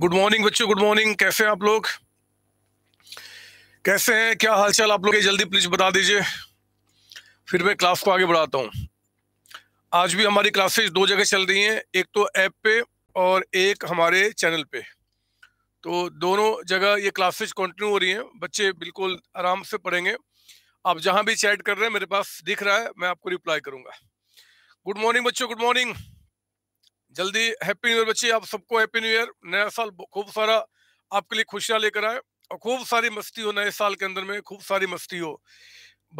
Good morning बच्चों good morning कैसे हैं आप लोग कैसे हैं क्या हालचाल आप लोग जल्दी प्लीज बता दीजिए फिर मैं क्लास को आगे बढ़ाता हूँ आज भी हमारी क्लासेस दो जगह चल रही हैं एक तो ऐप पे और एक हमारे चैनल पे तो दोनों जगह ये क्लासेस कंटिन्यू हो रही हैं बच्चे बिल्कुल आराम से पढ़ेंगे आप जहाँ भी चैट कर रहे हैं मेरे पास दिख रहा है मैं आपको रिप्लाई करूँगा गुड मॉर्निंग बच्चों गुड मॉर्निंग जल्दी हैप्पी न्यू ईयर बच्चे आप सबको हैप्पी न्यू ईयर नया साल खूब सारा आपके लिए खुशियां लेकर आए और खूब सारी मस्ती हो नए साल के अंदर में खूब सारी मस्ती हो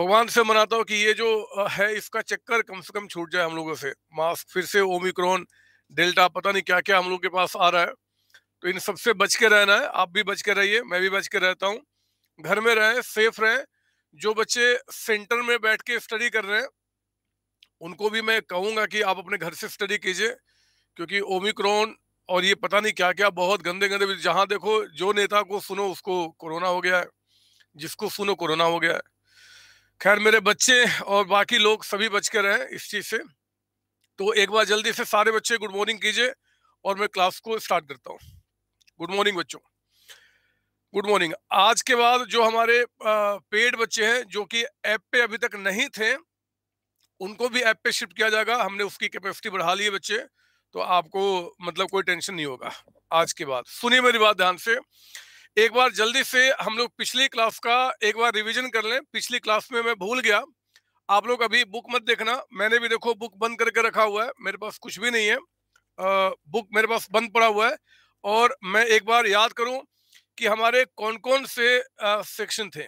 भगवान से मनाता हूँ कि ये जो है इसका चक्कर कम से कम छूट जाए हम लोगों से मास्क फिर से ओमिक्रॉन डेल्टा पता नहीं क्या क्या हम लोग के पास आ रहा है तो इन सबसे बच के रहना है आप भी बच के रहिए मैं भी बच के रहता हूँ घर में रहें सेफ रहें जो बच्चे सेंटर में बैठ के स्टडी कर रहे हैं उनको भी मैं कहूँगा कि आप अपने घर से स्टडी कीजिए क्योंकि ओमिक्रॉन और ये पता नहीं क्या क्या बहुत गंदे गंदे जहां देखो जो नेता को सुनो उसको कोरोना हो गया है जिसको सुनो कोरोना हो गया है खैर मेरे बच्चे और बाकी लोग सभी बच कर रहे इस चीज से तो एक बार जल्दी से सारे बच्चे गुड मॉर्निंग कीजिए और मैं क्लास को स्टार्ट करता हूँ गुड मॉर्निंग बच्चों गुड मॉर्निंग आज के बाद जो हमारे पेड बच्चे हैं जो कि ऐप पे अभी तक नहीं थे उनको भी ऐप पे शिफ्ट किया जाएगा हमने उसकी कैपेसिटी बढ़ा ली है बच्चे तो आपको मतलब कोई टेंशन नहीं होगा आज के बाद सुनिए मेरी बात ध्यान से एक बार जल्दी से हम लोग पिछली क्लास का एक बार रिवीजन कर लें पिछली क्लास में मैं भूल गया आप लोग अभी बुक मत देखना मैंने भी देखो बुक बंद करके रखा हुआ है मेरे पास कुछ भी नहीं है आ, बुक मेरे पास बंद पड़ा हुआ है और मैं एक बार याद करूं कि हमारे कौन कौन से सेक्शन थे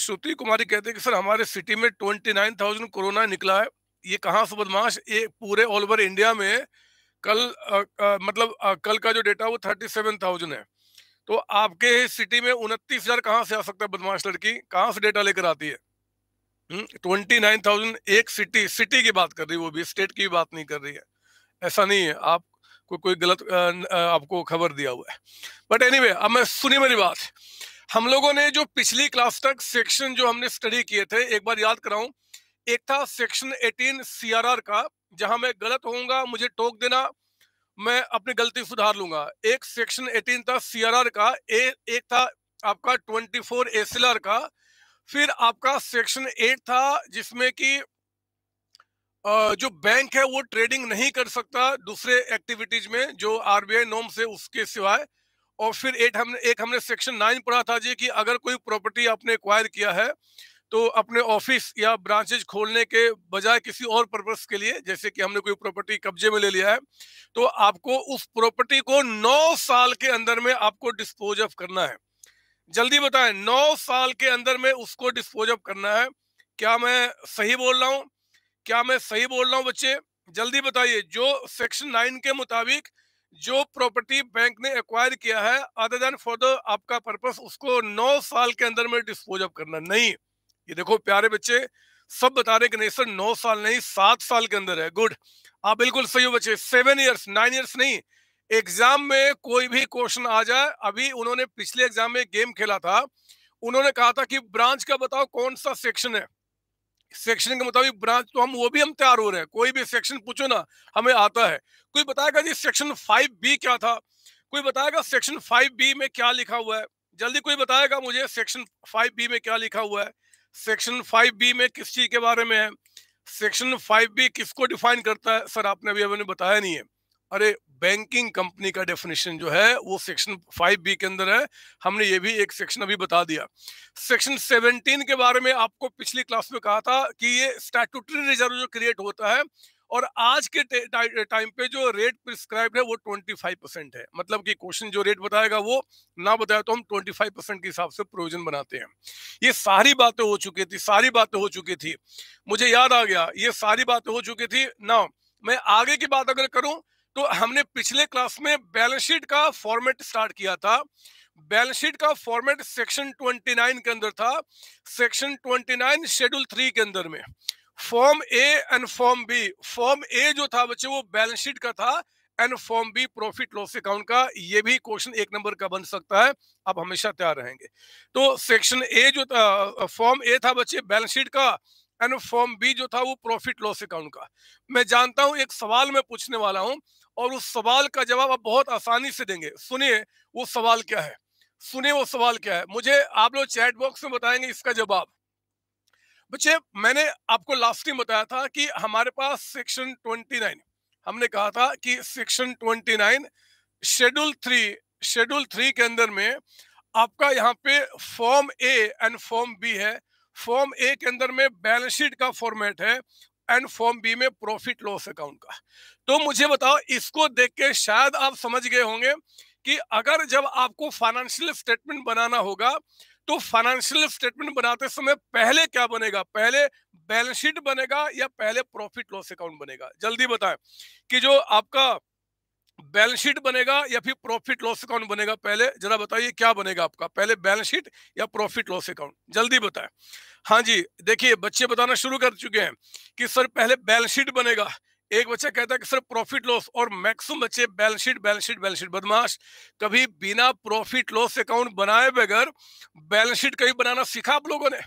श्रुति कुमारी कहते हैं कि सर हमारे सिटी में ट्वेंटी नाइन थाउजेंड कोरोना निकला है ये कहाँ से बदमाश ये पूरे ऑल ओवर इंडिया में कल आ, आ, मतलब आ, कल का जो डेटा वो थर्टी सेवन थाउजेंड है तो आपके सिटी में उनतीस हजार कहाँ से आ सकता है बदमाश लड़की कहाँ से डेटा लेकर आती है ट्वेंटी नाइन थाउजेंड एक सिटी सिटी की बात कर रही है वो भी स्टेट की बात नहीं कर रही है ऐसा नहीं है आप को कोई गलत आ, आपको खबर दिया हुआ है बट एनी anyway, अब मैं सुनी मेरी बात हम लोगों ने जो पिछली क्लास तक सेक्शन जो हमने स्टडी किए थे एक बार याद कराऊं एक था सेक्शन 18 सीआरआर का जहां मैं गलत होऊंगा मुझे टोक देना मैं अपनी गलती सुधार लूंगा एक सेक्शन 18 था सीआरआर का ए, एक था आपका 24 एसएलआर का फिर आपका सेक्शन 8 था जिसमें कि जो बैंक है वो ट्रेडिंग नहीं कर सकता दूसरे एक्टिविटीज में जो आरबीआई नॉम से उसके सिवाय और फिर एट हमने एक हमने सेक्शन नाइन पढ़ा था जी कि अगर कोई प्रॉपर्टी आपने एक्वायर किया है तो अपने ऑफिस या ब्रांचेज खोलने के बजाय किसी और पर्पस के लिए जैसे कि हमने कोई प्रॉपर्टी कब्जे में ले लिया है तो आपको उस प्रॉपर्टी को नौ साल के अंदर में आपको डिस्पोज ऑफ करना है जल्दी बताएं नौ साल के अंदर में उसको डिस्पोज ऑफ करना है क्या मैं सही बोल रहा हूँ क्या मैं सही बोल रहा हूँ बच्चे जल्दी बताइए जो सेक्शन नाइन के मुताबिक जो प्रॉपर्टी बैंक ने एक्वायर किया है अदर देन फॉर द आपका पर्पस उसको नौ साल के अंदर में डिस्पोज ऑफ करना नहीं ये देखो प्यारे बच्चे सब बता रहे कि नहीं सर नौ साल नहीं सात साल के अंदर है गुड आप बिल्कुल सही हो बच्चे सेवन ईयर्स नाइन ईयर्स नहीं एग्जाम में कोई भी क्वेश्चन आ जाए अभी उन्होंने पिछले एग्जाम में गेम खेला था उन्होंने कहा था कि ब्रांच का बताओ कौन सा सेक्शन है सेक्शन के मुताबिक ब्रांच तो हम वो भी हम तैयार हो रहे हैं कोई भी सेक्शन पूछो ना हमें आता है कोई बताएगा जी सेक्शन फाइव बी क्या था कोई बताएगा सेक्शन फाइव बी में क्या लिखा हुआ है जल्दी कोई बताएगा मुझे सेक्शन फाइव बी में क्या लिखा हुआ है सेक्शन फाइव बी में किस चीज के बारे में है सेक्शन फाइव बी किसको डिफाइन करता है सर आपने अभी हमने बताया नहीं है अरे बैंकिंग कंपनी का डेफिनेशन जो है वो सेक्शन फाइव बी के अंदर है हमने ये भी एक सेक्शन अभी बता दिया सेक्शन सेवनटीन के बारे में आपको पिछली क्लास में कहा था कि ये स्टैटूटरी रिजर्व जो क्रिएट होता है और आज के टाइम पे जो रेट प्रिस्क्राइब है वो 25 परसेंट है मतलब कि क्वेश्चन जो रेट बताएगा वो ना बताया तो हम 25 परसेंट के हिसाब से प्रोविजन बनाते हैं ये सारी बातें हो चुकी थी सारी बातें हो चुकी थी मुझे याद आ गया ये सारी बातें हो चुकी थी ना मैं आगे की बात अगर करूं तो हमने पिछले क्लास में बैलेंस शीट का फॉर्मेट स्टार्ट किया था बैलेंस शीट का फॉर्मेट सेक्शन 29 के अंदर था सेक्शन 29 शेड्यूल थ्री के अंदर में form A and form B form A जो था बच्चे वो बैलेंस शीट का था and form B profit loss account का ये भी क्वेश्चन एक नंबर का बन सकता है आप हमेशा तैयार रहेंगे तो सेक्शन ए जो था फॉर्म ए था बच्चे बैलेंस शीट का एंड फॉर्म बी जो था वो प्रॉफिट लॉस अकाउंट का मैं जानता हूं एक सवाल मैं पूछने वाला हूं और उस सवाल का जवाब आप बहुत आसानी से देंगे सुनिए वो सवाल क्या है सुनिए वो सवाल क्या है मुझे आप लोग चैट बॉक्स में बताएंगे इसका जवाब बच्चे मैंने आपको लास्ट टाइम बताया था कि हमारे पास सेक्शन 29 हमने कहा था कि section 29 schedule three schedule three के अंदर में आपका यहाँ पे form A and form B है फॉर्म ए के अंदर में बैलेंस शीट का फॉर्मेट है एंड फॉर्म बी में प्रॉफिट लॉस अकाउंट का तो मुझे बताओ इसको देख के शायद आप समझ गए होंगे कि अगर जब आपको फाइनेंशियल स्टेटमेंट बनाना होगा तो फाइनेंशियल स्टेटमेंट बनाते समय पहले क्या बनेगा पहले बैलेंस शीट बनेगा या पहले प्रॉफिट लॉस अकाउंट बनेगा जल्दी बताएं कि जो आपका बैलेंस शीट बनेगा या फिर प्रॉफिट लॉस अकाउंट बनेगा पहले जरा बताइए क्या बनेगा आपका पहले बैलेंस शीट या प्रॉफिट लॉस अकाउंट जल्दी बताएं हाँ जी देखिए बच्चे बताना शुरू कर चुके हैं कि सर पहले बैलेंस शीट बनेगा एक बच्चा कहता है कि सर प्रॉफिट लॉस और मैक्सिमम बच्चे balance sheet balance sheet balance sheet बदमाश कभी बिना प्रॉफिट लॉस अकाउंट बनाए बगैर बैलेंस शीट कभी बनाना सीखा आप लोगों ने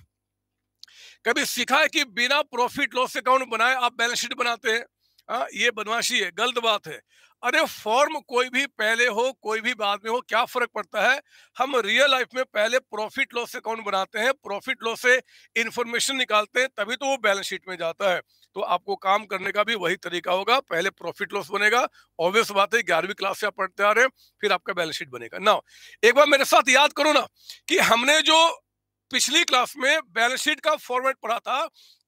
कभी सीखा है कि बिना प्रॉफिट लॉस अकाउंट बनाए आप बैलेंस शीट बनाते हैं हाँ ये बदमाशी है गलत बात है अरे फॉर्म कोई भी पहले हो कोई भी बाद में हो क्या फर्क पड़ता है हम रियल लाइफ में पहले प्रॉफिट लॉस अकाउंट बनाते हैं प्रॉफिट लॉस से इंफॉर्मेशन निकालते हैं तभी तो वो बैलेंस शीट में जाता है तो आपको काम करने का भी वही तरीका होगा पहले प्रॉफिट लॉस बनेगा ऑब्वियस बात है ग्यारहवीं क्लास से आप पढ़ते आ रहे हैं फिर आपका बैलेंस शीट बनेगा ना एक बार मेरे साथ याद करो ना कि हमने जो पिछली क्लास में बैलेंस शीट का फॉर्मेट पढ़ा था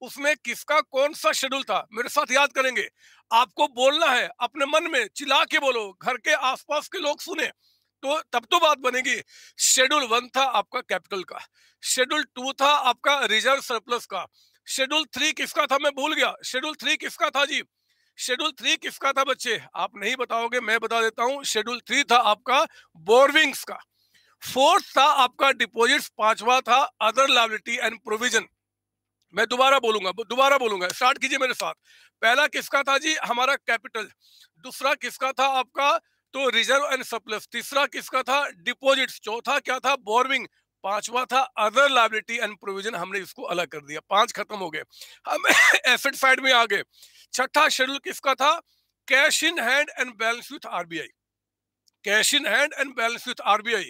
उसमें किसका कौन सा शेड्यूल था मेरे साथ याद करेंगे आपको बोलना है अपने मन में चिल्ला के बोलो घर के आसपास के लोग सुने तो तब तो बात बनेगी शेड्यूल वन था आपका कैपिटल का शेड्यूल टू था आपका रिजर्व सरप्लस का शेड्यूल थ्री किसका था मैं भूल गया शेड्यूल थ्री किसका था जी शेड्यूल थ्री किसका था बच्चे आप नहीं बताओगे मैं बता देता हूँ शेड्यूल थ्री था आपका बोरविंग्स का फोर्थ था आपका डिपॉजिट पांचवा था अदर लाइबिलिटी एंड प्रोविजन मैं दोबारा बोलूंगा दोबारा बोलूंगा स्टार्ट कीजिए मेरे साथ पहला किसका था जी हमारा कैपिटल दूसरा किसका था आपका तो रिजर्व एंड सरप्लस तीसरा किसका था डिपॉजिट चौथा क्या था बोर्विंग पांचवा था अदर लाइबिलिटी एंड प्रोविजन हमने इसको अलग कर दिया पांच खत्म हो गए हम एसेट साइड में आ गए छठा शेड्यूल किसका था cash in hand and balance with RBI cash in hand and balance with RBI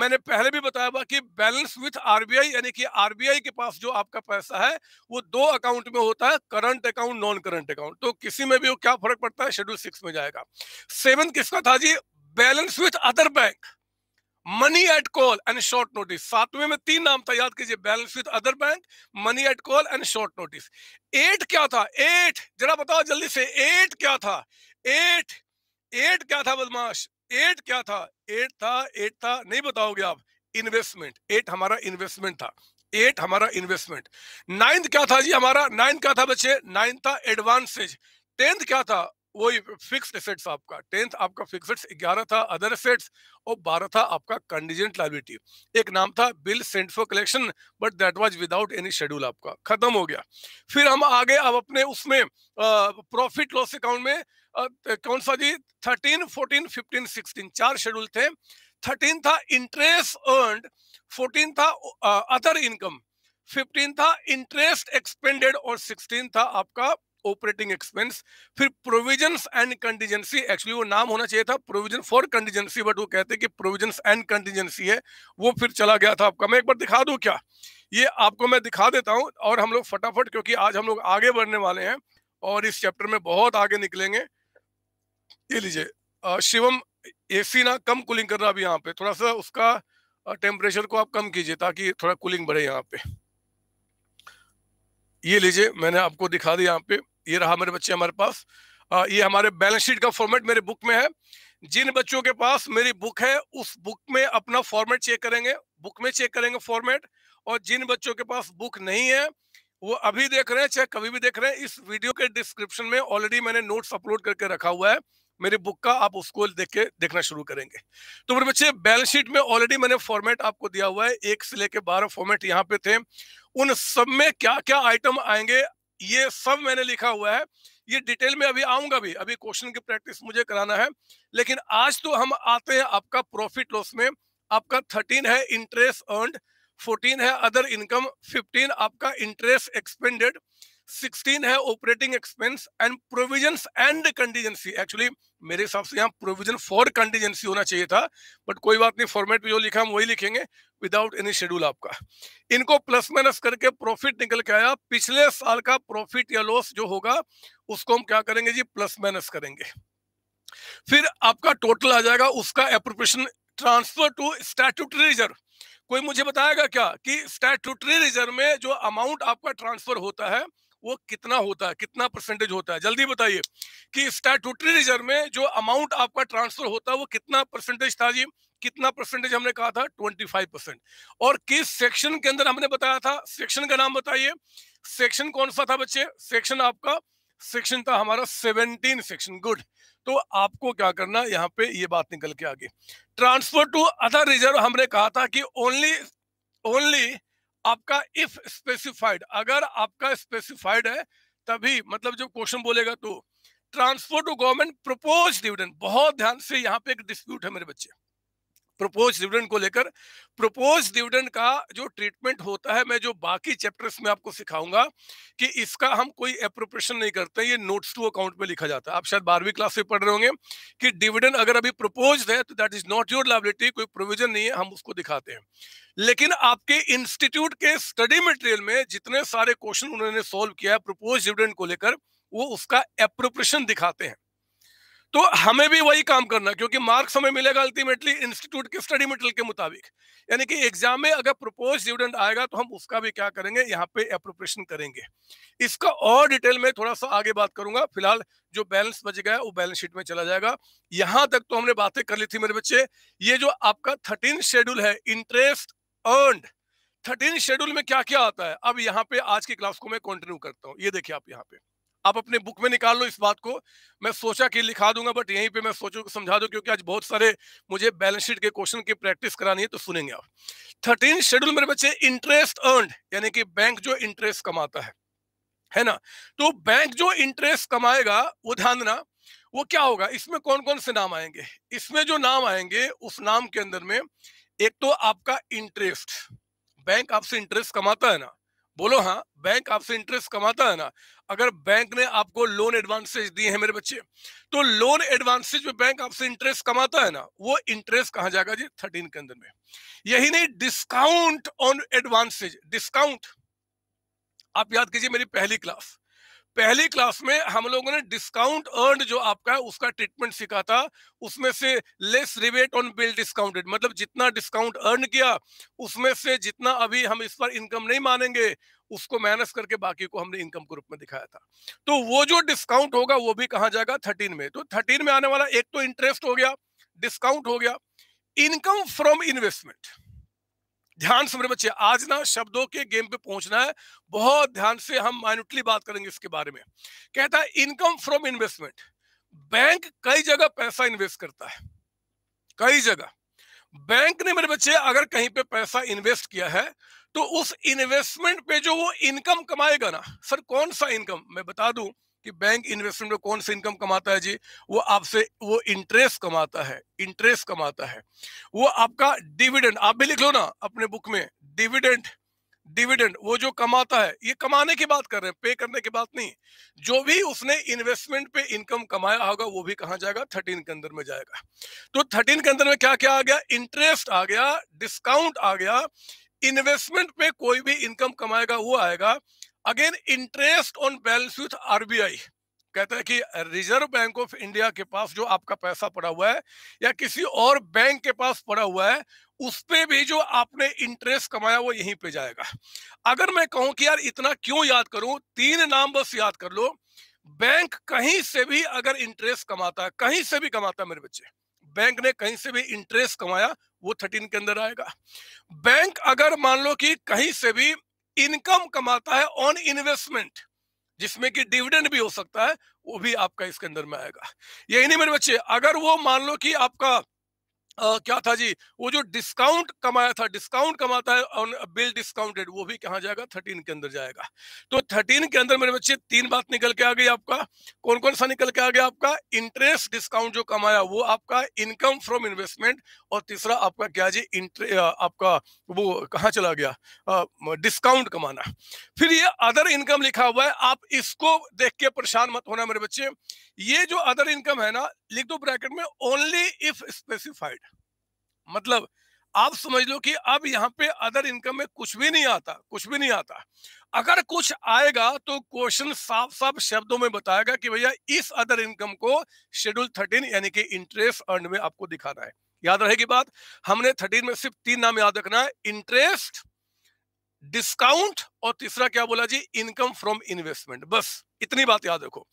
मैंने पहले भी बताया हुआ कि बैलेंस विथ आरबीआई यानी कि आरबीआई के पास जो आपका पैसा है वो दो अकाउंट में होता है current account non current account तो किसी में भी वो क्या फर्क पड़ता है शेड्यूल सिक्स में जाएगा सेवन किसका था जी balance with other bank money at call and short notice सातवें में तीन नाम था याद कीजिए balance with other bank money at call and short notice eight क्या था एट जरा बताओ जल्दी से एट क्या था एट एट क्या था बदमाश एट क्या था एट था एट था नहीं बताओगे आप इन्वेस्टमेंट एट हमारा इन्वेस्टमेंट था एट हमारा इन्वेस्टमेंट नाइन्थ क्या था जी हमारा नाइन्थ क्या था बच्चे नाइन्थ था एडवांसेज टेंथ क्या था वही फिक्स्ड एसेट्स आपका टेंथ आपका फिक्स्ड ग्यारह था अदर एसेट्स और बारह था आपका कंडीजेंट लाइबिलिटी एक नाम था bill sent for collection but that was without any schedule आपका खत्म हो गया फिर हम आगे अब अपने उसमें प्रॉफिट लॉस अकाउंट में कौन सा जी थर्टीन फोर्टीन फिफ्टीन सिक्सटीन चार शेड्यूल थे थर्टीन था इंटरेस्ट अर्न फोर्टीन था अदर इनकम फिफ्टीन था इंटरेस्ट एक्सपेंडेड और सिक्सटीन था आपका ऑपरेटिंग एक्सपेंस फिर प्रोविजन एंड कंटीजेंसी एक्चुअली वो नाम होना चाहिए था प्रोविजन फॉर कंटीजेंसी बट वो कहते कि प्रोविजन एंड कंटीजेंसी है वो फिर चला गया था आपका मैं एक बार दिखा दूं क्या ये आपको मैं दिखा देता हूं और हम लोग फटाफट क्योंकि आज हम लोग आगे बढ़ने वाले हैं और इस चैप्टर में बहुत आगे निकलेंगे ये लीजिए शिवम एसी ना कम कूलिंग करना अभी यहाँ पे थोड़ा सा उसका टेम्परेचर को आप कम कीजिए ताकि थोड़ा कूलिंग बढ़े यहाँ पे ये लीजिए मैंने आपको दिखा दिया यहाँ पे ये रहा मेरे बच्चे हमारे पास आ, ये हमारे बैलेंस शीट का फॉर्मेट मेरे बुक में है जिन बच्चों के पास मेरी बुक है उस बुक में अपना फॉर्मेट चेक करेंगे बुक में चेक करेंगे फॉर्मेट और जिन बच्चों के पास बुक नहीं है वो अभी देख रहे हैं चाहे कभी भी देख रहे हैं इस वीडियो के डिस्क्रिप्शन में ऑलरेडी मैंने नोट्स अपलोड करके रखा हुआ है मेरी बुक का आप उसको देख के देखना शुरू करेंगे तो मेरे बच्चे बैलेंस शीट में ऑलरेडी मैंने फॉर्मेट आपको दिया हुआ है एक से लेके बारह फॉर्मेट यहाँ पे थे उन सब में क्या क्या आइटम आएंगे ये सब मैंने लिखा हुआ है ये डिटेल में अभी आऊंगा भी अभी क्वेश्चन की प्रैक्टिस मुझे कराना है लेकिन आज तो हम आते हैं आपका प्रॉफिट लॉस में आपका थर्टीन है इंटरेस्ट अर्न फोर्टीन है अदर इनकम फिफ्टीन आपका इंटरेस्ट एक्सपेंडेड सिक्सटीन है operating expense and provision and contingency actually मेरे हिसाब से यहाँ प्रोविजन फॉर कंटीजेंसी होना चाहिए था बट कोई बात नहीं फॉर्मेट में जो लिखा हम वही लिखेंगे विदाउट एनी शेड्यूल आपका इनको प्लस माइनस करके प्रॉफिट निकल के आया पिछले साल का प्रॉफिट या लॉस जो होगा उसको हम क्या करेंगे जी प्लस माइनस करेंगे फिर आपका टोटल आ जाएगा उसका appropriation transfer to statutory reserve कोई मुझे बताएगा क्या कि स्टैट्यूटरी रिजर्व में जो अमाउंट आपका ट्रांसफर होता है वो कितना होता है कितना परसेंटेज होता है जल्दी बताइए कि स्टैटूटरी रिजर्व में जो अमाउंट आपका ट्रांसफर होता है वो कितना परसेंटेज था जी कितना परसेंटेज हमने कहा था 25 परसेंट और किस सेक्शन के अंदर हमने बताया था सेक्शन का नाम बताइए सेक्शन कौन सा था बच्चे सेक्शन आपका सेक्शन था हमारा 17 सेक्शन गुड तो आपको क्या करना यहाँ पे ये बात निकल के आगे ट्रांसफर टू अदर रिजर्व हमने कहा था कि ओनली ओनली आपका इफ स्पेसिफाइड अगर आपका स्पेसिफाइड है तभी मतलब जब क्वेश्चन बोलेगा तो transfer to government propose dividend बहुत ध्यान से यहाँ पे एक डिस्प्यूट है मेरे बच्चे प्रपोज डिविडेंड को लेकर प्रपोज डिविडेंड का जो ट्रीटमेंट होता है मैं जो बाकी चैप्टर्स में आपको सिखाऊंगा कि इसका हम कोई अप्रोप्रिएशन नहीं करते ये नोट्स टू अकाउंट में लिखा जाता है आप शायद बारहवीं क्लास में पढ़ रहे होंगे कि डिविडेंड अगर अभी प्रपोज है तो that is not your liability कोई प्रोविजन नहीं है हम उसको दिखाते हैं लेकिन आपके इंस्टीट्यूट के स्टडी मटेरियल में जितने सारे क्वेश्चन उन्होंने सोल्व किया है प्रपोज डिविडेंड को लेकर वो उसका अप्रोप्रेशन दिखाते हैं तो हमें भी वही काम करना क्योंकि मार्क्स हमें मिलेगा अल्टीमेटली इंस्टीट्यूट के स्टडी मटेरियल के मुताबिक यानी कि एग्जाम में अगर प्रपोज स्टूडेंट आएगा तो हम उसका भी क्या करेंगे यहाँ पे अप्रोप्रेशन करेंगे इसका और डिटेल में थोड़ा सा आगे बात करूंगा फिलहाल जो बैलेंस बच गया वो बैलेंस शीट में चला जाएगा यहाँ तक तो हमने बातें कर ली थी मेरे बच्चे ये जो आपका थर्टीन शेड्यूल है इंटरेस्ट अर्न थर्टीन शेड्यूल में क्या क्या आता है अब यहाँ पे आज की क्लास को मैं कंटिन्यू करता हूँ ये देखिए आप यहाँ पे आप अपने बुक में निकाल लो इस बात को मैं सोचा कि लिखा दूंगा बट यहीं पे मैं सोचू समझा दूं क्योंकि आज बहुत सारे मुझे बैलेंस शीट के क्वेश्चन की प्रैक्टिस करानी है तो सुनेंगे आप थर्टीन शेड्यूल मेरे बच्चे इंटरेस्ट अर्न यानी कि बैंक जो इंटरेस्ट कमाता है है ना तो बैंक जो इंटरेस्ट कमाएगा वो ध्यान देना वो क्या होगा इसमें कौन कौन से नाम आएंगे इसमें जो नाम आएंगे उस नाम के अंदर में एक तो आपका इंटरेस्ट बैंक आपसे इंटरेस्ट कमाता है ना बोलो हाँ बैंक आपसे इंटरेस्ट कमाता है ना अगर बैंक ने आपको लोन एडवांसेज दिए हैं मेरे बच्चे तो लोन एडवांसेज में बैंक आपसे इंटरेस्ट कमाता है ना वो इंटरेस्ट कहा जाएगा जी थर्टीन के अंदर में यही नहीं डिस्काउंट ऑन एडवांसेज डिस्काउंट आप याद कीजिए मेरी पहली क्लास पहली क्लास में हम लोगों ने डिस्काउंट अर्न जो आपका है उसका ट्रीटमेंट सीखा था उसमें से less rebate on bill discounted मतलब जितना डिस्काउंट अर्न किया उसमें से जितना अभी हम इस पर इनकम नहीं मानेंगे उसको माइनस करके बाकी को हमने इनकम के रूप में दिखाया था तो वो जो डिस्काउंट होगा वो भी कहा जाएगा थर्टीन में तो थर्टीन में आने वाला एक तो इंटरेस्ट हो गया डिस्काउंट हो गया इनकम फ्रॉम इन्वेस्टमेंट ध्यान से मेरे बच्चे आज ना शब्दों के गेम पे पहुंचना है बहुत ध्यान से हम माइनुटली बात करेंगे इसके बारे में कहता है इनकम फ्रॉम इन्वेस्टमेंट बैंक कई जगह पैसा इन्वेस्ट करता है कई जगह बैंक ने मेरे बच्चे अगर कहीं पे पैसा इन्वेस्ट किया है तो उस इन्वेस्टमेंट पे जो वो इनकम कमाएगा ना सर कौन सा इनकम मैं बता दूं कि बैंक इन्वेस्टमेंट में कौन सा इनकम कमाता है जी वो आपसे वो इंटरेस्ट कमाता है इंटरेस्ट कमाता है वो आपका डिविडेंड आप भी लिख लो ना अपने बुक में डिविडेंड डिविडेंड वो जो कमाता है ये कमाने की बात कर रहे हैं पे करने की बात नहीं जो भी उसने इन्वेस्टमेंट पे इनकम कमाया होगा वो भी कहा जाएगा थर्टीन के अंदर में जाएगा तो थर्टीन के अंदर में क्या क्या आ गया इंटरेस्ट आ गया डिस्काउंट आ गया इन्वेस्टमेंट पे कोई भी इनकम कमाएगा वो आएगा again interest on balance with RBI कहते हैं कि रिजर्व बैंक ऑफ इंडिया के पास जो आपका पैसा पड़ा हुआ है या किसी और बैंक के पास पड़ा हुआ है उस पे भी जो आपने इंटरेस्ट कमाया वो यहीं पे जाएगा अगर मैं कहूं कि यार इतना क्यों याद करूं तीन नाम बस याद कर लो बैंक कहीं से भी अगर इंटरेस्ट कमाता है कहीं से भी कमाता है मेरे बच्चे बैंक ने कहीं से भी इंटरेस्ट कमाया वो थर्टीन के अंदर आएगा बैंक अगर मान लो कि कहीं से भी इनकम कमाता है ऑन इन्वेस्टमेंट जिसमें कि डिविडेंड भी हो सकता है वो भी आपका इसके अंदर में आएगा यही नहीं मेरे बच्चे अगर वो मान लो कि आपका क्या था जी वो जो डिस्काउंट कमाया था डिस्काउंट कमाता है ऑन बिल डिस्काउंटेड वो भी कहाँ जाएगा थर्टीन के अंदर जाएगा तो थर्टीन के अंदर मेरे बच्चे तीन बात निकल के आ गई आपका कौन कौन सा निकल के आ गया आपका इंटरेस्ट डिस्काउंट जो कमाया वो आपका इनकम फ्रॉम इन्वेस्टमेंट और तीसरा आपका क्या जी इंटरे आपका वो कहाँ चला गया डिस्काउंट कमाना फिर ये अदर इनकम लिखा हुआ है आप इसको देख के परेशान मत होना मेरे बच्चे ये जो अदर इनकम है ना लिख दो ब्रैकेट में ओनली इफ स्पेसिफाइड मतलब आप समझ लो कि अब यहाँ पे अदर इनकम में कुछ भी नहीं आता कुछ भी नहीं आता अगर कुछ आएगा तो क्वेश्चन साफ साफ शब्दों में बताएगा कि भैया इस अदर इनकम को शेड्यूल थर्टीन यानी कि इंटरेस्ट अर्न में आपको दिखाना है याद रहेगी बात हमने थर्टीन में सिर्फ तीन नाम याद रखना है इंटरेस्ट डिस्काउंट और तीसरा क्या बोला जी इनकम फ्रॉम इन्वेस्टमेंट बस इतनी बात याद रखो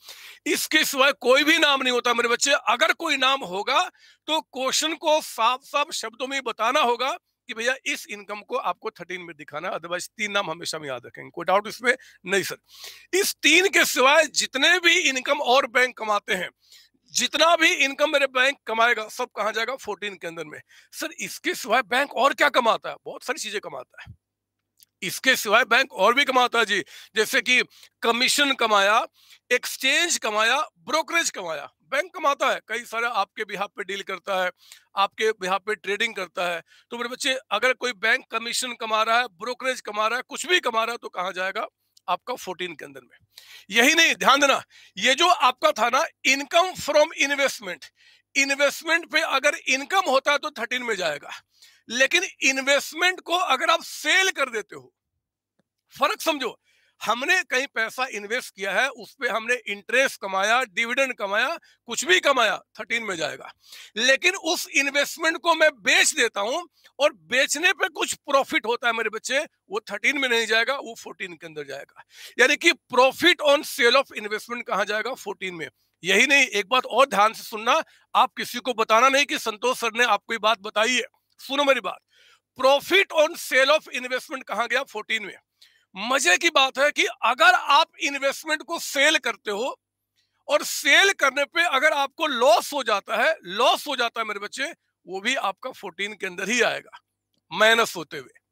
इसके सिवाय कोई भी नाम नहीं होता मेरे बच्चे अगर कोई नाम होगा तो क्वेश्चन को साफ साफ शब्दों में बताना होगा कि भैया इस इनकम को आपको थर्टीन में दिखाना अदरवाइज तीन नाम हमेशा में याद रखेंगे कोई डाउट इसमें नहीं सर इस तीन के सिवाय जितने भी इनकम और बैंक कमाते हैं जितना भी इनकम मेरे बैंक कमाएगा सब कहा जाएगा फोर्टीन के अंदर में सर इसके सिवाय बैंक और क्या कमाता है बहुत सारी चीजें कमाता है इसके सिवाय बैंक और भी कमाता है जी जैसे कि कमीशन कमाया एक्सचेंज कमाया ब्रोकरेज कमाया बैंक कमाता है कई सारे आपके बिहार पे डील करता है आपके बिहार पे ट्रेडिंग करता है तो मेरे बच्चे अगर कोई बैंक कमीशन कमा रहा है ब्रोकरेज कमा रहा है कुछ भी कमा रहा है तो कहाँ जाएगा आपका फोर्टीन के अंदर में यही नहीं ध्यान देना ये जो आपका था ना इनकम फ्रॉम इन्वेस्टमेंट इन्वेस्टमेंट पे अगर इनकम होता है तो थर्टीन में जाएगा लेकिन इन्वेस्टमेंट को अगर आप सेल कर देते हो फर्क समझो हमने कहीं पैसा इन्वेस्ट किया है उस पर हमने इंटरेस्ट कमाया डिविडेंड कमाया कुछ भी कमाया थर्टीन में जाएगा लेकिन उस इन्वेस्टमेंट को मैं बेच देता हूं और बेचने पे कुछ प्रॉफिट होता है मेरे बच्चे वो थर्टीन में नहीं जाएगा वो फोर्टीन के अंदर जाएगा यानी कि profit on sale of investment कहा जाएगा फोर्टीन में यही नहीं एक बात और ध्यान से सुनना आप किसी को बताना नहीं कि संतोष सर ने आपको ये बात बताई है सुनो मेरी बात profit on sale of investment कहा गया फोर्टीन में मजे की बात है कि अगर आप इन्वेस्टमेंट को सेल करते हो और सेल करने पे अगर आपको लॉस हो जाता है लॉस हो जाता है मेरे बच्चे वो भी आपका फोर्टीन के अंदर ही आएगा माइनस होते हुए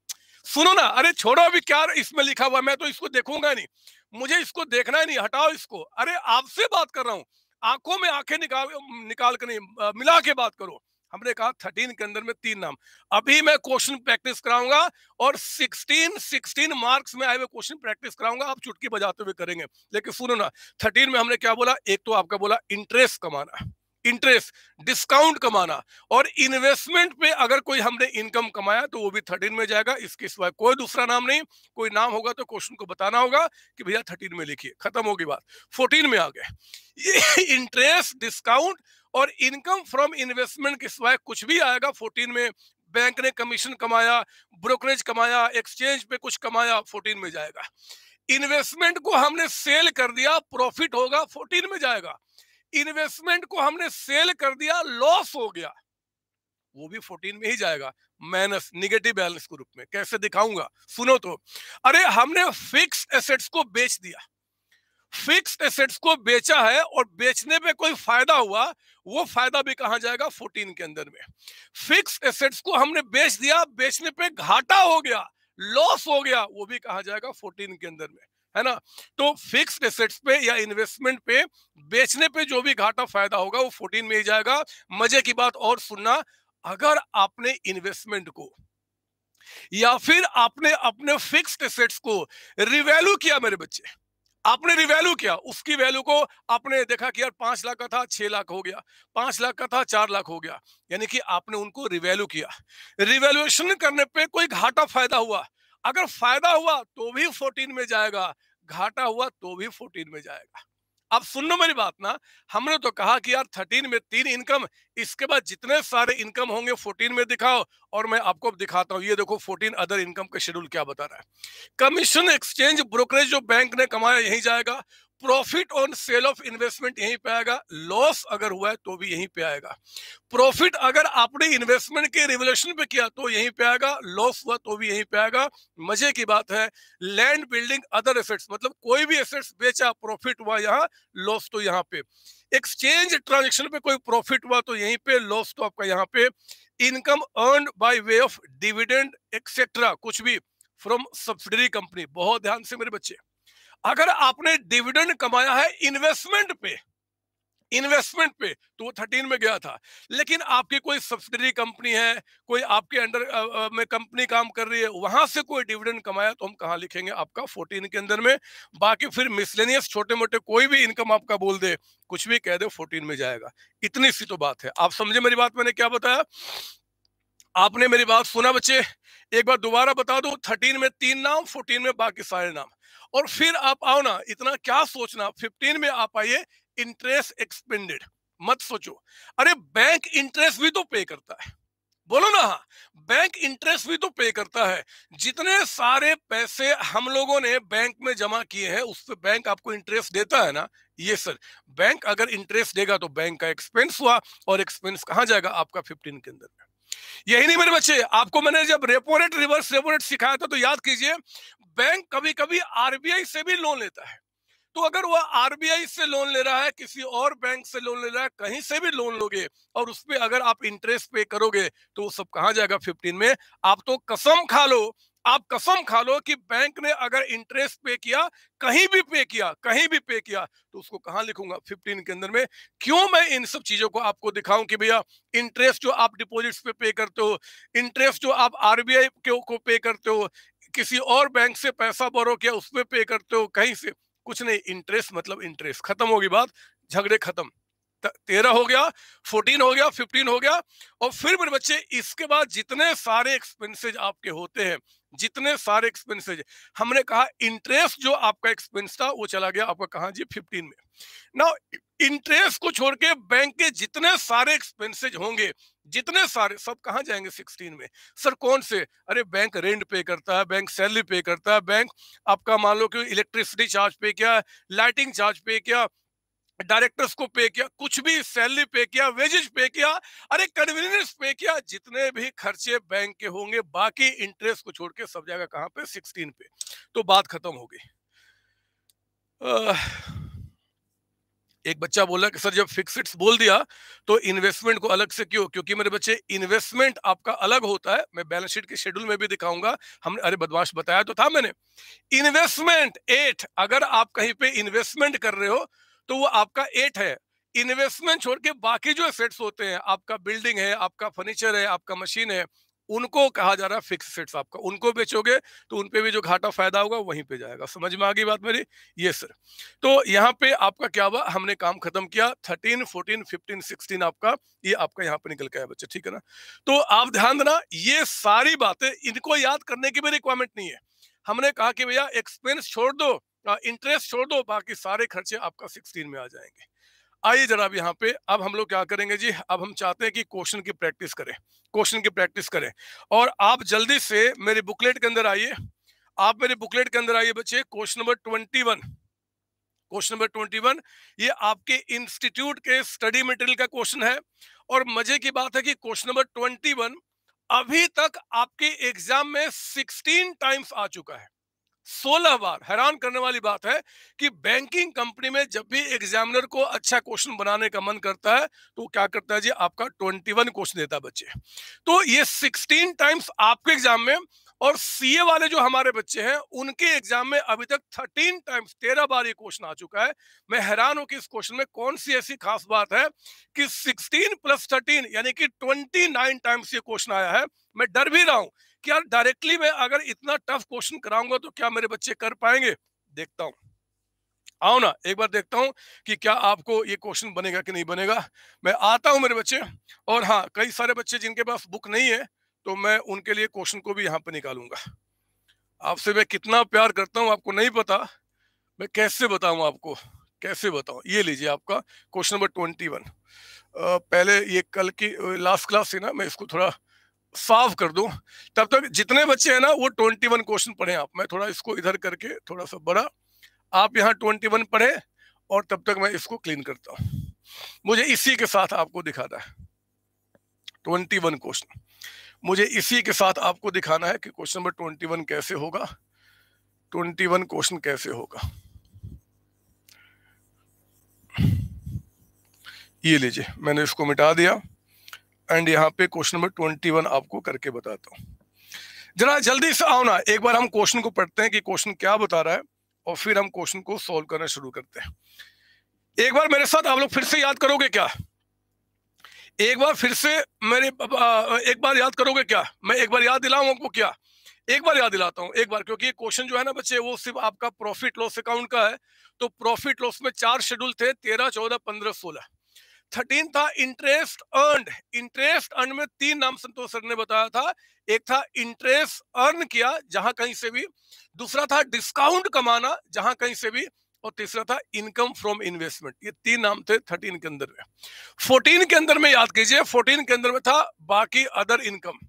सुनो ना अरे छोड़ो अभी क्या इसमें लिखा हुआ मैं तो इसको देखूंगा नहीं मुझे इसको देखना ही नहीं हटाओ इसको अरे आपसे बात कर रहा हूं आंखों में आंखें निकाल निकाल कर नहीं मिला के बात करो हमने कहा थर्टीन के अंदर में तीन नाम अभी मैं क्वेश्चन प्रैक्टिस कराऊंगा और सिक्सटीन सिक्सटीन मार्क्स में आए हुए क्वेश्चन प्रैक्टिस कराऊंगा आप चुटकी बजाते हुए करेंगे लेकिन सुनो ना थर्टीन में हमने क्या बोला एक तो आपका बोला इंटरेस्ट कमाना इंटरेस्ट डिस्काउंट कमाना और इन्वेस्टमेंट पे अगर कोई हमने इनकम कमाया तो वो भी थर्टीन में जाएगा इसके सिवाय कोई दूसरा नाम नहीं कोई नाम होगा तो क्वेश्चन को बताना होगा कि भैया थर्टीन में लिखिए खत्म होगी बात फोर्टीन में आ गए इंटरेस्ट डिस्काउंट और इनकम फ्रॉम इन्वेस्टमेंट के सिवाय कुछ भी आएगा फोर्टीन में बैंक ने कमीशन कमाया ब्रोकरेज कमाया एक्सचेंज पे कुछ कमाया फोर्टीन में जाएगा इन्वेस्टमेंट को हमने सेल कर दिया प्रॉफिट होगा फोर्टीन में जाएगा इन्वेस्टमेंट को हमने सेल कर दिया लॉस हो गया वो भी 14 में ही जाएगा माइनस निगेटिव बैलेंस के रूप में कैसे दिखाऊंगा सुनो तो अरे हमने फिक्स एसेट्स को बेच दिया फिक्स एसेट्स को बेचा है और बेचने पे कोई फायदा हुआ वो फायदा भी कहा जाएगा 14 के अंदर में फिक्स एसेट्स को हमने बेच दिया बेचने पे घाटा हो गया लॉस हो गया वो भी कहा जाएगा 14 के अंदर में है ना तो फिक्स्ड एसेट्स पे या इन्वेस्टमेंट पे बेचने पे जो भी घाटा फायदा होगा वो फोर्टीन में ही जाएगा मजे की बात और सुनना अगर आपने इन्वेस्टमेंट को या फिर आपने अपने फिक्स्ड एसेट्स को रिवैल्यू किया मेरे बच्चे आपने रिवैल्यू किया उसकी वैल्यू को आपने देखा कि यार पांच लाख का था छह लाख हो गया पांच लाख का था चार लाख हो गया यानी कि आपने उनको रिवैल्यू किया रिवैल्यूएशन करने पे कोई घाटा फायदा हुआ अगर फायदा हुआ तो भी फोर्टीन में जाएगा घाटा हुआ तो भी फोर्टीन में जाएगा अब सुन लो मेरी बात ना हमने तो कहा कि यार थर्टीन में तीन इनकम इसके बाद जितने सारे इनकम होंगे फोर्टीन में दिखाओ और मैं आपको दिखाता हूं ये देखो फोर्टीन अदर इनकम का शेड्यूल क्या बता रहा है कमीशन एक्सचेंज ब्रोकरेज जो बैंक ने कमाया यही जाएगा profit on sale of investment यहीं पे आएगा लॉस अगर हुआ है तो भी यहीं पे आएगा प्रॉफिट अगर आपने इन्वेस्टमेंट के रिवोल्यूशन पे किया तो यहीं पे आएगा लॉस हुआ तो भी यहीं पे आएगा मजे की बात है लैंड बिल्डिंग अदर एसेट्स मतलब कोई भी एसेट्स बेचा प्रॉफिट हुआ यहाँ लॉस तो यहाँ पे एक्सचेंज ट्रांजेक्शन पे कोई प्रॉफिट हुआ तो यहीं पे लॉस तो आपका यहाँ पे income earn by way of dividend etcetera कुछ भी फ्रॉम सब्सिडरी कंपनी बहुत ध्यान से मेरे बच्चे अगर आपने डिविडेंड कमाया है इन्वेस्टमेंट पे इन्वेस्टमेंट पे तो वो थर्टीन में गया था लेकिन आपकी कोई सब्सिडरी कंपनी है कोई आपके अंडर में कंपनी काम कर रही है वहां से कोई डिविडेंड कमाया तो हम कहा लिखेंगे आपका फोर्टीन के अंदर में बाकी फिर मिसलेनियस छोटे मोटे कोई भी इनकम आपका बोल दे कुछ भी कह दे फोर्टीन में जाएगा इतनी सी तो बात है आप समझे मेरी बात मैंने क्या बताया आपने मेरी बात सुना बच्चे एक बार दोबारा बता दो थर्टीन में तीन नाम फोर्टीन में बाकी सारे नाम और फिर आप आओ ना इतना क्या सोचना 15 में आप आइए इंटरेस्ट एक्सपेंडेड मत सोचो अरे बैंक इंटरेस्ट भी तो पे करता है बोलो ना हाँ बैंक इंटरेस्ट भी तो पे करता है जितने सारे पैसे हम लोगों ने बैंक में जमा किए हैं उस पर बैंक आपको इंटरेस्ट देता है ना ये सर बैंक अगर इंटरेस्ट देगा तो बैंक का एक्सपेंस हुआ और एक्सपेंस कहाँ जाएगा आपका फिफ्टीन के अंदर यही नहीं मेरे बच्चे आपको मैंने जब repo rate reverse repo rate सिखाया था तो याद कीजिए बैंक कभी कभी आरबीआई से भी लोन लेता है तो अगर वह आरबीआई से लोन ले रहा है किसी और बैंक से लोन ले रहा है कहीं से भी लोन लोगे और उस पर अगर आप इंटरेस्ट पे करोगे तो वो सब कहा जाएगा फिफ्टीन में आप तो कसम खा लो आप कसम खा लो कि बैंक ने अगर इंटरेस्ट पे किया कहीं भी पे किया कहीं भी पे किया तो उसको कहा लिखूंगा 15 के अंदर में क्यों मैं इन सब चीजों को आपको दिखाऊं कि भैया इंटरेस्ट जो आप डिपॉजिट्स पे पे करते हो इंटरेस्ट जो आप आरबीआई को पे करते हो किसी और बैंक से पैसा बोरो किया उसमें पे करते हो कहीं से कुछ नहीं इंटरेस्ट मतलब इंटरेस्ट खत्म होगी बात झगड़े खत्म तेरह हो गया फोर्टीन हो गया फिफ्टीन हो गया और फिर मेरे बच्चे इसके बाद जितने सारे एक्सपेंसेज आपके होते हैं जितने सारे एक्सपेंसेज हमने कहा इंटरेस्ट जो आपका एक्सपेंस था वो चला गया आपका कहा जी फिफ्टीन में ना इंटरेस्ट को छोड़ के बैंक के जितने सारे एक्सपेंसेज होंगे जितने सारे सब कहा जाएंगे 16 में सर कौन से अरे बैंक रेंट पे करता है बैंक सैलरी पे करता है बैंक आपका मान लो कि इलेक्ट्रिसिटी चार्ज पे किया लाइटिंग चार्ज पे किया डायरेक्टर्स को पे किया कुछ भी सैलरी पे किया वेजेस पे किया अरे कन्वीनियंस पे किया जितने भी खर्चे बैंक के होंगे बाकी इंटरेस्ट को छोड़ के सब जाएगा कहाँ पे सिक्सटीन पे तो बात खत्म हो गई एक बच्चा बोला कि सर जब फिक्सिट्स बोल दिया तो इन्वेस्टमेंट को अलग से क्यों क्योंकि मेरे बच्चे इन्वेस्टमेंट आपका अलग होता है मैं बैलेंस शीट के शेड्यूल में भी दिखाऊंगा हमने अरे बदमाश बताया तो था मैंने इन्वेस्टमेंट एट अगर आप कहीं पे इन्वेस्टमेंट कर रहे हो तो वो आपका एट है इन्वेस्टमेंट छोड़ के बाकी जो एसेट्स होते हैं आपका बिल्डिंग है आपका फर्नीचर है आपका मशीन है उनको कहा जा रहा है फिक्स सेट्स आपका उनको बेचोगे तो उनपे भी जो घाटा फायदा होगा वहीं पे जाएगा समझ में आ गई बात मेरी ये सर तो यहाँ पे आपका क्या हुआ हमने काम खत्म किया थर्टीन फोर्टीन फिफ्टीन सिक्सटीन आपका ये आपका यहाँ पे निकल के आया बच्चे ठीक है ना तो आप ध्यान देना ये सारी बातें इनको याद करने की भी रिक्वायरमेंट नहीं है हमने कहा कि भैया एक्सपेंस छोड़ दो इंटरेस्ट हाँ, छोड़ दो बाकी सारे खर्चे आपका सिक्सटीन में आ जाएंगे आइए जनाब यहाँ पे अब हम लोग क्या करेंगे जी अब हम चाहते हैं कि क्वेश्चन की प्रैक्टिस करें क्वेश्चन की प्रैक्टिस करें और आप जल्दी से मेरे बुकलेट के अंदर आइए आप मेरे बुकलेट के अंदर आइए बच्चे question number twenty one question number twenty one ये आपके इंस्टीट्यूट के स्टडी मटेरियल का क्वेश्चन है और मजे की बात है कि क्वेश्चन नंबर ट्वेंटी वन अभी तक आपके एग्जाम में सिक्सटीन टाइम्स आ चुका है सोलह बार हैरान करने वाली बात है कि बैंकिंग कंपनी में जब भी एग्जामिनर को अच्छा क्वेश्चन बनाने का मन करता है तो क्या करता है जी आपका ट्वेंटी वन क्वेश्चन देता है बच्चे तो ये सिक्सटीन टाइम्स आपके एग्जाम में और सीए वाले जो हमारे बच्चे हैं उनके एग्जाम में अभी तक थर्टीन टाइम्स तेरह बार ये क्वेश्चन आ चुका है मैं हैरान हूं कि इस क्वेश्चन में कौन सी ऐसी खास बात है कि सिक्सटीन प्लस थर्टीन यानी कि ट्वेंटी नाइन टाइम्स ये क्वेश्चन आया है मैं डर भी रहा हूं क्या डायरेक्टली मैं अगर इतना टफ क्वेश्चन कराऊंगा तो क्या मेरे बच्चे कर पाएंगे देखता हूं आओ ना एक बार देखता हूं कि क्या आपको ये क्वेश्चन बनेगा कि नहीं बनेगा मैं आता हूं मेरे बच्चे और हाँ कई सारे बच्चे जिनके पास बुक नहीं है तो मैं उनके लिए क्वेश्चन को भी यहाँ पर निकालूंगा आपसे मैं कितना प्यार करता हूँ आपको नहीं पता मैं कैसे बताऊँ आपको कैसे बताऊँ ये लीजिए आपका क्वेश्चन नंबर ट्वेंटी वन पहले ये कल की लास्ट क्लास थी ना मैं इसको थोड़ा साफ कर दो तब तक जितने बच्चे हैं ना वो ट्वेंटी वन क्वेश्चन पढ़े आप मैं थोड़ा इसको इधर करके थोड़ा सा बड़ा आप यहाँ ट्वेंटी वन पढ़े और तब तक मैं इसको क्लीन करता हूँ मुझे इसी के साथ आपको दिखाना है ट्वेंटी वन क्वेश्चन मुझे इसी के साथ आपको दिखाना है कि क्वेश्चन नंबर ट्वेंटी वन कैसे होगा ट्वेंटी वन क्वेश्चन कैसे होगा ये लीजिए मैंने इसको मिटा दिया एंड यहाँ पे क्वेश्चन नंबर ट्वेंटी वन आपको करके बताता हूँ जरा जल्दी से आओ ना एक बार हम क्वेश्चन को पढ़ते हैं कि क्वेश्चन क्या बता रहा है और फिर हम क्वेश्चन को सॉल्व करना शुरू करते हैं एक बार मेरे साथ आप लोग फिर से याद करोगे क्या एक बार फिर से मेरे एक बार याद करोगे क्या मैं एक बार याद दिलाऊ आपको क्या एक बार याद दिलाता हूँ एक बार क्योंकि क्वेश्चन जो है ना बच्चे वो सिर्फ आपका प्रॉफिट लॉस अकाउंट का है तो प्रॉफिट लॉस में चार शेड्यूल थे तेरह चौदह पंद्रह सोलह थर्टीन था इंटरेस्ट अर्न इंटरेस्ट अर्न में तीन नाम संतोष सर ने बताया था एक था इंटरेस्ट अर्न किया जहां कहीं से भी दूसरा था डिस्काउंट कमाना जहां कहीं से भी और तीसरा था इनकम फ्रॉम इन्वेस्टमेंट ये तीन नाम थे थर्टीन के अंदर में फोर्टीन के अंदर में याद कीजिए फोर्टीन के अंदर में था बाकी अदर इनकम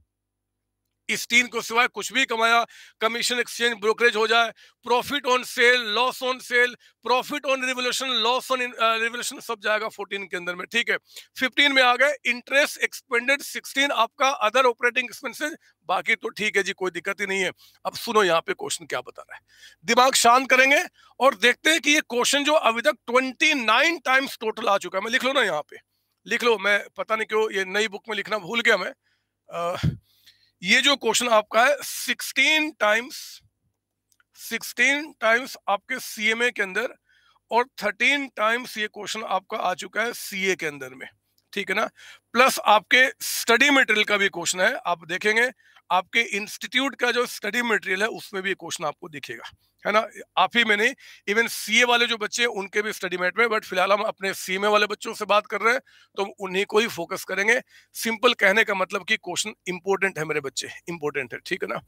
इस तीन को सिवाय कुछ भी कमाया कमीशन एक्सचेंज ब्रोकरेज हो जाए profit on sale loss on sale profit on revolution loss on revolution सब जाएगा 14 के अंदर में ठीक है 15 में आ गए इंटरेस्ट एक्सपेंडेड 16 आपका अदर ऑपरेटिंग एक्सपेंसेस बाकी तो ठीक है जी कोई दिक्कत ही नहीं है अब सुनो यहाँ पे क्वेश्चन क्या बता रहा है दिमाग शांत करेंगे और देखते हैं कि ये क्वेश्चन जो अभी तक ट्वेंटी टाइम्स टोटल आ चुका है मैं लिख लो ना यहाँ पे लिख लो मैं पता नहीं क्यों ये नई बुक में लिखना भूल गया मैं आ, ये जो क्वेश्चन आपका है सिक्सटीन टाइम्स सिक्सटीन टाइम्स आपके सीएमए के अंदर और थर्टीन टाइम्स ये क्वेश्चन आपका आ चुका है सीए के अंदर में ठीक है ना प्लस आपके स्टडी मटेरियल का भी क्वेश्चन है आप देखेंगे आपके इंस्टीट्यूट का जो स्टडी मटेरियल है उसमें भी क्वेश्चन आपको दिखेगा है ना आप ही में नहीं इवन सीए वाले जो बच्चे हैं उनके भी स्टडी मेट में बट फिलहाल हम अपने सीएमए वाले बच्चों से बात कर रहे हैं तो हम उन्हीं को ही फोकस करेंगे सिंपल कहने का मतलब कि क्वेश्चन इंपॉर्टेंट है मेरे बच्चे इंपॉर्टेंट है ठीक है ना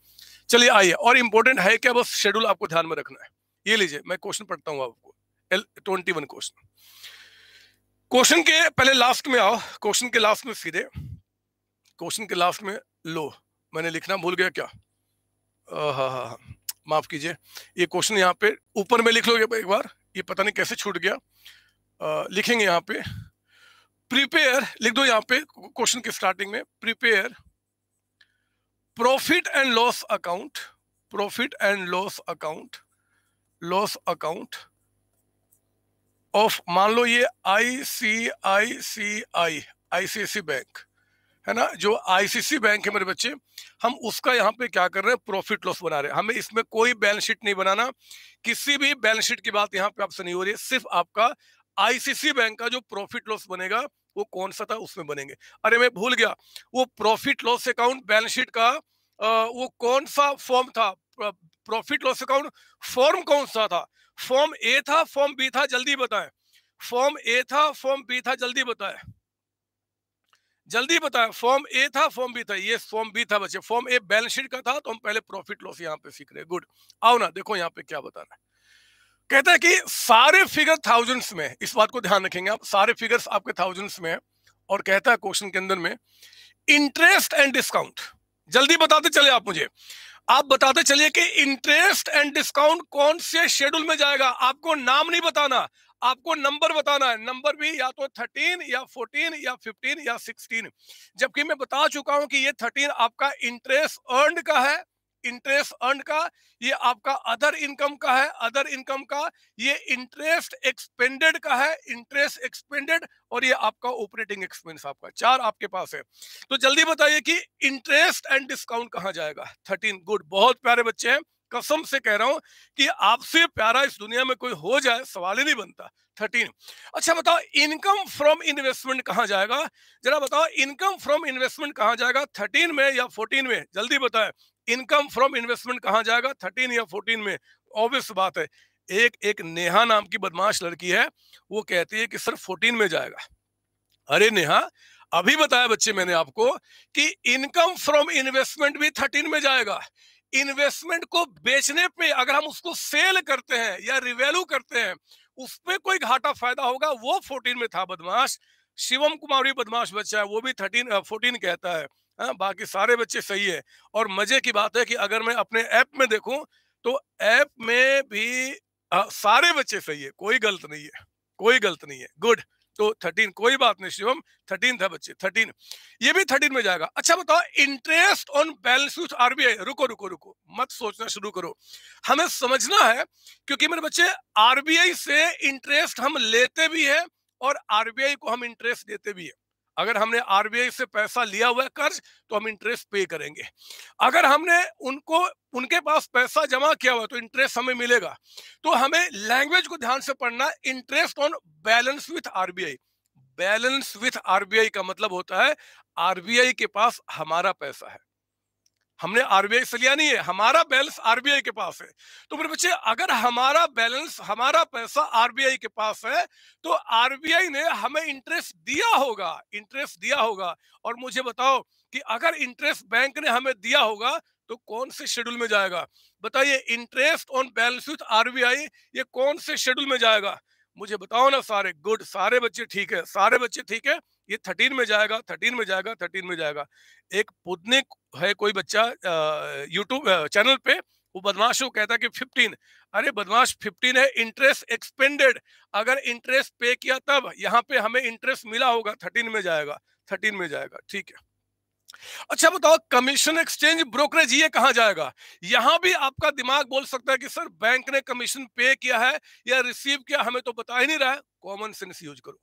चलिए आइए और इंपॉर्टेंट है क्या बस शेड्यूल आपको ध्यान में रखना है ये लीजिए मैं क्वेश्चन पढ़ता हूँ आपको L twenty one question question के पहले लास्ट में आओ क्वेश्चन के लास्ट में सीधे क्वेश्चन के लास्ट में लो मैंने लिखना भूल गया क्या हाँ हाँ हाँ माफ कीजिए ये क्वेश्चन यहाँ पे ऊपर में लिख लो एक बार ये पता नहीं कैसे छूट गया आ, लिखेंगे यहाँ पे प्रिपेयर लिख दो यहाँ पे क्वेश्चन के स्टार्टिंग में prepare profit and loss account profit and loss account loss account of मान लो ये आई सी आई सी आई आई सी आई सी बैंक है ना जो आईसीसी बैंक है मेरे बच्चे हम उसका यहाँ पे क्या कर रहे हैं प्रॉफिट लॉस बना रहे हैं हमें इसमें कोई बैलेंस शीट नहीं बनाना किसी भी बैलेंस शीट की बात यहाँ पे आपसे नहीं हो रही है सिर्फ आपका आईसीसी बैंक का जो प्रॉफिट लॉस बनेगा वो कौन सा था उसमें बनेंगे अरे मैं भूल गया वो profit loss account balance sheet का वो कौन सा फॉर्म था प्रॉफिट लॉस अकाउंट फॉर्म कौन सा था फॉर्म ए था फॉर्म बी था जल्दी बताएं फॉर्म ए था फॉर्म बी था जल्दी बताएं जल्दी बताया फॉर्म ए था फॉर्म बी था ये फॉर्म बी था बच्चे फॉर्म ए बैलेंस शीट का था तो हम पहले प्रॉफिट लॉस यहाँ पे सीख रहे गुड आओ ना देखो यहाँ पे क्या बता रहा है कहता है कि सारे फिगर थाउजेंड्स में इस बात को ध्यान रखेंगे आप सारे फिगर्स आपके थाउजेंड्स में है और कहता है क्वेश्चन के अंदर में इंटरेस्ट एंड डिस्काउंट जल्दी बताते चले आप मुझे आप बताते चलिए कि इंटरेस्ट एंड डिस्काउंट कौन से शेड्यूल में जाएगा आपको नाम नहीं बताना आपको नंबर बताना है नंबर भी या तो थर्टीन या फोर्टीन या फिफ्टीन या सिक्सटीन जबकि मैं बता चुका हूं कि ये थर्टीन आपका इंटरेस्ट अर्न का है इंटरेस्ट अर्न का ये आपका अदर इनकम का है अदर इनकम का ये इंटरेस्ट एक्सपेंडेड का है इंटरेस्ट एक्सपेंडेड और ये आपका ऑपरेटिंग एक्सपेंस आपका चार आपके पास है तो जल्दी बताइए कि इंटरेस्ट एंड डिस्काउंट कहाँ जाएगा थर्टीन गुड बहुत प्यारे बच्चे हैं कसम से कह रहा हूं कि आपसे प्यारा इस दुनिया में कोई हो जाए सवाल ही नहीं बनता थर्टीन अच्छा बताओ इनकम फ्रॉम इन्वेस्टमेंट कहाँ जाएगा जरा बताओ इनकम फ्रॉम इन्वेस्टमेंट कहाँ जाएगा थर्टीन में या फोर्टीन में जल्दी बताएं इनकम फ्रॉम इन्वेस्टमेंट कहाँ जाएगा थर्टीन या फोर्टीन में ऑब्वियस बात है एक एक नेहा नाम की बदमाश लड़की है वो कहती है कि सर फोर्टीन में जाएगा अरे नेहा अभी बताया बच्चे मैंने आपको कि इनकम फ्रॉम इन्वेस्टमेंट भी थर्टीन में जाएगा इन्वेस्टमेंट को बेचने पे अगर हम उसको सेल करते हैं या रिवेल्यू करते हैं उस पर कोई घाटा फायदा होगा वो फोर्टीन में था बदमाश शिवम कुमार भी बदमाश बच्चा है वो भी थर्टीन फोर्टीन कहता है हाँ बाकी सारे बच्चे सही है और मजे की बात है कि अगर मैं अपने ऐप में देखूं तो ऐप में भी आ, हाँ, सारे बच्चे सही है कोई गलत नहीं है कोई गलत नहीं है गुड तो थर्टीन कोई बात नहीं शिवम थर्टीन था बच्चे थर्टीन ये भी थर्टीन में जाएगा अच्छा बताओ interest on balance with RBI रुको रुको रुको मत सोचना शुरू करो हमें समझना है क्योंकि मेरे बच्चे आरबीआई से इंटरेस्ट हम लेते भी है और आरबीआई को हम इंटरेस्ट देते भी है अगर हमने आरबीआई से पैसा लिया हुआ कर्ज तो हम इंटरेस्ट पे करेंगे अगर हमने उनको उनके पास पैसा जमा किया हुआ तो इंटरेस्ट हमें मिलेगा तो हमें लैंग्वेज को ध्यान से पढ़ना interest on balance with RBI balance with RBI का मतलब होता है आरबीआई के पास हमारा पैसा है हमने आरबीआई से लिया नहीं है हमारा बैलेंस आरबीआई के पास है तो मेरे बच्चे अगर हमारा बैलेंस हमारा पैसा आरबीआई के पास है तो आरबीआई ने हमें इंटरेस्ट दिया होगा इंटरेस्ट दिया होगा और मुझे बताओ कि अगर इंटरेस्ट बैंक ने हमें दिया होगा तो कौन से शेड्यूल में जाएगा बताइए interest on balance with RBI ये कौन से शेड्यूल में जाएगा मुझे बताओ ना सारे गुड सारे बच्चे ठीक है सारे बच्चे ठीक है ये थर्टीन में जाएगा थर्टीन में जाएगा थर्टीन में जाएगा एक पुदनिक है कोई बच्चा यूट्यूब चैनल पे वो बदमाश को कहता है कि 15 अरे बदमाश 15 है इंटरेस्ट एक्सपेंडेड अगर इंटरेस्ट पे किया तब यहाँ पे हमें इंटरेस्ट मिला होगा 13 में जाएगा 13 में जाएगा ठीक है अच्छा बताओ कमीशन एक्सचेंज ब्रोकरेज ये कहा जाएगा यहां भी आपका दिमाग बोल सकता है कि सर बैंक ने कमीशन पे किया है या रिसीव किया हमें तो बता ही नहीं रहा है कॉमन सेंस यूज करो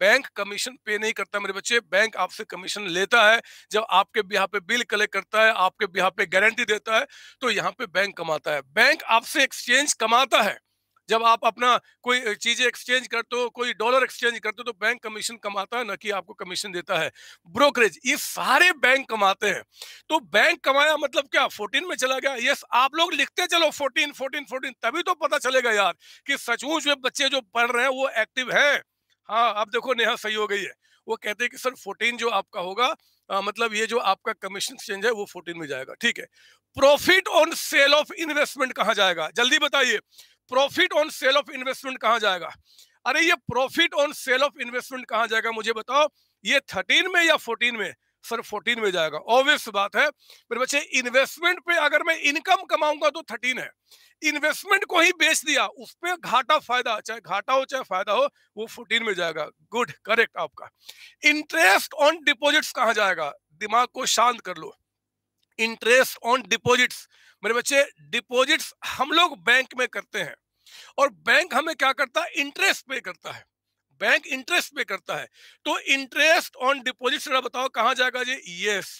बैंक कमीशन पे नहीं करता मेरे बच्चे बैंक आपसे कमीशन लेता है जब आपके बिहा पे बिल कलेक्ट करता है आपके बिहा पे गारंटी देता है तो यहाँ पे बैंक कमाता है बैंक आपसे एक्सचेंज कमाता है जब आप अपना कोई चीजें एक्सचेंज करते हो कोई डॉलर एक्सचेंज करते हो तो बैंक कमीशन कमाता है ना कि आपको कमीशन देता है ब्रोकरेज ये सारे बैंक कमाते हैं तो बैंक कमाया मतलब क्या फोर्टीन में चला गया यस आप लोग लिखते चलो फोर्टीन फोर्टीन फोर्टीन तभी तो पता चलेगा यार कि सचमुच में बच्चे जो पढ़ रहे हैं वो एक्टिव है हाँ आप देखो नेहा सही हो गई है वो कहते हैं कि सर 14 जो आपका होगा आ, मतलब ये जो आपका कमीशन चेंज है वो 14 में जाएगा ठीक है profit on sale of investment कहाँ जाएगा जल्दी बताइए profit on sale of investment कहाँ जाएगा अरे ये profit on sale of investment कहाँ जाएगा मुझे बताओ ये थर्टीन में या फोर्टीन में सर 14 में जाएगा ऑब्वियस बात है मेरे बच्चे इन्वेस्टमेंट पे अगर मैं इनकम कमाऊंगा तो 13 है इन्वेस्टमेंट को ही बेच दिया उस पर घाटा फायदा चाहे घाटा हो चाहे फायदा हो वो 14 में जाएगा गुड करेक्ट आपका इंटरेस्ट ऑन डिपॉजिट्स कहा जाएगा दिमाग को शांत कर लो इंटरेस्ट ऑन डिपॉजिट्स मेरे बच्चे डिपॉजिट्स हम लोग बैंक में करते हैं और बैंक हमें क्या करता है इंटरेस्ट पे करता है बैंक इंटरेस्ट पे करता है तो इंटरेस्ट ऑन डिपॉजिट जरा बताओ कहाँ जाएगा ये यस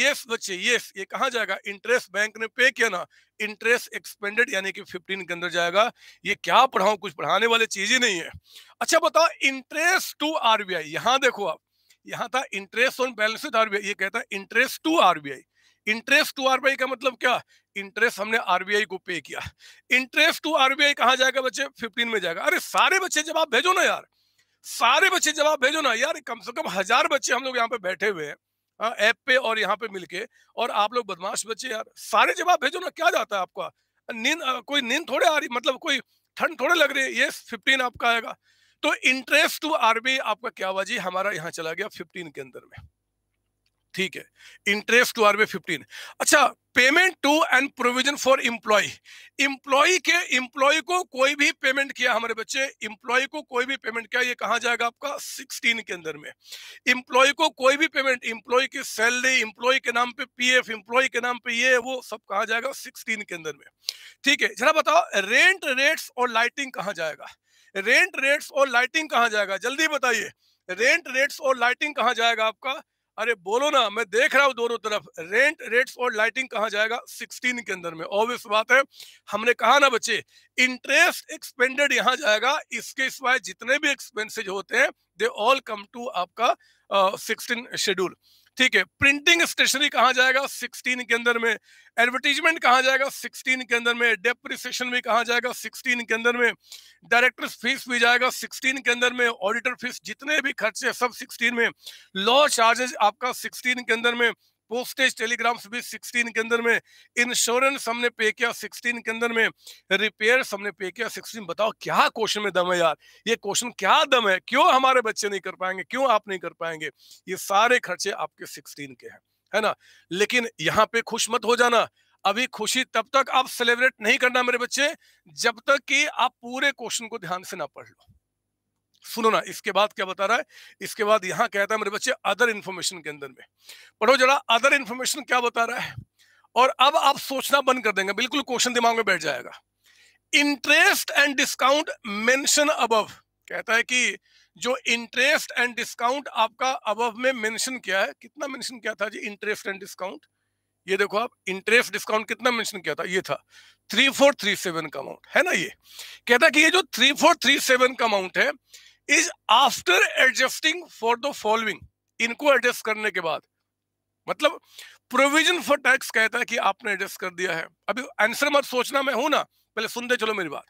यस बच्चे यस ये कहाँ जाएगा इंटरेस्ट बैंक ने पे किया ना इंटरेस्ट एक्सपेंडेड यानी कि 15 के अंदर जाएगा ये क्या पढ़ाऊ कुछ पढ़ाने वाली चीज ही नहीं है अच्छा बताओ इंटरेस्ट टू आरबीआई यहाँ देखो आप यहाँ था इंटरेस्ट ऑन बैलेंस आरबीआई ये कहता है interest to RBI interest to RBI का मतलब क्या इंटरेस्ट हमने आरबीआई को पे किया इंटरेस्ट टू आरबीआई कहाँ जाएगा बच्चे 15 में जाएगा अरे सारे बच्चे जब आप भेजो ना यार सारे बच्चे जवाब भेजो ना यार कम से कम हजार बच्चे हम लोग यहाँ पे बैठे हुए हैं हाँ, ऐप पे और यहाँ पे मिलके और आप लोग बदमाश बच्चे यार सारे जवाब भेजो ना क्या जाता है आपका नींद कोई नींद थोड़े आ रही मतलब कोई ठंड थोड़े लग रही है ये फिफ्टीन आपका आएगा तो इंटरेस्ट टू आरबी आपका क्या हुआ जी हमारा यहाँ चला गया फिफ्टीन के अंदर में ठीक है इंटरेस्ट टू आरबीआई फिफ्टीन अच्छा payment to and provision for employee employee के इम्प्लॉय को कोई भी पेमेंट किया हमारे बच्चे इम्प्लॉय को कोई भी पेमेंट किया ये कहा जाएगा आपका 16 के अंदर में इम्प्लॉय को कोई भी पेमेंट इम्प्लॉय की सैलरी इम्प्लॉय के नाम पे पीएफ इम्प्लॉय के नाम पे ये वो सब कहा जाएगा 16 के अंदर में ठीक है जरा बताओ रेंट रेट्स और लाइटिंग कहा जाएगा रेंट रेट्स और लाइटिंग कहा जाएगा जल्दी बताइए रेंट रेट्स और लाइटिंग कहा जाएगा आपका अरे बोलो ना मैं देख रहा हूँ दोनों तरफ रेंट रेट्स और लाइटिंग कहा जाएगा 16 के अंदर में ऑब्वियस बात है हमने कहा ना बच्चे इंटरेस्ट एक्सपेंडेड यहाँ जाएगा इसके सिवाय जितने भी एक्सपेंसिज होते हैं दे ऑल कम टू आपका सिक्सटीन शेड्यूल ठीक है प्रिंटिंग स्टेशनरी कहाँ जाएगा 16 के अंदर में एडवर्टीजमेंट कहा जाएगा 16 के अंदर में डेप्रिसिएशन भी कहा जाएगा 16 के अंदर में डायरेक्टर्स फीस भी जाएगा 16 के अंदर में ऑडिटर फीस जितने भी खर्चे सब 16 में लॉ चार्जेज आपका 16 के अंदर में पोस्टेज टेलीग्राम्स भी 16 के अंदर में इंश्योरेंस हमने पे किया 16 के अंदर में रिपेयर हमने पे किया 16 बताओ क्या क्वेश्चन में दम है यार ये क्वेश्चन क्या दम है क्यों हमारे बच्चे नहीं कर पाएंगे क्यों आप नहीं कर पाएंगे ये सारे खर्चे आपके 16 के हैं है ना लेकिन यहाँ पे खुश मत हो जाना अभी खुशी तब तक आप सेलिब्रेट नहीं करना मेरे बच्चे जब तक कि आप पूरे क्वेश्चन को ध्यान से ना पढ़ लो सुनो ना इसके बाद क्या बता रहा है इसके बाद यहां कहता है मेरे बच्चे अदर इन्फॉर्मेशन के अंदर में पढ़ो जरा अदर इन्फॉर्मेशन क्या बता रहा है और अब आप सोचना बंद कर देंगे बिल्कुल क्वेश्चन दिमाग में बैठ जाएगा interest and discount mention above कहता है कि जो इंटरेस्ट एंड डिस्काउंट आपका अबव में मेंशन किया है कितना मेंशन किया था जी इंटरेस्ट एंड डिस्काउंट ये देखो आप इंटरेस्ट डिस्काउंट कितना मेंशन किया था ये था थ्री फोर थ्री सेवन का अमाउंट है ना ये कहता है कि ये जो थ्री फोर थ्री सेवन का अमाउंट है is after adjusting for the following इनको एडजस्ट करने के बाद मतलब प्रोविजन फॉर टैक्स कहता है कि आपने एडजस्ट कर दिया है अभी आंसर मत सोचना मैं हूं ना पहले दे चलो मेरी बात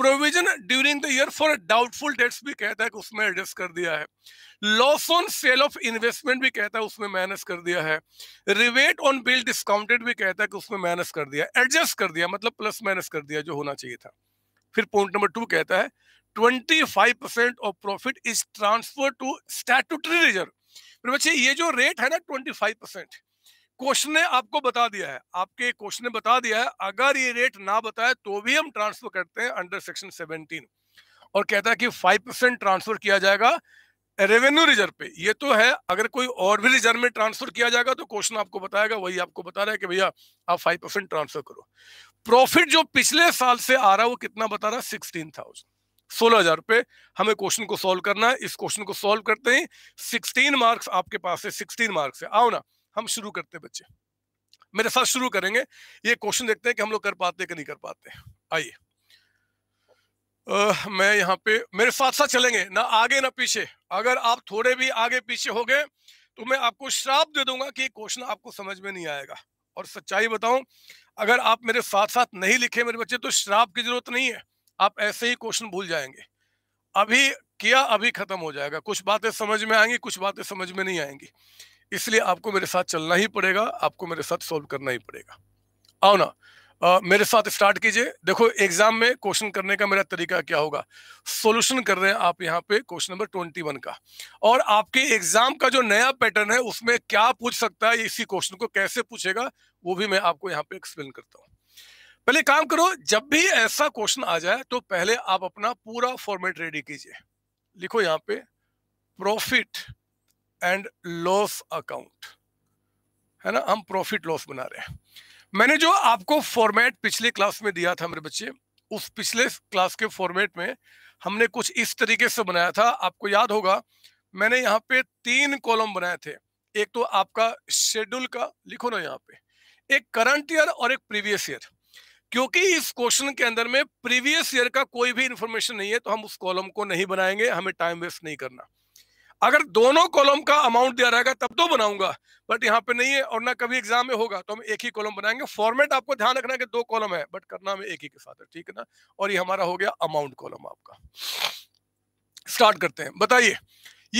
provision during the year for doubtful debts भी कहता है कि उसमें एडजस्ट कर दिया है loss on sale of investment भी कहता है उसमें माइनस कर दिया है रिवेट ऑन बिल डिस्काउंटेड भी कहता है कि उसमें माइनस कर दिया एडजस्ट कर दिया मतलब प्लस माइनस कर दिया जो होना चाहिए था फिर पॉइंट नंबर टू कहता है 25% of profit is transfer to statutory reserve मेरे बच्चे ये जो रेट है ना 25% क्वेश्चन ने आपको बता दिया है आपके क्वेश्चन ने बता दिया है अगर ये रेट ना बताए तो भी हम ट्रांसफर करते हैं अंडर सेक्शन 17 और कहता है कि 5% ट्रांसफर किया जाएगा रेवेन्यू रिजर्व पे ये तो है अगर कोई और भी रिजर्व में ट्रांसफर किया जाएगा तो क्वेश्चन आपको बताएगा वही आपको बता रहा है कि भैया आप फाइव परसेंट ट्रांसफर करो प्रॉफिट जो पिछले साल से आ रहा है वो कितना बता रहा है सिक्सटीन थाउजेंड सोलह हजार रुपये हमें क्वेश्चन को सॉल्व करना है इस क्वेश्चन को सॉल्व करते हैं सिक्सटीन मार्क्स आपके पास है सिक्सटीन मार्क्स है आओ ना हम शुरू करते हैं बच्चे मेरे साथ शुरू करेंगे ये क्वेश्चन देखते हैं कि हम लोग कर पाते कि नहीं कर पाते आइए Uh, मैं यहाँ पे मेरे साथ साथ चलेंगे ना आगे ना पीछे अगर आप थोड़े भी आगे पीछे हो गए तो मैं आपको श्राप दे दूंगा कि क्वेश्चन आपको समझ में नहीं आएगा और सच्चाई बताऊं अगर आप मेरे साथ साथ नहीं लिखे मेरे बच्चे तो श्राप की जरूरत नहीं है आप ऐसे ही क्वेश्चन भूल जाएंगे अभी किया अभी खत्म हो जाएगा कुछ बातें समझ में आएंगी कुछ बातें समझ में नहीं आएंगी इसलिए आपको मेरे साथ चलना ही पड़ेगा आपको मेरे साथ सॉल्व करना ही पड़ेगा आओ ना आ, मेरे साथ स्टार्ट कीजिए देखो एग्जाम में क्वेश्चन करने का मेरा तरीका क्या होगा सॉल्यूशन कर रहे हैं आप यहाँ पे क्वेश्चन नंबर ट्वेंटी वन का और आपके एग्जाम का जो नया पैटर्न है उसमें क्या पूछ सकता है इसी क्वेश्चन को कैसे पूछेगा वो भी मैं आपको यहाँ पे एक्सप्लेन करता हूँ पहले काम करो जब भी ऐसा क्वेश्चन आ जाए तो पहले आप अपना पूरा फॉर्मेट रेडी कीजिए लिखो यहाँ पे प्रॉफिट एंड लॉस अकाउंट है ना हम प्रॉफिट लॉस बना रहे हैं मैंने जो आपको फॉर्मेट पिछले क्लास में दिया था मेरे बच्चे उस पिछले क्लास के फॉर्मेट में हमने कुछ इस तरीके से बनाया था आपको याद होगा मैंने यहाँ पे तीन कॉलम बनाए थे एक तो आपका शेड्यूल का लिखो ना यहाँ पे एक करंट ईयर और एक प्रीवियस ईयर क्योंकि इस क्वेश्चन के अंदर में प्रीवियस ईयर का कोई भी इंफॉर्मेशन नहीं है तो हम उस कॉलम को नहीं बनाएंगे हमें टाइम वेस्ट नहीं करना अगर दोनों कॉलम का अमाउंट दिया रहेगा तब तो बनाऊंगा बट यहाँ पे नहीं है और ना कभी एग्जाम में होगा तो हम एक ही कॉलम बनाएंगे फॉर्मेट आपको ध्यान रखना कि दो कॉलम है बट करना हमें एक ही के साथ है ठीक है ना और ये हमारा हो गया अमाउंट कॉलम आपका स्टार्ट करते हैं बताइए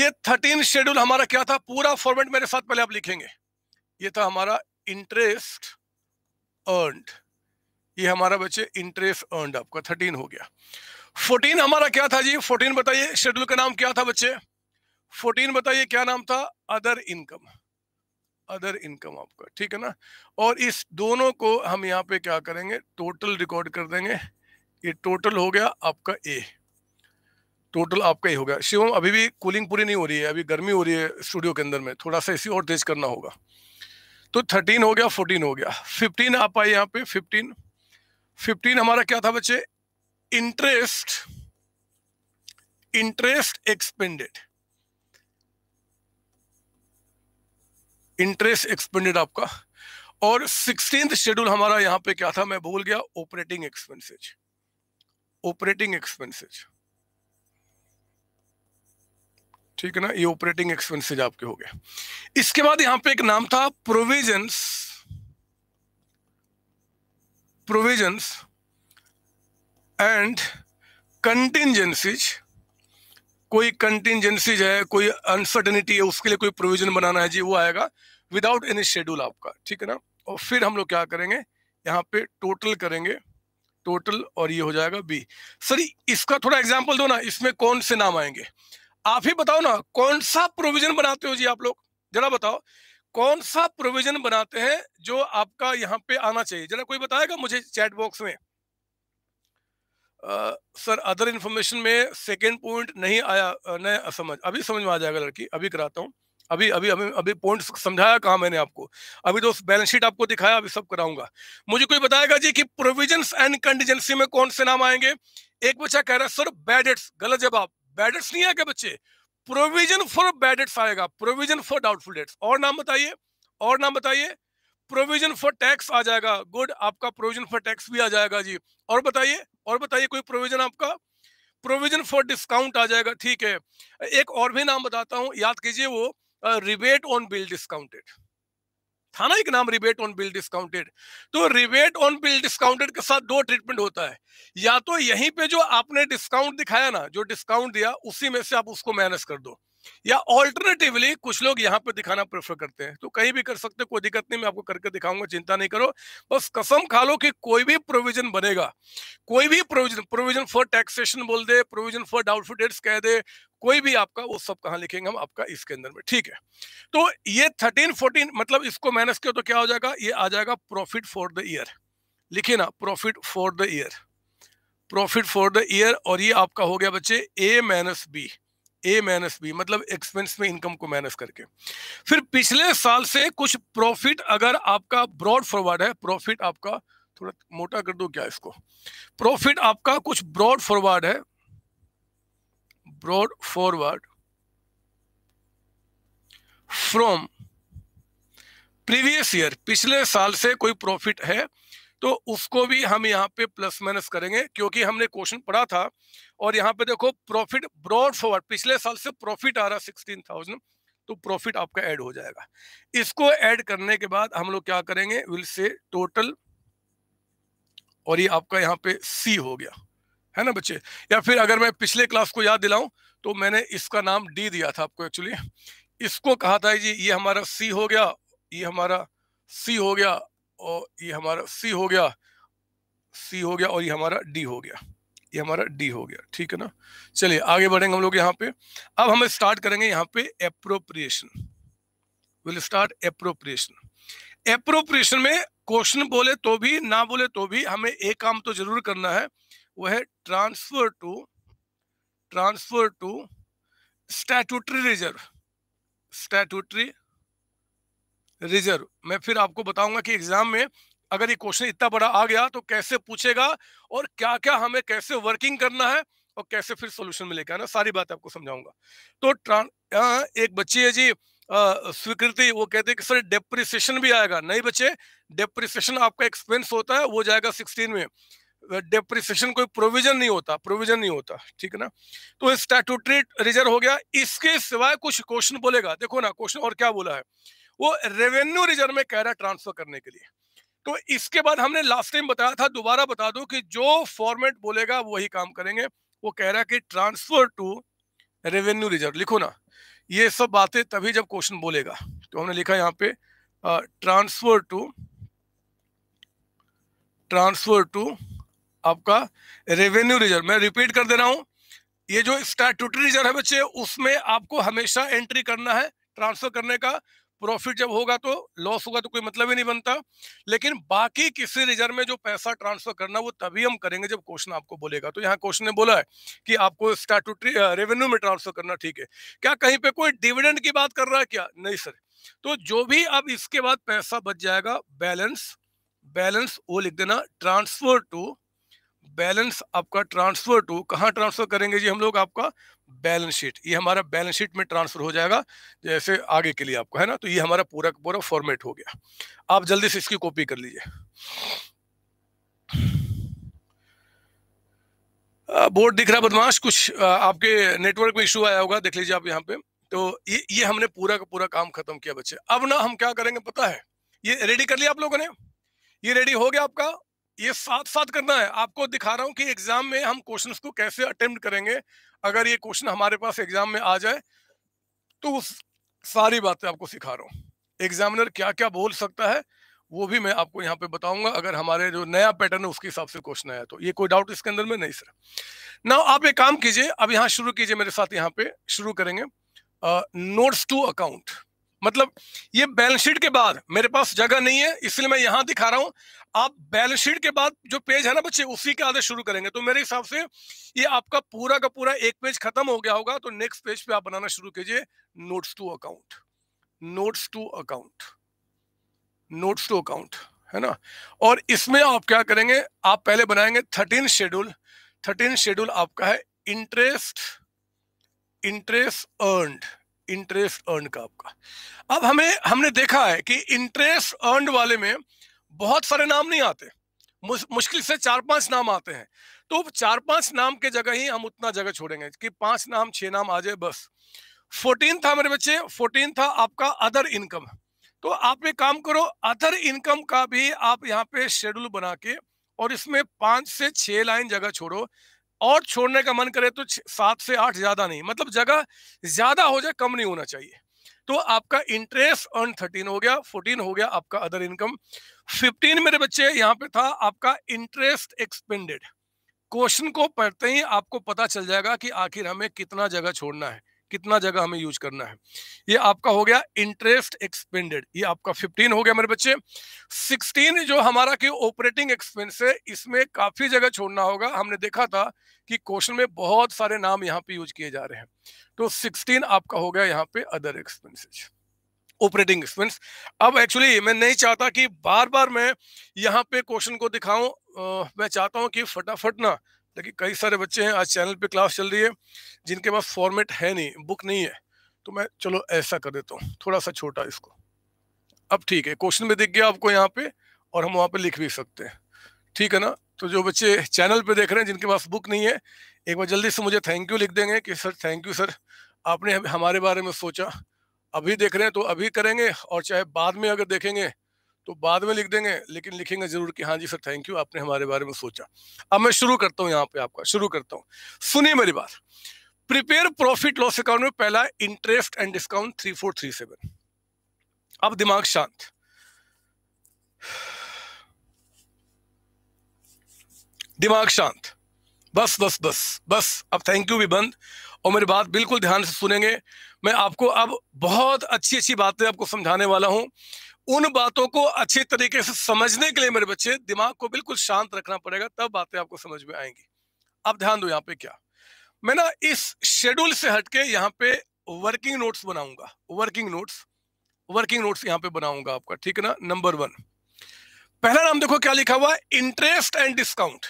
ये थर्टीन शेड्यूल हमारा क्या था पूरा फॉर्मेट मेरे साथ पहले आप लिखेंगे ये था हमारा इंटरेस्ट अर्न ये हमारा बच्चे इंटरेस्ट अर्न आपका थर्टीन हो गया फोर्टीन हमारा क्या था जी फोर्टीन बताइए शेड्यूल का नाम क्या था बच्चे फोर्टीन बताइए क्या नाम था अदर इनकम अदर इनकम आपका ठीक है ना और इस दोनों को हम यहाँ पे क्या करेंगे टोटल रिकॉर्ड कर देंगे ये टोटल हो गया आपका ए टोटल आपका ही हो गया शिवम अभी भी कूलिंग पूरी नहीं हो रही है अभी गर्मी हो रही है स्टूडियो के अंदर में थोड़ा सा इसी और तेज करना होगा तो थर्टीन हो गया फोर्टीन हो गया फिफ्टीन आप आए यहाँ पे फिफ्टीन फिफ्टीन हमारा क्या था बच्चे interest interest expended interest expended आपका और सिक्सटीन शेड्यूल हमारा यहां पे क्या था मैं भूल गया ऑपरेटिंग एक्सपेंसेज ऑपरेटिंग एक्सपेंसेज ठीक है ना ये ऑपरेटिंग एक्सपेंसेज आपके हो गए इसके बाद यहां पे एक नाम था प्रोविजंस provisions and contingencies कोई कंटिजेंसीज है कोई अनसर्टनिटी है उसके लिए कोई प्रोविजन बनाना है जी वो आएगा विदाउट एनी शेड्यूल आपका ठीक है ना और फिर हम लोग क्या करेंगे यहाँ पे टोटल करेंगे टोटल और ये हो जाएगा बी सर इसका थोड़ा एग्जाम्पल दो ना इसमें कौन से नाम आएंगे आप ही बताओ ना कौन सा प्रोविजन बनाते हो जी आप लोग जरा बताओ कौन सा प्रोविजन बनाते हैं जो आपका यहाँ पे आना चाहिए जरा कोई बताएगा मुझे चैट बॉक्स में सर अदर इंफॉर्मेशन में सेकेंड पॉइंट नहीं आया न समझ अभी समझ में आ जाएगा लड़की अभी कराता हूँ अभी अभी अभी अभी पॉइंट समझाया कहा मैंने आपको अभी तो बैलेंस शीट आपको दिखाया अभी सब कराऊंगा मुझे कोई बताएगा जी कि प्रोविजन एंड कंटीजेंसी में कौन से नाम आएंगे एक बच्चा कह रहा है सर बैडेट्स गलत जवाब बैडेट्स नहीं आएगा बच्चे प्रोविजन फॉर बैड डेट्स आएगा प्रोविजन फॉर डाउटफुल डेट्स और नाम बताइए और नाम बताइए प्रोविजन फॉर टैक्स आ जाएगा गुड आपका प्रोविजन फॉर टैक्स भी आ जाएगा जी और बताइए और बताइए कोई प्रोविजन आपका प्रोविजन फॉर डिस्काउंट आ जाएगा ठीक है एक और भी नाम बताता हूँ याद कीजिए वो रिबेट ऑन बिल डिस्काउंटेड था ना एक नाम रिबेट ऑन बिल डिस्काउंटेड तो रिबेट ऑन बिल डिस्काउंटेड के साथ दो ट्रीटमेंट होता है या तो यहीं पे जो आपने डिस्काउंट दिखाया ना जो डिस्काउंट दिया उसी में से आप उसको माइनस कर दो या ऑल्टरनेटिवली कुछ लोग यहाँ पे दिखाना प्रेफर करते हैं तो कहीं भी कर सकते कोई दिक्कत नहीं मैं आपको करके दिखाऊंगा चिंता नहीं करो बस कसम खा लो कि कोई भी प्रोविजन बनेगा कोई भी प्रोविजन प्रोविजन फॉर टैक्सेशन बोल दे प्रोविजन फॉर डाउटफुल डेट्स कह दे कोई भी आपका वो सब कहाँ लिखेंगे हम आपका इसके अंदर में ठीक है तो ये थर्टीन फोर्टीन मतलब इसको माइनस किया तो क्या हो जाएगा ये आ जाएगा प्रॉफिट फॉर द ईयर लिखिए ना profit for the year profit for the year और ये आपका हो गया बच्चे A minus B A minus B मतलब एक्सपेंस में इनकम को माइनस करके फिर पिछले साल से कुछ प्रॉफिट अगर आपका ब्रॉड फॉरवर्ड है प्रॉफिट आपका थोड़ा मोटा कर दो क्या इसको प्रॉफिट आपका कुछ ब्रॉड फॉरवर्ड है brought forward from previous year पिछले साल से कोई प्रॉफिट है तो उसको भी हम यहाँ पे प्लस माइनस करेंगे क्योंकि हमने क्वेश्चन पढ़ा था और यहाँ पे देखो प्रॉफिट ब्रॉड फॉरवर्ड पिछले साल से प्रॉफिट आ रहा सिक्सटीन थाउजेंड तो प्रॉफिट आपका ऐड हो जाएगा इसको ऐड करने के बाद हम लोग क्या करेंगे विल से टोटल और ये आपका यहाँ पे सी हो गया है ना बच्चे या फिर अगर मैं पिछले क्लास को याद दिलाऊं तो मैंने इसका नाम डी दिया था आपको एक्चुअली इसको कहा था जी ये हमारा सी हो गया ये हमारा सी हो गया और ये हमारा सी हो गया सी हो गया और ये हमारा डी हो गया ये हमारा डी हो गया ठीक है ना चलिए आगे बढ़ेंगे हम लोग यहाँ पे अब हम स्टार्ट करेंगे यहाँ पे appropriation will start appropriation appropriation में क्वेश्चन बोले तो भी ना बोले तो भी हमें एक काम तो जरूर करना है वह है transfer to transfer to statutory reserve statutory reserve मैं फिर आपको बताऊंगा कि एग्जाम में अगर ये क्वेश्चन इतना बड़ा आ गया तो कैसे पूछेगा और क्या क्या हमें कैसे वर्किंग करना है और कैसे फिर सोल्यूशन में लेके आना सारी बात आपको समझाऊंगा तो एक बच्ची है जी स्वीकृति वो कहते हैं कि सर डेप्रिसिएशन भी आएगा नहीं बच्चे डेप्रिसिएशन आपका एक्सपेंस होता है वो जाएगा सिक्सटीन में डेप्रिसिएशन कोई प्रोविजन नहीं होता प्रोविजन नहीं होता ठीक है ना तो स्टैट्यूटरी रिजर्व हो गया इसके सिवाय कुछ क्वेश्चन बोलेगा देखो ना क्वेश्चन और क्या बोला है वो रेवेन्यू रिजर्व में कह रहा है ट्रांसफर करने के लिए तो इसके बाद हमने लास्ट टाइम बताया था दोबारा बता दो कि जो फॉर्मेट बोलेगा वही काम करेंगे वो कह रहा है कि ट्रांसफर टू रेवेन्यू रिजर्व लिखो ना ये सब बातें तभी जब क्वेश्चन बोलेगा तो हमने लिखा यहाँ पे ट्रांसफर टू ट्रांसफर टू आपका रेवेन्यू रिजर्व मैं रिपीट कर दे रहा हूं ये जो स्टैट्यूटरी रिजर्व है बच्चे उसमें आपको हमेशा एंट्री करना है ट्रांसफर करने का प्रॉफिट जब होगा तो लॉस होगा तो कोई मतलब ही नहीं बनता लेकिन बाकी किसी रिजर्व में जो पैसा ट्रांसफर करना वो तभी हम करेंगे जब क्वेश्चन आपको बोलेगा तो यहाँ क्वेश्चन ने बोला है कि आपको स्टैटूटरी रेवेन्यू में ट्रांसफर करना ठीक है क्या कहीं पे कोई डिविडेंड की बात कर रहा है क्या नहीं सर तो जो भी अब इसके बाद पैसा बच जाएगा बैलेंस बैलेंस वो लिख देना ट्रांसफर टू बैलेंस आपका ट्रांसफर टू कहाँ ट्रांसफर करेंगे जी हम लोग आपका बैलेंस शीट ये हमारा बैलेंस शीट में ट्रांसफर हो जाएगा जैसे आगे के लिए आपको है ना तो ये हमारा पूरा पूरा फॉर्मेट हो गया आप जल्दी से इसकी कॉपी कर लीजिए बोर्ड दिख रहा बदमाश कुछ आपके नेटवर्क में इशू आया होगा देख लीजिए आप यहाँ पे तो ये ये हमने पूरा का पूरा काम खत्म किया बच्चे अब ना हम क्या करेंगे पता है ये रेडी कर लिया आप लोगों ने ये रेडी हो गया आपका ये साथ साथ करना है आपको दिखा रहा हूँ कि एग्जाम में हम क्वेश्चन को कैसे अटेम्प्ट करेंगे अगर ये क्वेश्चन हमारे पास एग्जाम में आ जाए तो सारी बातें आपको सिखा रहा हूँ एग्जामिनर क्या क्या बोल सकता है वो भी मैं आपको यहाँ पे बताऊंगा अगर हमारे जो नया पैटर्न है उसके हिसाब से क्वेश्चन आया तो ये कोई डाउट इसके अंदर में नहीं सर ना आप एक काम कीजिए अब यहाँ शुरू कीजिए मेरे साथ यहाँ पे शुरू करेंगे नोट्स टू अकाउंट मतलब ये बैलेंस शीट के बाद मेरे पास जगह नहीं है इसलिए मैं यहां दिखा रहा हूं आप बैलेंस शीट के बाद जो पेज है ना बच्चे उसी के आधे शुरू करेंगे तो मेरे हिसाब से ये आपका पूरा का पूरा एक पेज खत्म हो गया होगा तो नेक्स्ट पेज पे आप बनाना शुरू कीजिए notes to account notes to account notes to account है ना और इसमें आप क्या करेंगे आप पहले बनाएंगे थर्टीन शेड्यूल थर्टीन शेड्यूल आपका है interest interest earned interest earn का आपका अब हमें हमने देखा है कि इंटरेस्ट अर्न वाले में बहुत सारे नाम नहीं आते मुश्किल से चार पांच नाम आते हैं तो चार पांच नाम के जगह ही हम उतना जगह छोड़ेंगे कि पांच नाम छह नाम आ जाए बस फोर्टीन था मेरे बच्चे फोर्टीन था आपका अदर इनकम तो आप एक काम करो अदर इनकम का भी आप यहाँ पे शेड्यूल बना के और इसमें पांच से छह लाइन जगह छोड़ो और छोड़ने का मन करे तो सात से आठ ज्यादा नहीं मतलब जगह ज्यादा हो जाए कम नहीं होना चाहिए तो आपका इंटरेस्ट अर्न थर्टीन हो गया फोर्टीन हो गया आपका अदर इनकम फिफ्टीन मेरे बच्चे यहाँ पे था आपका इंटरेस्ट एक्सपेंडेड क्वेश्चन को पढ़ते ही आपको पता चल जाएगा कि आखिर हमें कितना जगह छोड़ना है कितना जगह हमें यूज करना है ये आपका हो गया इंटरेस्ट एक्सपेंडेड ये आपका 15 हो गया मेरे बच्चे 16 जो हमारा कि ऑपरेटिंग एक्सपेंस है इसमें काफी जगह छोड़ना होगा हमने देखा था कि क्वेश्चन में बहुत सारे नाम यहाँ पे यूज किए जा रहे हैं तो सिक्सटीन आपका हो गया यहाँ पे अदर एक्सपेंसेज ऑपरेटिंग एक्सपेंस अब एक्चुअली मैं नहीं चाहता कि बार बार मैं यहाँ पे क्वेश्चन को दिखाऊं मैं चाहता हूँ कि फटाफट ना देखिए कई सारे बच्चे हैं आज चैनल पे क्लास चल रही है जिनके पास फॉर्मेट है नहीं बुक नहीं है तो मैं चलो ऐसा कर देता हूँ थोड़ा सा छोटा इसको अब ठीक है क्वेश्चन भी दिख गया आपको यहाँ पे और हम वहाँ पे लिख भी सकते हैं ठीक है ना तो जो बच्चे चैनल पे देख रहे हैं जिनके पास बुक नहीं है एक बार जल्दी से मुझे थैंक यू लिख देंगे कि सर थैंक यू सर आपने हमारे बारे में सोचा अभी देख रहे हैं तो अभी करेंगे और चाहे बाद में अगर देखेंगे तो बाद में लिख देंगे लेकिन लिखेंगे जरूर कि हाँ जी सर थैंक यू आपने हमारे बारे में सोचा अब मैं शुरू करता हूँ यहाँ पे आपका शुरू करता हूँ सुनिए मेरी बात प्रिपेयर प्रॉफिट लॉस अकाउंट में पहला interest and discount three four three seven अब दिमाग शांत दिमाग शांत बस बस बस बस अब थैंक यू भी बंद और मेरी बात बिल्कुल ध्यान से सुनेंगे मैं आपको अब बहुत अच्छी अच्छी बातें आपको समझाने वाला हूं उन बातों को अच्छे तरीके से समझने के लिए मेरे बच्चे दिमाग को बिल्कुल शांत रखना पड़ेगा तब बातें आपको समझ में आएंगी अब ध्यान दो यहाँ पे क्या मैं ना इस शेड्यूल से हटके यहाँ पे वर्किंग नोट्स बनाऊंगा वर्किंग नोट्स वर्किंग नोट्स यहाँ पे बनाऊंगा आपका ठीक है ना नंबर वन पहला नाम देखो क्या लिखा हुआ इंटरेस्ट एंड डिस्काउंट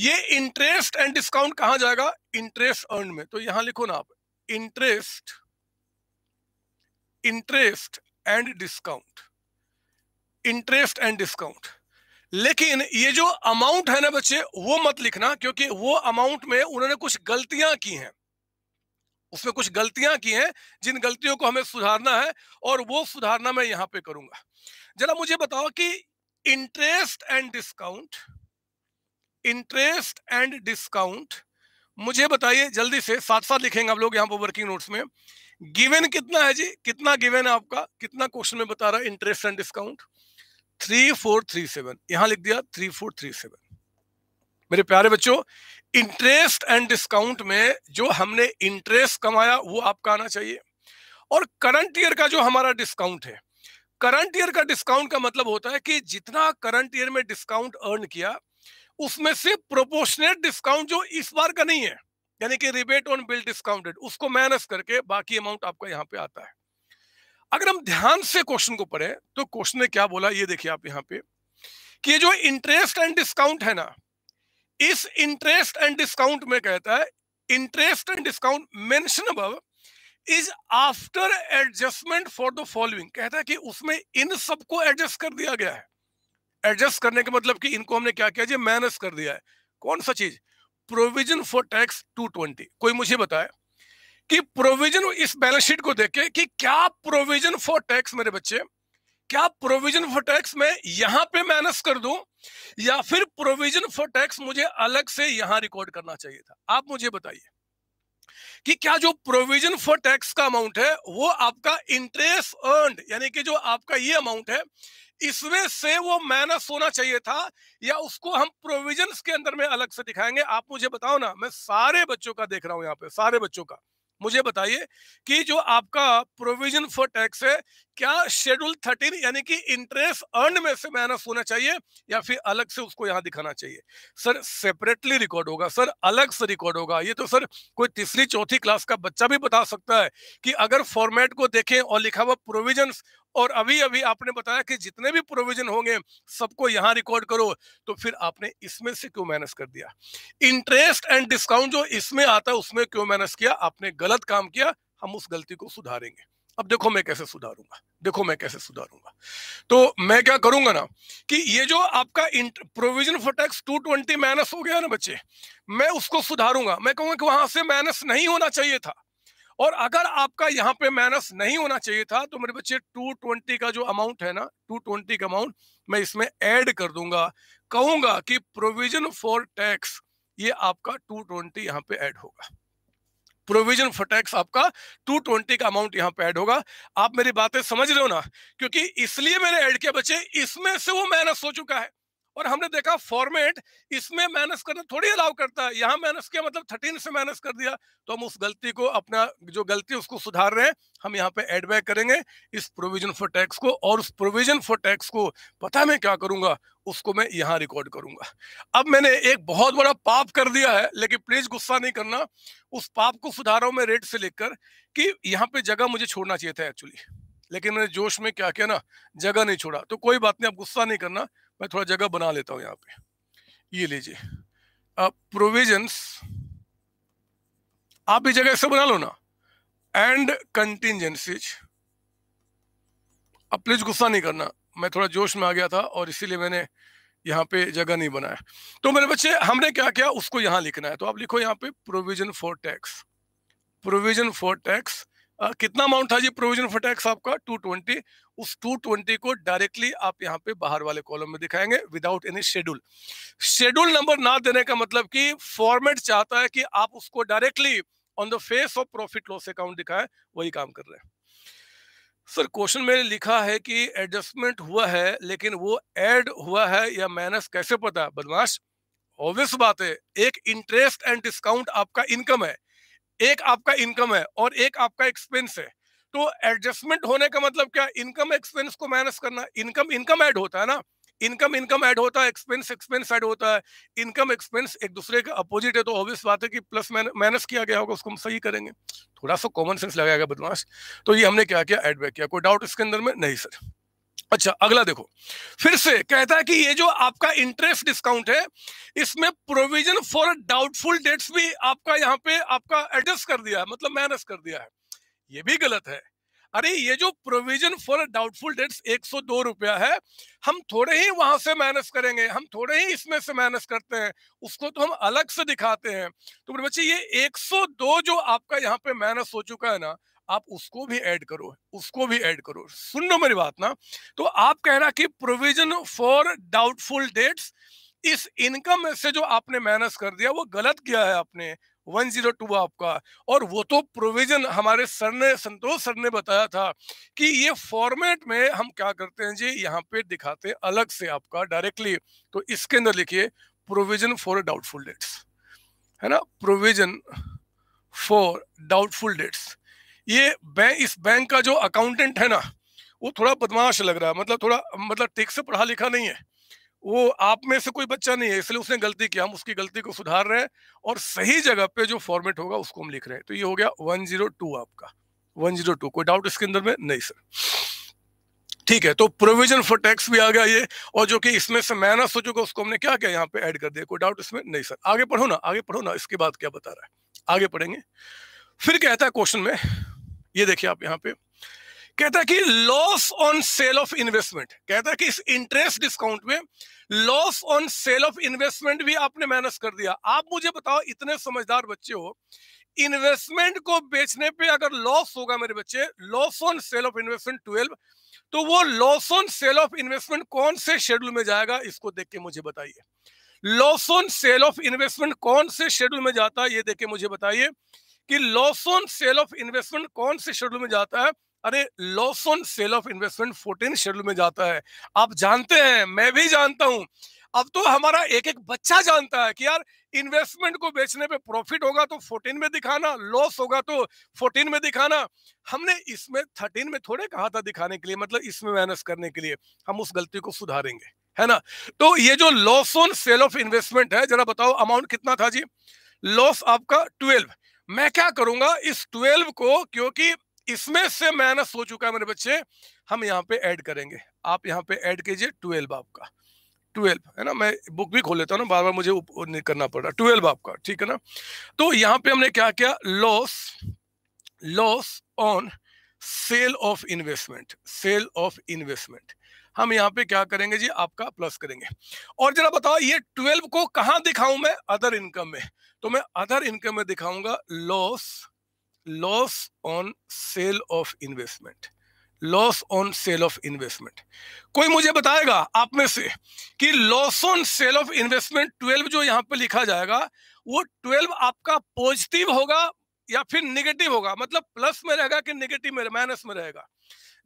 ये इंटरेस्ट एंड डिस्काउंट कहा जाएगा इंटरेस्ट अर्न में तो यहां लिखो ना आप interest interest and discount interest and discount लेकिन ये जो अमाउंट है ना बच्चे वो मत लिखना क्योंकि वो अमाउंट में उन्होंने कुछ गलतियां की हैं उसमें कुछ गलतियां की हैं जिन गलतियों को हमें सुधारना है और वो सुधारना मैं यहां पे करूंगा जरा मुझे बताओ कि interest and discount interest and discount मुझे बताइए जल्दी से साथ साथ लिखेंगे आप लोग यहां पर वर्किंग नोट्स में गिवेन कितना है जी कितना गिवेन है आपका कितना क्वेश्चन में बता रहा है interest and discount three four three seven यहां लिख दिया थ्री फोर थ्री सेवन मेरे प्यारे बच्चों इंटरेस्ट एंड डिस्काउंट में जो हमने इंटरेस्ट कमाया वो आपका आना चाहिए और करंट ईयर का जो हमारा डिस्काउंट है करंट ईयर का डिस्काउंट का मतलब होता है कि जितना करंट ईयर में डिस्काउंट अर्न किया उसमें से प्रोपोर्शनेट डिस्काउंट जो इस बार का नहीं है यानी कि रिबेट ऑन बिल डिस्काउंटेड उसको माइनस करके बाकी अमाउंट आपका यहाँ पे आता है अगर हम ध्यान से क्वेश्चन को पढ़े तो क्वेश्चन ने क्या बोला ये देखिए आप यहाँ पे कि जो इंटरेस्ट एंड डिस्काउंट है ना इस इंटरेस्ट एंड डिस्काउंट में कहता है interest and discount mention above is after adjustment for the following कहता है कि उसमें इन सबको एडजस्ट कर दिया गया है एडजस्ट करने का मतलब कि इनको हमने क्या किया जी माइनस कर दिया है कौन सा चीज प्रोविजन फॉर टैक्स 220 कोई मुझे बताए कि प्रोविजन इस बैलेंस शीट को देखें कि क्या प्रोविजन फॉर टैक्स मेरे बच्चे क्या प्रोविजन फॉर टैक्स में यहां पे माइनस कर दू या फिर प्रोविजन फॉर टैक्स मुझे अलग से यहां रिकॉर्ड करना चाहिए था आप मुझे बताइए कि क्या जो प्रोविजन फॉर टैक्स का अमाउंट है वो आपका इंटरेस्ट अर्न यानी कि जो आपका ये अमाउंट है इसमें से वो माइनस होना चाहिए था या उसको हम प्रोविजन के अंदर में अलग से दिखाएंगे आप मुझे बताओ ना मैं सारे बच्चों का देख रहा हूं यहाँ पे सारे बच्चों का मुझे बताइए कि जो आपका प्रोविजन फॉर टैक्स है क्या शेड्यूल थर्टीन यानी कि इंटरेस्ट अर्न में से माइनस होना चाहिए या फिर अलग से उसको यहाँ दिखाना चाहिए सर सेपरेटली रिकॉर्ड होगा सर अलग से रिकॉर्ड होगा ये तो सर कोई तीसरी चौथी क्लास का बच्चा भी बता सकता है कि अगर फॉर्मेट को देखें और लिखा हुआ प्रोविजन और अभी अभी आपने बताया कि जितने भी प्रोविजन होंगे सबको यहाँ रिकॉर्ड करो तो फिर आपने इसमें से क्यों माइनस कर दिया इंटरेस्ट एंड डिस्काउंट जो इसमें आता है उसमें क्यों माइनस किया आपने गलत काम किया हम उस गलती को सुधारेंगे अब देखो मैं कैसे सुधारूंगा देखो मैं कैसे सुधारूंगा तो मैं क्या करूंगा ना कि ये जो आपका प्रोविजन फॉर टैक्स 220 माइनस हो गया ना बच्चे मैं उसको सुधारूंगा मैं कहूंगा कि वहां से माइनस नहीं होना चाहिए था और अगर आपका यहाँ पे माइनस नहीं होना चाहिए था तो मेरे बच्चे 220 का जो अमाउंट है ना 220 का अमाउंट मैं इसमें ऐड कर दूंगा कहूंगा कि प्रोविजन फॉर टैक्स ये आपका 220 ट्वेंटी यहाँ पे ऐड होगा प्रोविजन फॉर टैक्स आपका 220 का अमाउंट यहाँ पे ऐड होगा आप मेरी बातें समझ रहे हो ना क्योंकि इसलिए मैंने ऐड किया बच्चे इसमें से वो माइनस हो चुका है और हमने देखा फॉर्मेट इसमें माइनस करना थोड़ी अलाउ करता है यहाँ माइनस किया मतलब थर्टीन से माइनस कर दिया तो हम उस गलती को अपना जो गलती उसको सुधार रहे हैं हम यहाँ पे एडबैक करेंगे इस प्रोविजन फॉर टैक्स को और उस प्रोविजन फॉर टैक्स को पता मैं क्या करूंगा उसको मैं यहाँ रिकॉर्ड करूंगा अब मैंने एक बहुत बड़ा पाप कर दिया है लेकिन प्लीज गुस्सा नहीं करना उस पाप को सुधारा मैं रेट से लिखकर कि यहाँ पे जगह मुझे छोड़ना चाहिए था एक्चुअली लेकिन मैंने जोश में क्या किया ना जगह नहीं छोड़ा तो कोई बात नहीं आप गुस्सा नहीं करना मैं थोड़ा जगह बना लेता हूं यहाँ पे ये लीजिए प्रोविजंस आप भी जगह इससे बना लो ना एंड कंटिजेंसीज अब प्लीज गुस्सा नहीं करना मैं थोड़ा जोश में आ गया था और इसीलिए मैंने यहाँ पे जगह नहीं बनाया तो मेरे बच्चे हमने क्या किया उसको यहां लिखना है तो आप लिखो यहाँ पे provision for tax provision for tax आ, कितना अमाउंट था जी प्रोविजन फॉर टैक्स आपका 220 उस 220 को डायरेक्टली आप यहाँ पे बाहर वाले कॉलम में दिखाएंगे without any schedule schedule number ना देने का मतलब कि फॉर्मेट चाहता है कि आप उसको directly on the face of profit loss account दिखाएं वही काम कर रहे हैं सर क्वेश्चन में लिखा है कि एडजस्टमेंट हुआ है लेकिन वो एड हुआ है या माइनस कैसे पता बदमाश ऑब्वियस बात है एक इंटरेस्ट एंड डिस्काउंट आपका इनकम है एक आपका इनकम है और एक आपका एक्सपेंस है तो एडजस्टमेंट होने का मतलब क्या इनकम एक्सपेंस को माइनस करना इनकम इनकम ऐड होता है ना इनकम इनकम ऐड होता है एक्सपेंस एक्सपेंस ऐड होता है इनकम एक्सपेंस एक दूसरे का अपोजिट है तो ऑब्वियस बात है कि प्लस माइनस किया गया होगा उसको हम सही करेंगे थोड़ा सा कॉमन सेंस लगाएगा बदमाश तो ये हमने क्या किया एडबैक किया कोई डाउट इसके अंदर में नहीं सर अच्छा अगला देखो फिर से कहता है कि ये जो आपका इंटरेस्ट डिस्काउंट है इसमें प्रोविजन फॉर डाउटफुल डेट्स भी आपका यहाँ पे आपका एडजस्ट कर दिया है मतलब माइनस कर दिया है ये भी गलत है अरे ये जो प्रोविजन फॉर डाउटफुल डेट्स एक सौ रुपया है हम थोड़े ही वहां से माइनस करेंगे हम थोड़े ही इसमें से माइनस करते हैं उसको तो हम अलग से दिखाते हैं तो बच्चे ये 102 जो आपका यहाँ पे माइनस हो चुका है ना आप उसको भी ऐड करो उसको भी ऐड करो सुन लो मेरी बात ना तो आप कह रहा कि प्रोविजन फॉर डाउटफुल डेट्स इस इनकम से जो आपने माइनस कर दिया वो गलत किया है आपने 102 आपका और वो तो प्रोविजन हमारे सर ने संतोष सर ने बताया था कि ये फॉर्मेट में हम क्या करते हैं जी यहाँ पे दिखाते अलग से आपका डायरेक्टली तो इसके अंदर लिखिए प्रोविजन फॉर डाउटफुल डेट्स है ना प्रोविजन फॉर डाउटफुल डेट्स ये बैंक इस बैंक का जो अकाउंटेंट है ना वो थोड़ा बदमाश लग रहा है मतलब थोड़ा मतलब टेक से पढ़ा लिखा नहीं है वो आप में से कोई बच्चा नहीं है इसलिए उसने गलती की हम उसकी गलती को सुधार रहे हैं और सही जगह पे जो फॉर्मेट होगा उसको हम लिख रहे हैं तो ये हो गया 102 आपका 102 कोई डाउट इसके अंदर में नहीं सर ठीक है तो प्रोविजन फॉर टैक्स भी आ गया ये और जो कि इसमें से मैं ना चुका उसको हमने क्या किया यहाँ पे ऐड कर दिया कोई डाउट इसमें नहीं सर आगे पढ़ो ना आगे पढ़ो ना इसके बाद क्या बता रहा है आगे पढ़ेंगे फिर कहता है क्वेश्चन में ये देखिए आप यहाँ पे कहता है कि loss on sale of investment कहता है कि इस इंटरेस्ट डिस्काउंट में loss on sale of investment भी आपने माइनस कर दिया आप मुझे बताओ इतने समझदार बच्चे हो इन्वेस्टमेंट को बेचने पे अगर लॉस होगा मेरे बच्चे loss on sale of investment twelve तो वो loss on sale of investment कौन से शेड्यूल में जाएगा इसको देख के मुझे बताइए loss on sale of investment कौन से शेड्यूल में जाता है ये देख के मुझे बताइए कि loss on sale of investment कौन से शेड्यूल में जाता है अरे loss on sale of investment fourteen schedule में जाता है आप जानते हैं मैं भी जानता हूं अब तो हमारा एक एक बच्चा जानता है कि यार इन्वेस्टमेंट को बेचने पे प्रॉफिट होगा तो 14 में दिखाना लॉस होगा तो 14 में दिखाना हमने इसमें 13 में थोड़े कहा था दिखाने के लिए मतलब इसमें माइनस करने के लिए हम उस गलती को सुधारेंगे है ना तो ये जो loss on sale of investment है जरा बताओ अमाउंट कितना था जी लॉस आपका ट्वेल्व मैं क्या करूंगा इस ट्वेल्व को क्योंकि इसमें से माइनस हो चुका है मेरे बच्चे हम यहाँ पे ऐड करेंगे आप यहाँ पे ऐड कीजिए ट्वेल्व आपका ट्वेल्व है ना मैं बुक भी खोल लेता हूँ ना बार बार मुझे करना पड़ रहा ट्वेल्व आपका ठीक है ना तो यहाँ पे हमने क्या किया loss loss on sale of investment sale of investment हम यहाँ पे क्या करेंगे जी आपका प्लस करेंगे और जरा बताओ ये ट्वेल्व को कहाँ दिखाऊं मैं अदर इनकम में तो मैं अदर इनकम में दिखाऊंगा loss loss on sale of investment loss on sale of investment कोई मुझे बताएगा आप में से कि loss on sale of investment twelve जो यहाँ पे लिखा जाएगा वो ट्वेल्व आपका पॉजिटिव होगा या फिर निगेटिव होगा मतलब प्लस में रहेगा कि निगेटिव में माइनस में रहेगा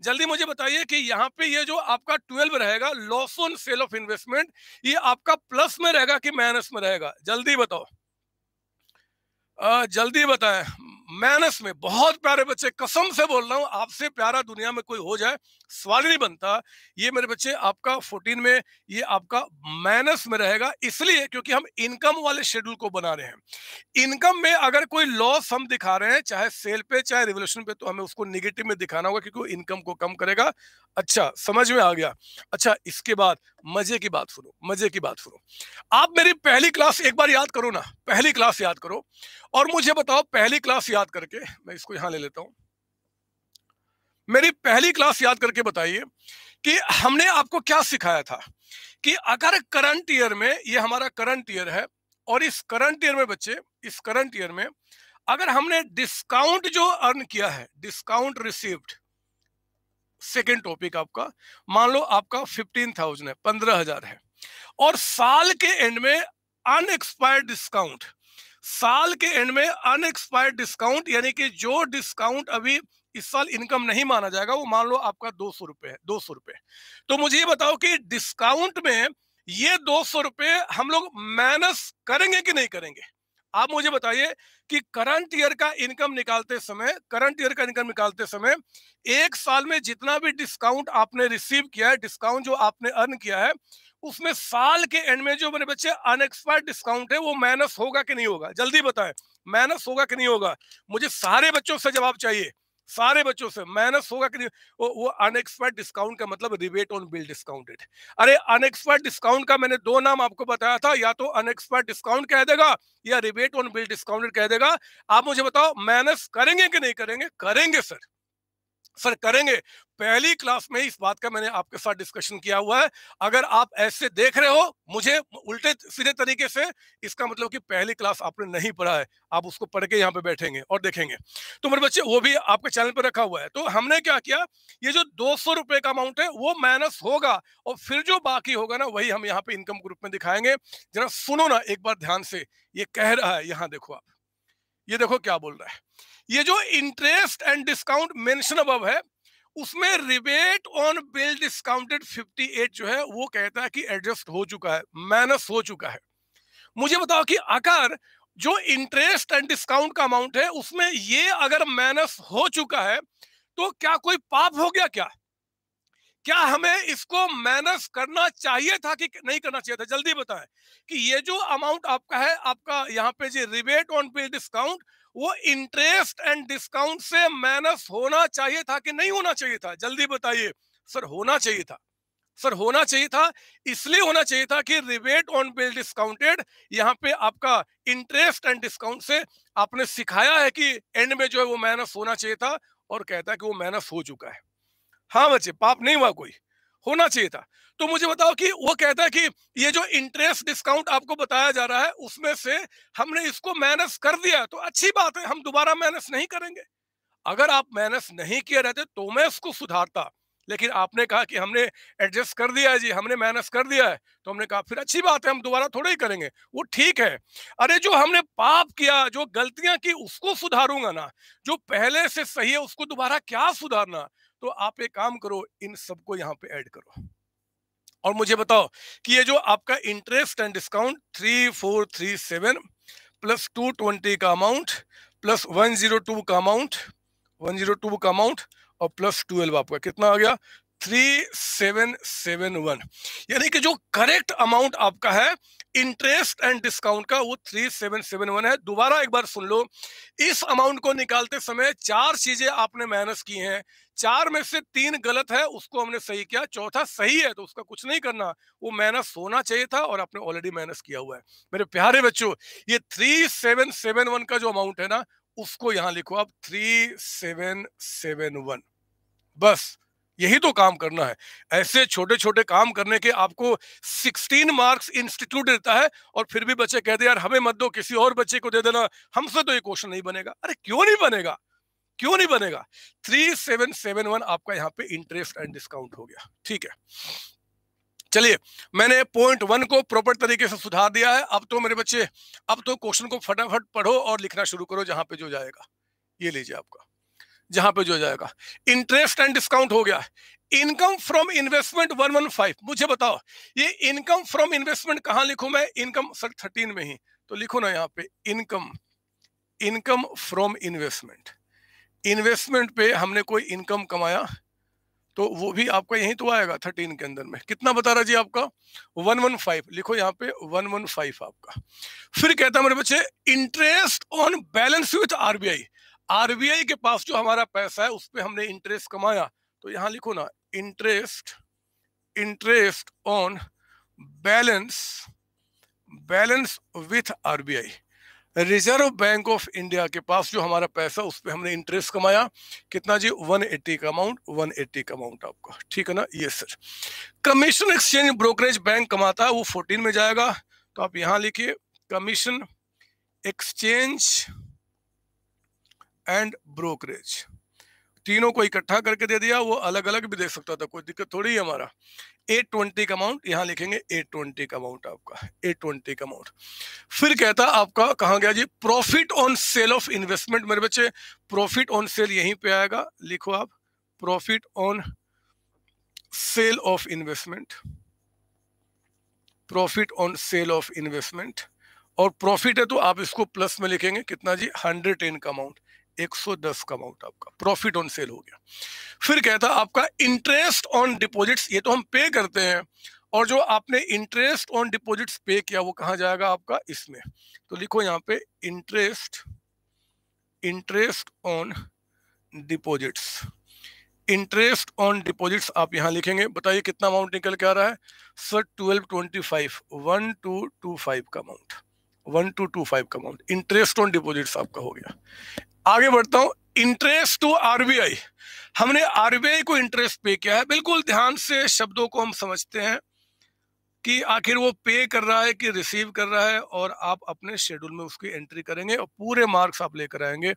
जल्दी मुझे बताइए कि यहाँ पे ये जो आपका ट्वेल्व रहेगा loss on sale of investment ये आपका प्लस में रहेगा कि माइनस में रहेगा जल्दी बताओ आ, जल्दी बताएं मेहनत में बहुत प्यारे बच्चे कसम से बोल रहा हूँ आपसे प्यारा दुनिया में कोई हो जाए सवाल ही नहीं बनता ये मेरे बच्चे आपका 14 में ये आपका मेहनत में रहेगा इसलिए क्योंकि हम इनकम वाले शेड्यूल को बना रहे हैं इनकम में अगर कोई लॉस हम दिखा रहे हैं चाहे सेल पे चाहे रिवोल्यूशन पे तो हमें उसको निगेटिव में दिखाना होगा क्योंकि इनकम को कम करेगा अच्छा समझ में आ गया अच्छा इसके बाद मजे की बात सुनो मजे की बात सुनो आप मेरी पहली क्लास एक बार याद करो ना पहली क्लास याद करो और मुझे बताओ पहली क्लास याद करके मैं इसको यहां ले लेता हूं मेरी पहली क्लास याद करके बताइए कि हमने आपको क्या सिखाया था कि अगर करंट ईयर में ये हमारा करंट ईयर है और इस करंट ईयर में बच्चे इस करंट ईयर में अगर हमने डिस्काउंट जो अर्न किया है डिस्काउंट रिसीव्ड सेकेंड टॉपिक आपका मान लो आपका फिफ्टीन थाउजेंड है पंद्रह हजार है और साल के एंड में अनएक्सपायर्ड डिस्काउंट साल के एंड में अनएक्सपायर्ड डिस्काउंट यानी कि जो डिस्काउंट अभी इस साल इनकम नहीं माना जाएगा वो मान लो आपका दो सौ रुपए है दो सौ रुपए तो मुझे ये बताओ कि डिस्काउंट में ये दो सौ रुपए हम लोग माइनस करेंगे कि नहीं करेंगे आप मुझे बताइए कि करंट ईयर का इनकम निकालते समय करंट ईयर का इनकम निकालते समय एक साल में जितना भी डिस्काउंट आपने रिसीव किया है डिस्काउंट जो आपने अर्न किया है उसमें साल के एंड में जो मेरे बच्चे अनएक्सपायर डिस्काउंट है वो माइनस होगा कि नहीं होगा जल्दी बताएं माइनस होगा कि नहीं होगा मुझे सारे बच्चों से जवाब चाहिए सारे बच्चों से माइनस होगा कि नहीं वो, वो अनएक्सपायर डिस्काउंट का मतलब रिबेट ऑन बिल डिस्काउंटेड अरे अनएक्सपायर डिस्काउंट का मैंने दो नाम आपको बताया था या तो अनएक्सपायर डिस्काउंट कह देगा या रिबेट ऑन बिल डिस्काउंटेड कह देगा आप मुझे बताओ माइनस करेंगे कि नहीं करेंगे करेंगे सर सर करेंगे पहली क्लास में इस बात का मैंने आपके साथ डिस्कशन किया हुआ है अगर आप ऐसे देख रहे हो मुझे उल्टे सीधे तरीके से इसका मतलब कि पहली क्लास आपने नहीं पढ़ा है आप उसको पढ़ के यहाँ पे बैठेंगे और देखेंगे तो मेरे बच्चे वो भी आपके चैनल पर रखा हुआ है तो हमने क्या किया ये जो दो सौ का अमाउंट है वो माइनस होगा और फिर जो बाकी होगा ना वही हम यहाँ पे इनकम ग्रुप में दिखाएंगे जरा सुनो ना एक बार ध्यान से ये कह रहा है यहाँ देखो आप ये देखो क्या बोल रहा है ये जो इंटरेस्ट एंड डिस्काउंट मेंशन अब है उसमें रिबेट ऑन बिल डिस्काउंटेड 58 जो है वो कहता है कि एडजस्ट हो चुका है माइनस हो चुका है मुझे बताओ कि आकार जो इंटरेस्ट एंड डिस्काउंट का अमाउंट है उसमें ये अगर माइनस हो चुका है तो क्या कोई पाप हो गया क्या क्या हमें इसको मैनेज करना चाहिए था कि नहीं करना चाहिए था जल्दी बताएं कि ये जो अमाउंट आपका है आपका यहाँ पे जी रिबेट ऑन बिल डिस्काउंट वो इंटरेस्ट एंड डिस्काउंट से मैनेज होना चाहिए था कि नहीं होना चाहिए था जल्दी बताइए सर होना चाहिए था सर होना चाहिए था इसलिए होना चाहिए था कि रिबेट ऑन बिल डिस्काउंटेड यहाँ पे आपका इंटरेस्ट एंड डिस्काउंट से आपने सिखाया है कि एंड में जो है वो मैनस होना चाहिए था और कहता है कि वो माइनस हो चुका है हाँ बच्चे पाप नहीं हुआ कोई होना चाहिए था तो मुझे बताओ कि वो कहता है कि ये जो इंटरेस्ट डिस्काउंट आपको बताया जा रहा है उसमें से हमने इसको माइनस कर दिया तो अच्छी बात है हम दोबारा माइनस नहीं करेंगे अगर आप माइनस नहीं किए रहते तो मैं उसको सुधारता लेकिन आपने कहा कि हमने एडजस्ट कर दिया है जी हमने माइनस कर दिया है तो हमने कहा फिर अच्छी बात है हम दोबारा थोड़े ही करेंगे वो ठीक है अरे जो हमने पाप किया जो गलतियां की उसको सुधारूंगा ना जो पहले से सही है उसको दोबारा क्या सुधारना तो आप एक काम करो इन सबको यहाँ पे ऐड करो और मुझे बताओ कि ये जो आपका interest and discount three four three seven plus two twenty का amount plus one zero two का अमाउंट वन जीरो टू का अमाउंट और प्लस ट्वेल्व आपका कितना आ गया थ्री सेवन सेवन वन यानी कि जो करेक्ट अमाउंट आपका है इंटरेस्ट एंड डिस्काउंट का वो थ्री सेवन सेवन वन है दोबारा एक बार सुन लो इस अमाउंट को निकालते समय चार चीजें आपने माइनस की हैं चार में से तीन गलत है उसको हमने सही किया चौथा सही है तो उसका कुछ नहीं करना वो माइनस होना चाहिए था और आपने ऑलरेडी माइनस किया हुआ है मेरे प्यारे बच्चों ये थ्री सेवन सेवन वन का जो अमाउंट है ना उसको यहां लिखो आप थ्री सेवन सेवन वन बस यही तो काम करना है ऐसे छोटे छोटे काम करने के आपको 16 मार्क्स इंस्टीट्यूट देता है और फिर भी बच्चे कहते यार हमें मत दो किसी और बच्चे को दे देना हमसे तो ये क्वेश्चन नहीं बनेगा अरे क्यों नहीं बनेगा क्यों नहीं बनेगा थ्री सेवन सेवन वन आपका यहाँ पे इंटरेस्ट एंड डिस्काउंट हो गया ठीक है चलिए मैंने पॉइंट वन को प्रॉपर तरीके से सुधार दिया है अब तो मेरे बच्चे अब तो क्वेश्चन को फटाफट पढ़ो और लिखना शुरू करो जहां पे जो जाएगा ये लीजिए आपका जहां पे जो जाएगा इंटरेस्ट एंड डिस्काउंट हो गया income from investment one one five मुझे बताओ ये इनकम फ्रॉम इन्वेस्टमेंट कहां लिखू मैं इनकम सर थर्टीन में ही तो लिखो ना यहाँ पे income income from investment investment पे हमने कोई इनकम कमाया तो वो भी आपका यहीं तो आएगा थर्टीन के अंदर में कितना बता रहा जी आपका वन वन फाइव लिखो यहाँ पे वन वन फाइव आपका फिर कहता मेरे बच्चे interest on balance with RBI RBI के पास जो हमारा पैसा है उस पर हमने इंटरेस्ट कमाया तो यहां लिखो ना interest interest on balance balance with RBI Reserve Bank of India के पास जो हमारा पैसा उस पर हमने इंटरेस्ट कमाया कितना जी 180 एट्टी का अमाउंट वन एट्टी का अमाउंट आपका ठीक है ना ये sir commission exchange brokerage bank कमाता है वो 14 में जाएगा तो आप यहां लिखिए कमीशन एक्सचेंज एंड ब्रोकरेज तीनों को इकट्ठा करके दे दिया वो अलग अलग भी दे सकता था कोई दिक्कत थोड़ी है हमारा एट ट्वेंटी का अमाउंट यहाँ लिखेंगे एट ट्वेंटी का अमाउंट आपका एट ट्वेंटी का अमाउंट फिर कहता आपका कहा गया जी profit on sale of investment मेरे बच्चे प्रॉफिट ऑन सेल यहीं पे आएगा लिखो आप profit on sale of investment profit on sale of investment और प्रॉफिट है तो आप इसको प्लस में लिखेंगे कितना जी हंड्रेड टेन का अमाउंट 110 का अमाउंट आपका प्रॉफिट ऑन सेल हो गया फिर कहता आपका इंटरेस्ट ऑन डिपॉजिट्स ये तो हम पे करते हैं और जो आपने इंटरेस्ट ऑन डिपॉजिट्स पे किया वो कहाँ जाएगा आपका इसमें तो लिखो यहाँ पे interest interest on deposits interest on deposits आप यहाँ लिखेंगे बताइए कितना अमाउंट निकल के आ रहा है sir twelve twenty five one two two five का amount one two two five का अमाउंट इंटरेस्ट ऑन डिपॉजिट्स आपका हो गया आगे बढ़ता हूं इंटरेस्ट टू आरबीआई हमने आरबीआई को इंटरेस्ट पे किया है बिल्कुल ध्यान से शब्दों को हम समझते हैं कि आखिर वो पे कर रहा है कि रिसीव कर रहा है और आप अपने शेड्यूल में उसकी एंट्री करेंगे और पूरे मार्क्स आप लेकर आएंगे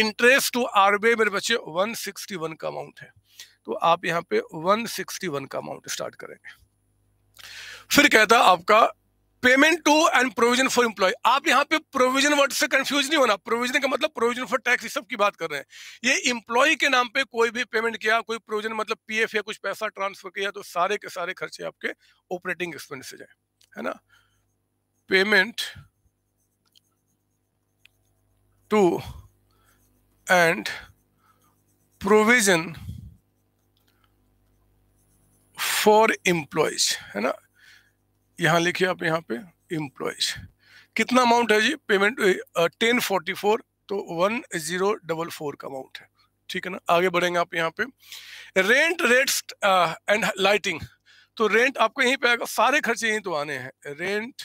इंटरेस्ट टू आरबीआई मेरे बच्चे 161 का अमाउंट है तो आप यहाँ पे 161 का अमाउंट स्टार्ट करेंगे फिर कहता आपका payment to and provision for employ आप यहाँ पे प्रोविजन वर्ड से कंफ्यूज नहीं होना प्रोविजन का मतलब प्रोविजन फॉर टैक्स सब की बात कर रहे हैं ये इम्प्लॉय के नाम पे कोई भी पेमेंट किया कोई प्रोविजन मतलब एफ या कुछ पैसा ट्रांसफर किया तो सारे के सारे खर्चे आपके ऑपरेटिंग एक्सपेंस से जाए है ना payment to and provision for employees है ना यहाँ लिखिए आप यहाँ पे एम्प्लॉयज कितना अमाउंट है जी पेमेंट टेन फोर्टी फोर तो वन जीरो डबल फोर का अमाउंट है ठीक है ना आगे बढ़ेंगे आप यहाँ पे रेंट रेट्स एंड लाइटिंग तो रेंट आपको यहीं पे आएगा सारे खर्चे यहीं तो आने हैं रेंट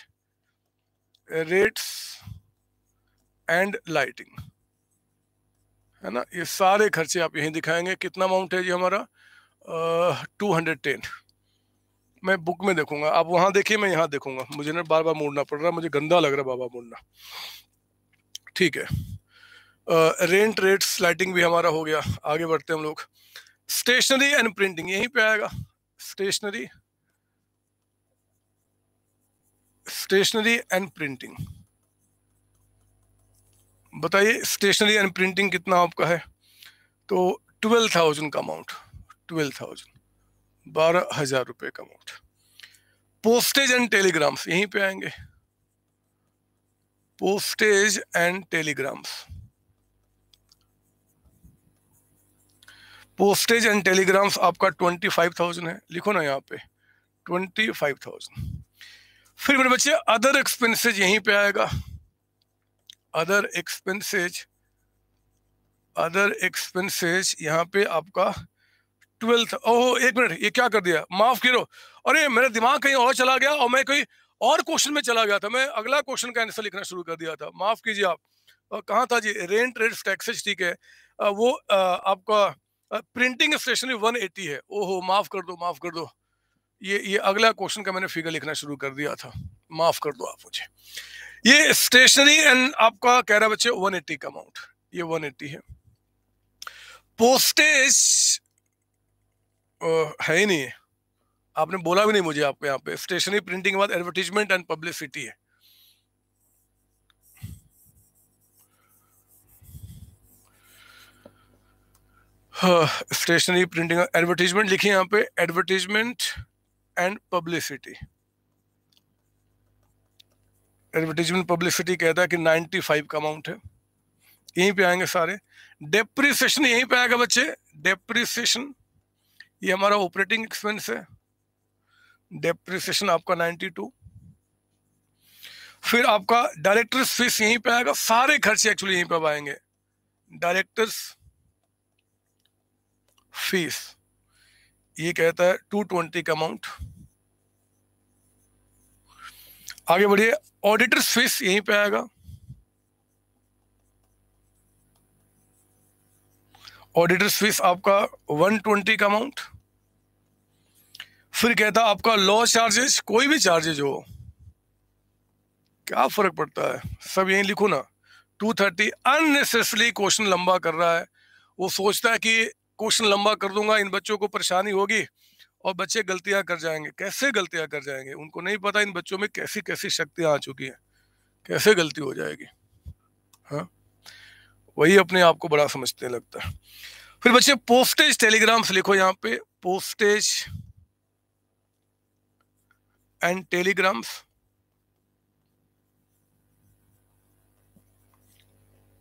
रेट्स एंड लाइटिंग है ना ये सारे खर्चे आप यहीं दिखाएंगे कितना अमाउंट है जी हमारा टू हंड्रेड टेन मैं बुक में देखूंगा आप वहां देखिए मैं यहाँ देखूंगा मुझे ना बार बार मुड़ना पड़ रहा है मुझे गंदा लग रहा है बाबा मोड़ना ठीक है रेंट रेट स्लाइडिंग भी हमारा हो गया आगे बढ़ते हम लोग स्टेशनरी एंड प्रिंटिंग यहीं पे आएगा स्टेशनरी स्टेशनरी एंड प्रिंटिंग बताइए स्टेशनरी एंड प्रिंटिंग कितना आपका है तो ट्वेल्व थाउजेंड का अमाउंट ट्वेल्व थाउजेंड बारह हजार रुपए का मोट पोस्टेज एंड टेलीग्राम्स यहीं पे आएंगे postage and telegrams postage and telegrams आपका ट्वेंटी फाइव थाउजेंड है लिखो ना यहाँ पे ट्वेंटी फाइव थाउजेंड फिर मेरे बच्चे अदर एक्सपेंसेज यहीं पे आएगा अदर एक्सपेंसेज अदर एक्सपेंसेज यहाँ पे आपका ट्वेल्थ ओह एक मिनट ये क्या कर दिया माफ करो अरे मेरा दिमाग कहीं और चला गया और मैं कहीं और क्वेश्चन में चला गया था मैं अगला क्वेश्चन का आंसर लिखना शुरू कर दिया था माफ कीजिए आप कहाँ था जी रेंट रेट टैक्सेस ठीक है आ, वो आ, आपका प्रिंटिंग स्टेशनरी वन एटी है ओहो माफ कर दो माफ कर दो ये ये अगला क्वेश्चन का मैंने फिगर लिखना शुरू कर दिया था माफ कर दो आप मुझे ये स्टेशनरी एंड आपका कह रहा बच्चे 180 का अमाउंट ये 180 है पोस्टेज है ही नहीं है आपने बोला भी नहीं मुझे आपको यहाँ पे स्टेशनरी प्रिंटिंग के बाद एडवर्टीजमेंट एंड पब्लिसिटी है हाँ, स्टेशनरी प्रिंटिंग एडवर्टीजमेंट लिखे यहाँ पे advertisement and publicity advertisement publicity कहता है कि 95 का अमाउंट है यहीं पे आएंगे सारे डेप्रिसिएशन यहीं पे आएगा बच्चे डेप्रिसिएशन ये हमारा ऑपरेटिंग एक्सपेंस है डेप्रिसिएशन आपका 92 फिर आपका डायरेक्टर्स फीस यहीं पे आएगा सारे खर्चे एक्चुअली यहीं पे आएंगे डायरेक्टर्स फीस ये कहता है 220 का अमाउंट आगे बढ़िए ऑडिटर्स फीस यहीं पे आएगा ऑडिटर फीस आपका 120 का अमाउंट फिर कहता आपका लॉ चार्जेस कोई भी चार्जेज हो क्या फर्क पड़ता है सब यही लिखो ना 230 अननेसेसरी क्वेश्चन लंबा कर रहा है वो सोचता है कि क्वेश्चन लंबा कर दूंगा इन बच्चों को परेशानी होगी और बच्चे गलतियां कर जाएंगे कैसे गलतियां कर जाएंगे उनको नहीं पता इन बच्चों में कैसी कैसी शक्तियां आ चुकी हैं कैसे गलती हो जाएगी हाँ वही अपने आप को बड़ा समझते लगता है फिर बच्चे पोस्टेज टेलीग्राम से लिखो यहाँ पे पोस्टेज एंड टेलीग्राम्स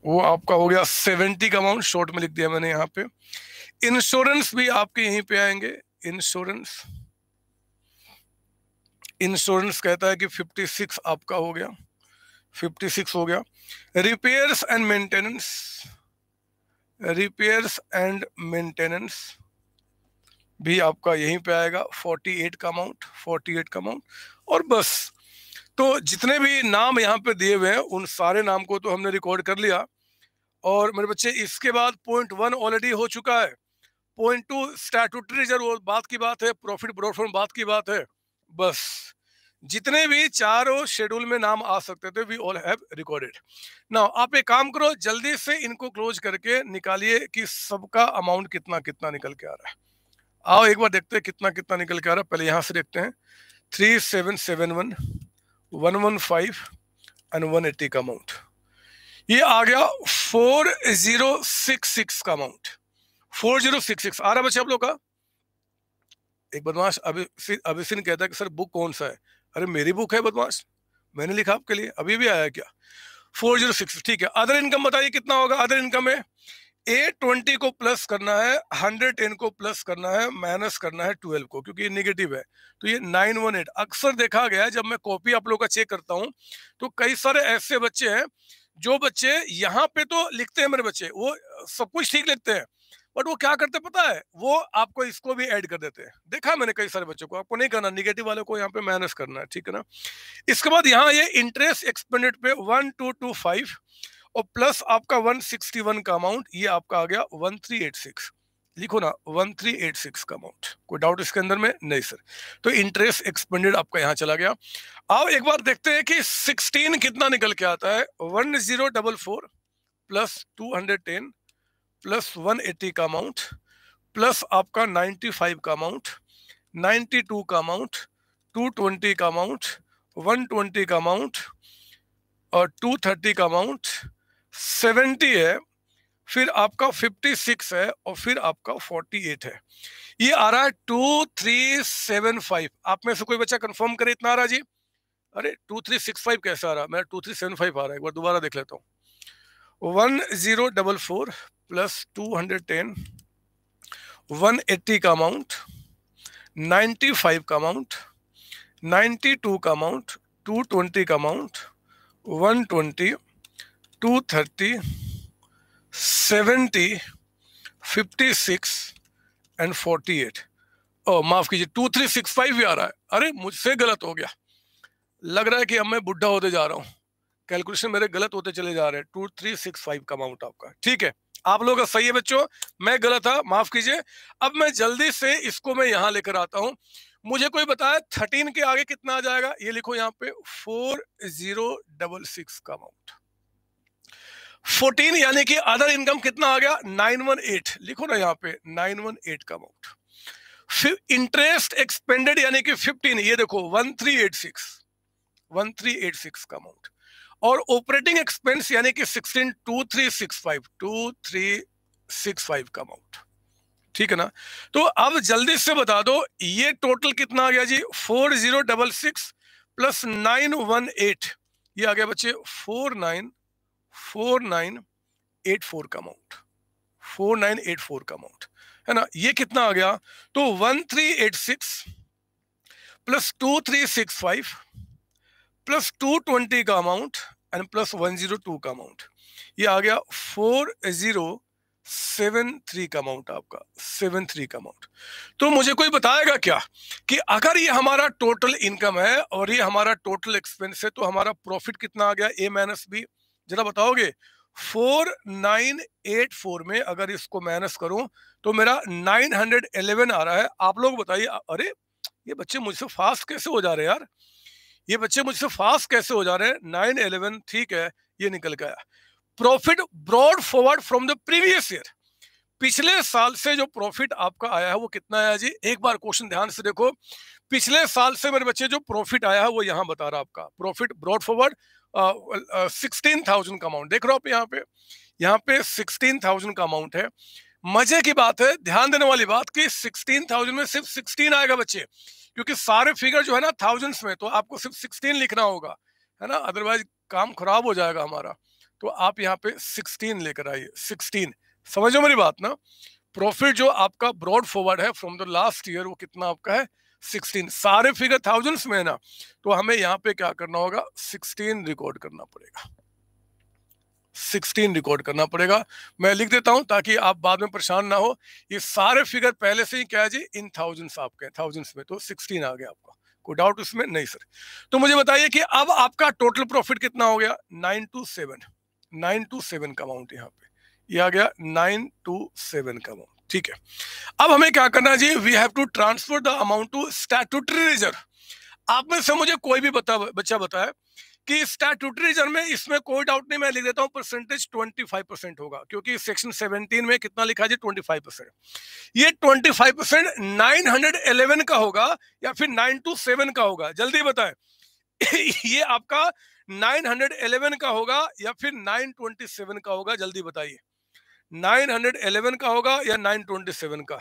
वो आपका हो गया सेवेंटी का अमाउंट शॉर्ट में लिख दिया मैंने यहाँ पे इंश्योरेंस भी आपके यहीं पे आएंगे इंश्योरेंस इंश्योरेंस कहता है कि फिफ्टी सिक्स आपका हो गया 56 हो गया repairs and maintenance repairs and maintenance भी आपका यहीं पे आएगा 48 का अमाउंट 48 का अमाउंट और बस तो जितने भी नाम यहाँ पे दिए हुए हैं उन सारे नाम को तो हमने रिकॉर्ड कर लिया और मेरे बच्चे इसके बाद पॉइंट वन ऑलरेडी हो चुका है पॉइंट टू स्टैटूटरी जरूर बात की बात है प्रॉफिट ब्रॉड बात की बात है बस जितने भी चारों शेड्यूल में नाम आ सकते थे we all have recorded now आप एक काम करो जल्दी से इनको क्लोज करके निकालिए कि सबका अमाउंट कितना कितना निकल के आ रहा है आओ एक बार देखते हैं कितना कितना निकल के आ रहा है पहले यहाँ से देखते हैं three seven seven one one one five and one eighty का अमाउंट ये आ गया फोर जीरो सिक्स सिक्स का amount four zero six six आ रहा बच्चे आप लोग का एक बदमाश अभी अभिसिन कहता है कि सर बुक कौन सा है अरे मेरी बुक है बदमाश मैंने लिखा आपके लिए अभी भी आया क्या फोर जीरो सिक्स ठीक है अदर इनकम बताइए कितना होगा अदर इनकम है ए ट्वेंटी को प्लस करना है हंड्रेड टेन को प्लस करना है माइनस करना है ट्वेल्व को क्योंकि ये निगेटिव है तो ये नाइन वन एट अक्सर देखा गया जब मैं कॉपी आप लोग का चेक करता हूँ तो कई सारे ऐसे बच्चे हैं जो बच्चे यहाँ पे तो लिखते हैं मेरे बच्चे वो सब कुछ ठीक लिखते हैं बट वो क्या करते पता है वो आपको इसको भी ऐड कर देते हैं देखा मैंने कई सारे बच्चों को आपको नहीं करना निगेटिव वाले को यहाँ पे माइनस करना है ठीक है ना इसके बाद यहाँ ये इंटरेस्ट एक्सपेंडेड पे वन टू टू फाइव और प्लस आपका वन सिक्सटी वन का अमाउंट ये आपका आ गया वन थ्री एट सिक्स लिखो ना वन थ्री एट सिक्स का अमाउंट कोई डाउट इसके अंदर में नहीं सर तो इंटरेस्ट एक्सपेंडेड आपका यहाँ चला गया आओ एक बार देखते हैं कि सिक्सटीन कितना निकल के आता है one zero double four plus two hundred ten plus 180 का अमाउंट प्लस आपका 95 का अमाउंट 92 का अमाउंट 220 का अमाउंट 120 का अमाउंट और 230 का अमाउंट 70 है फिर आपका 56 है और फिर आपका 48 है ये आ रहा है टू थ्री सेवन फाइव आप में से कोई बच्चा कंफर्म करे इतना आ रहा जी अरे टू थ्री सिक्स फाइव कैसे आ रहा है मेरा टू थ्री सेवन फाइव आ रहा है एक बार दोबारा देख लेता हूँ one zero double four plus two hundred ten one eighty का अमाउंट नाइन्टी फाइव का अमाउंट नाइन्टी टू का अमाउंट टू ट्वेंटी का amount one twenty two thirty seventy fifty six and forty eight ओ माफ़ कीजिए टू थ्री सिक्स फाइव भी आ रहा है अरे मुझसे गलत हो गया लग रहा है कि अब मैं बुढ़ा होते जा रहा हूँ कैलकुलेशन मेरे गलत होते चले जा रहे हैं टू थ्री सिक्स फाइव का अमाउंट आपका ठीक है आप लोग सही है बच्चों मैं गलत था माफ कीजिए अब मैं जल्दी से इसको मैं यहाँ लेकर आता हूँ मुझे कोई बताया थर्टीन के आगे कितना आ जाएगा ये लिखो यहाँ पे फोर जीरो डबल सिक्स का अमाउंट फोर्टीन यानी कि अदर इनकम कितना आ गया नाइन वन एट लिखो ना यहाँ पे नाइन वन एट का अमाउंट इंटरेस्ट एक्सपेंडेड यानी कि फिफ्टीन ये देखो one three eight six one three eight six का अमाउंट और ऑपरेटिंग एक्सपेंस यानी कि sixteen two three six five two three six five का अमाउंट ठीक है ना तो अब जल्दी से बता दो ये टोटल कितना आ गया जी four zero double six plus nine one eight ये आ गया बच्चे four nine four nine eight four का amount four nine eight four का अमाउंट है ना ये कितना आ गया तो one three eight six plus two three six five plus two twenty का amount and plus one zero two का अमाउंट ये आ गया फोर जीरो सेवन थ्री का अमाउंट आपका सेवन थ्री का अमाउंट तो मुझे कोई बताएगा क्या कि अगर ये हमारा टोटल इनकम है और ये हमारा टोटल एक्सपेंस है तो हमारा प्रॉफिट कितना आ गया ए माइनस बी जरा बताओगे फोर नाइन एट फोर में अगर इसको माइनस करूं तो मेरा नाइन हंड्रेड इलेवन आ रहा है आप लोग बताइए अरे ये बच्चे मुझसे फास्ट कैसे हो जा रहे यार ये बच्चे मुझसे फास्ट कैसे हो जा रहे हैं नाइन एलेवन ठीक है ये निकल गया profit brought forward from the previous year पिछले साल से जो प्रॉफिट आपका आया है वो कितना आया जी एक बार क्वेश्चन ध्यान से देखो पिछले साल से मेरे बच्चे जो प्रॉफिट आया है वो यहाँ बता रहा आपका profit brought forward sixteen thousand का अमाउंट देख रहे हो आप यहाँ पे यहाँ पे सिक्सटीन थाउजेंड का अमाउंट है मजे की बात है ध्यान देने वाली बात कि सिक्सटीन थाउजेंड में सिर्फ सिक्सटीन आएगा बच्चे क्योंकि सारे फिगर जो है ना थाउजेंड्स में तो आपको सिर्फ सिक्सटीन लिखना होगा है ना अदरवाइज काम खराब हो जाएगा हमारा तो आप यहाँ पे सिक्सटीन लेकर आइए सिक्सटीन समझो मेरी बात ना प्रॉफिट जो आपका ब्रॉड फॉरवर्ड है फ्रॉम द लास्ट ईयर वो कितना आपका है सिक्सटीन सारे फिगर थाउजेंड्स में है ना तो हमें यहाँ पे क्या करना होगा सिक्सटीन रिकॉर्ड करना पड़ेगा सिक्सटीन रिकॉर्ड करना पड़ेगा मैं लिख देता हूं ताकि आप बाद में परेशान ना हो ये सारे फिगर पहले से ही क्या है जी इन थाउजेंड्स आपके थाउजेंड्स में तो सिक्सटीन आ गया आपका कोई डाउट उसमें नहीं सर तो मुझे बताइए कि अब आपका टोटल प्रॉफिट कितना हो गया nine two seven nine two seven का अमाउंट यहाँ पे ये आ गया नाइन टू सेवन का अमाउंट ठीक है अब हमें क्या करना जी we have to transfer the amount to statutory reserve आप में से मुझे कोई भी बता बच्चा बताया कि स्टैट्यूटरीजन में इसमें कोई डाउट नहीं मैं लिख देता हूँ परसेंटेज 25 परसेंट होगा क्योंकि सेक्शन 17 में कितना लिखा जी 25 परसेंट ये 25 परसेंट नाइन का होगा या फिर 927 का होगा जल्दी बताएं ये आपका 911 का होगा या फिर 927 का होगा जल्दी बताइए 911 का होगा या 927 का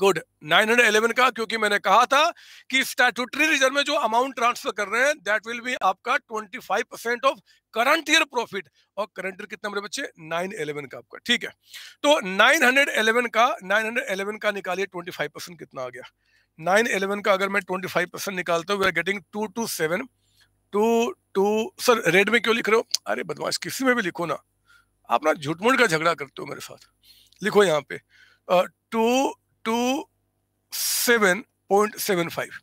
गुड 911 का क्योंकि मैंने कहा था कि स्टैट्यूटरी रिजर्व में जो अमाउंट ट्रांसफर कर रहे हैं दैट विल बी आपका 25 percent of current year profit और करंट ईयर कितना बच्चे 911 का आपका ठीक है तो 911 का 911 का निकालिए 25 परसेंट कितना आ गया 911 का अगर मैं 25 परसेंट निकालता हूँ we are getting two two seven two two sir red में क्यों लिख रहे हो अरे बदमाश किसी में भी लिखो ना आप ना झुटमुट का झगड़ा करते हो मेरे साथ लिखो यहाँ पे two uh, two seven point seven five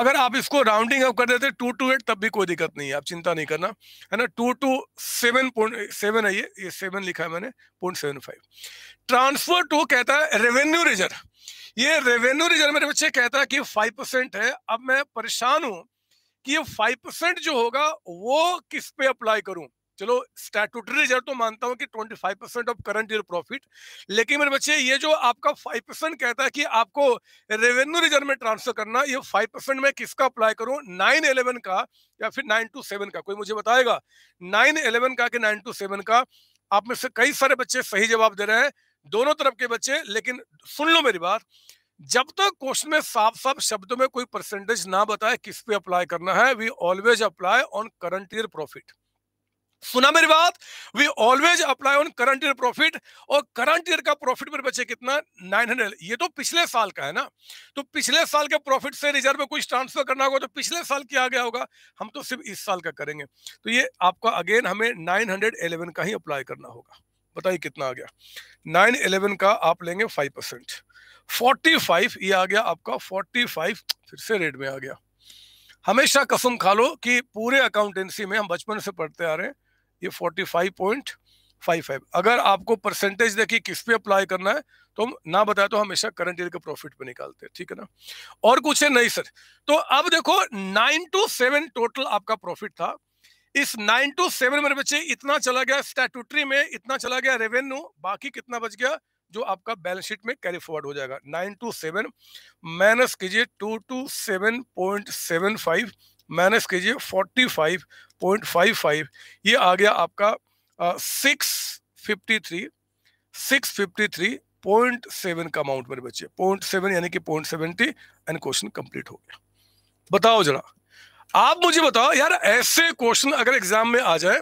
अगर आप इसको राउंडिंग अप कर देते टू टू एट तब भी कोई दिक्कत नहीं है आप चिंता नहीं करना है ना two two seven point seven है ये ये सेवन लिखा है मैंने point seven five transfer to कहता है रेवेन्यू रिजर्व ये रेवेन्यू रिजर्व मेरे बच्चे कहता है कि फाइव परसेंट है अब मैं परेशान हूं कि ये फाइव परसेंट जो होगा वो किस पे अप्लाई करूं चलो स्टैटूटरी रिजर्व तो मानता हूँ कि 25 percent of current year profit लेकिन मेरे बच्चे ये जो आपका 5 परसेंट कहता है कि आपको रेवेन्यू रिजर्व में ट्रांसफर करना ये 5 परसेंट में किसका अप्लाई करूँ नाइन एलेवन का या फिर नाइन टू सेवन का कोई मुझे बताएगा नाइन एलेवन का कि नाइन टू सेवन का आप में से कई सारे बच्चे सही जवाब दे रहे हैं दोनों तरफ के बच्चे लेकिन सुन लो मेरी बात जब तक तो क्वेश्चन में साफ साफ शब्दों में कोई परसेंटेज ना बताए किस पे अप्लाई करना है we always apply on current year profit सुना मेरी बात we always apply on current year profit और करंट ईयर का प्रॉफिट मेरे बच्चे कितना 900 ये तो पिछले साल का है ना तो पिछले साल के प्रॉफिट से रिजर्व में कुछ ट्रांसफर करना होगा तो पिछले साल किया गया होगा हम तो सिर्फ इस साल का करेंगे तो ये आपका अगेन हमें 911 का ही अप्लाई करना होगा बताइए कितना आ गया 911 का आप लेंगे फोर्टी फाइव ये आ गया आपका फाइव फिर से रेट में आ गया हमेशा कसम खा लो कि पूरे अकाउंटेंसी में हम बचपन से पढ़ते आ रहे हैं ये 45.55 अगर आपको परसेंटेज देखिए किस पे अप्लाई करना है तो हम ना बताए तो हमेशा करंट ईयर के प्रॉफिट पे निकालते हैं ठीक है ना और कुछ है नहीं सर तो अब देखो नाइन टू सेवन टोटल आपका प्रॉफिट था इस नाइन टू सेवन मेरे बच्चे इतना चला गया स्टैटूटरी में इतना चला गया रेवेन्यू बाकी कितना बच गया जो आपका बैलेंस शीट में कैरी फॉरवर्ड हो जाएगा नाइन टू सेवन माइनस कीजिए two two seven point seven five minus कीजिए forty five five point five ये आ गया आपका six fifty three six fifty three point seven का अमाउंट मेरे बच्चे पॉइंट सेवन यानी कि point seventy and question complete हो गया बताओ जरा आप मुझे बताओ यार ऐसे क्वेश्चन अगर एग्जाम में आ जाए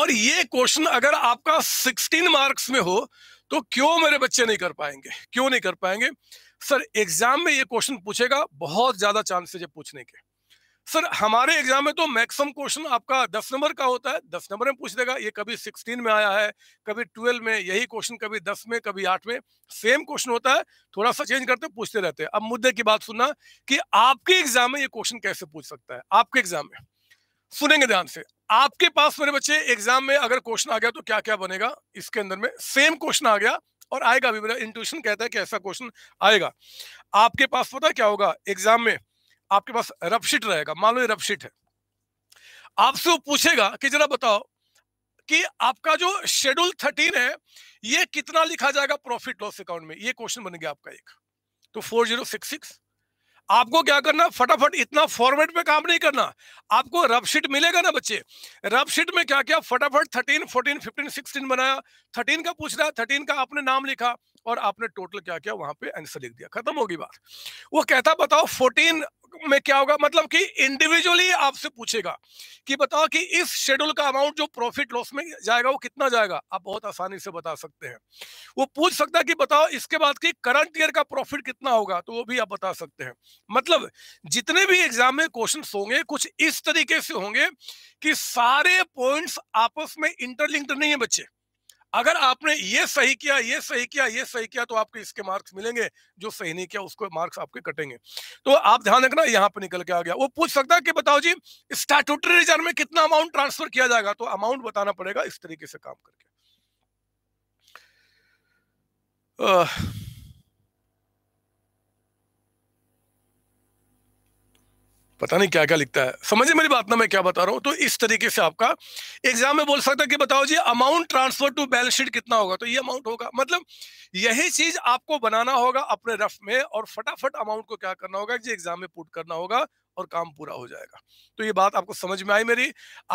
और ये क्वेश्चन अगर आपका सिक्सटीन मार्क्स में हो तो क्यों मेरे बच्चे नहीं कर पाएंगे क्यों नहीं कर पाएंगे सर एग्जाम में ये क्वेश्चन पूछेगा बहुत ज्यादा चांसेस है पूछने के सर हमारे एग्जाम में तो मैक्सिमम क्वेश्चन आपका दस नंबर का होता है दस नंबर में पूछ देगा ये कभी सिक्सटीन में आया है कभी ट्वेल्व में यही क्वेश्चन कभी दस में कभी आठ में सेम क्वेश्चन होता है थोड़ा सा चेंज करते पूछते रहते हैं अब मुद्दे की बात सुनना कि आपके एग्जाम में ये क्वेश्चन कैसे पूछ सकता है आपके एग्जाम में सुनेंगे ध्यान से आपके पास मेरे बच्चे एग्जाम में अगर क्वेश्चन आ गया तो क्या क्या बनेगा इसके अंदर में सेम क्वेश्चन आ गया और आएगा भी मेरा इंट्यूशन कहता है कि ऐसा क्वेश्चन आएगा आपके पास पता क्या होगा एग्जाम में आपके पास रबशीट रहेगा मान लो ये रबशीट है आपसे वो पूछेगा कि जरा बताओ कि आपका जो शेड्यूल थर्टीन है ये कितना लिखा जाएगा प्रॉफिट लॉस अकाउंट में ये क्वेश्चन बन गया आपका एक तो फोर जीरो सिक्स सिक्स आपको क्या करना फटाफट इतना फॉर्मेट में काम नहीं करना आपको रफशीट मिलेगा ना बच्चे रफशीट में क्या क्या फटाफट थर्टीन फोर्टीन फिफ्टीन सिक्सटीन बनाया थर्टीन का पूछ रहा है थर्टीन का आपने नाम लिखा और आपने टोटल क्या किया वहां पे आंसर लिख दिया खत्म होगी बात वो कहता बताओ फोर्टीन में क्या होगा मतलब कि इंडिविजुअली आपसे पूछेगा कि बताओ कि इस शेड्यूल का अमाउंट जो प्रॉफिट लॉस में जाएगा वो कितना जाएगा आप बहुत आसानी से बता सकते हैं वो पूछ सकता है कि बताओ इसके बाद की करंट ईयर का प्रॉफिट कितना होगा तो वो भी आप बता सकते हैं मतलब जितने भी एग्जाम में क्वेश्चन होंगे कुछ इस तरीके से होंगे कि सारे पॉइंट्स आपस में इंटरलिंक्ड नहीं है बच्चे अगर आपने ये सही किया ये सही किया ये सही किया तो आपके इसके मार्क्स मिलेंगे जो सही नहीं किया उसको मार्क्स आपके कटेंगे तो आप ध्यान रखना यहाँ पे निकल के आ गया वो पूछ सकता है कि बताओ जी स्टैटूटरी रिजर्व में कितना अमाउंट ट्रांसफर किया जाएगा तो अमाउंट बताना पड़ेगा इस तरीके से काम करके पता नहीं क्या क्या लिखता है समझिए मेरी बात ना मैं क्या बता रहा हूँ तो इस तरीके से आपका एग्जाम में बोल सकता है कि बताओ जी amount transfer to balance sheet कितना होगा तो ये अमाउंट होगा मतलब यही चीज आपको बनाना होगा अपने रफ में और फटाफट अमाउंट को क्या करना होगा जी एग्जाम में पुट करना होगा और काम पूरा हो जाएगा तो ये बात आपको समझ में आई मेरी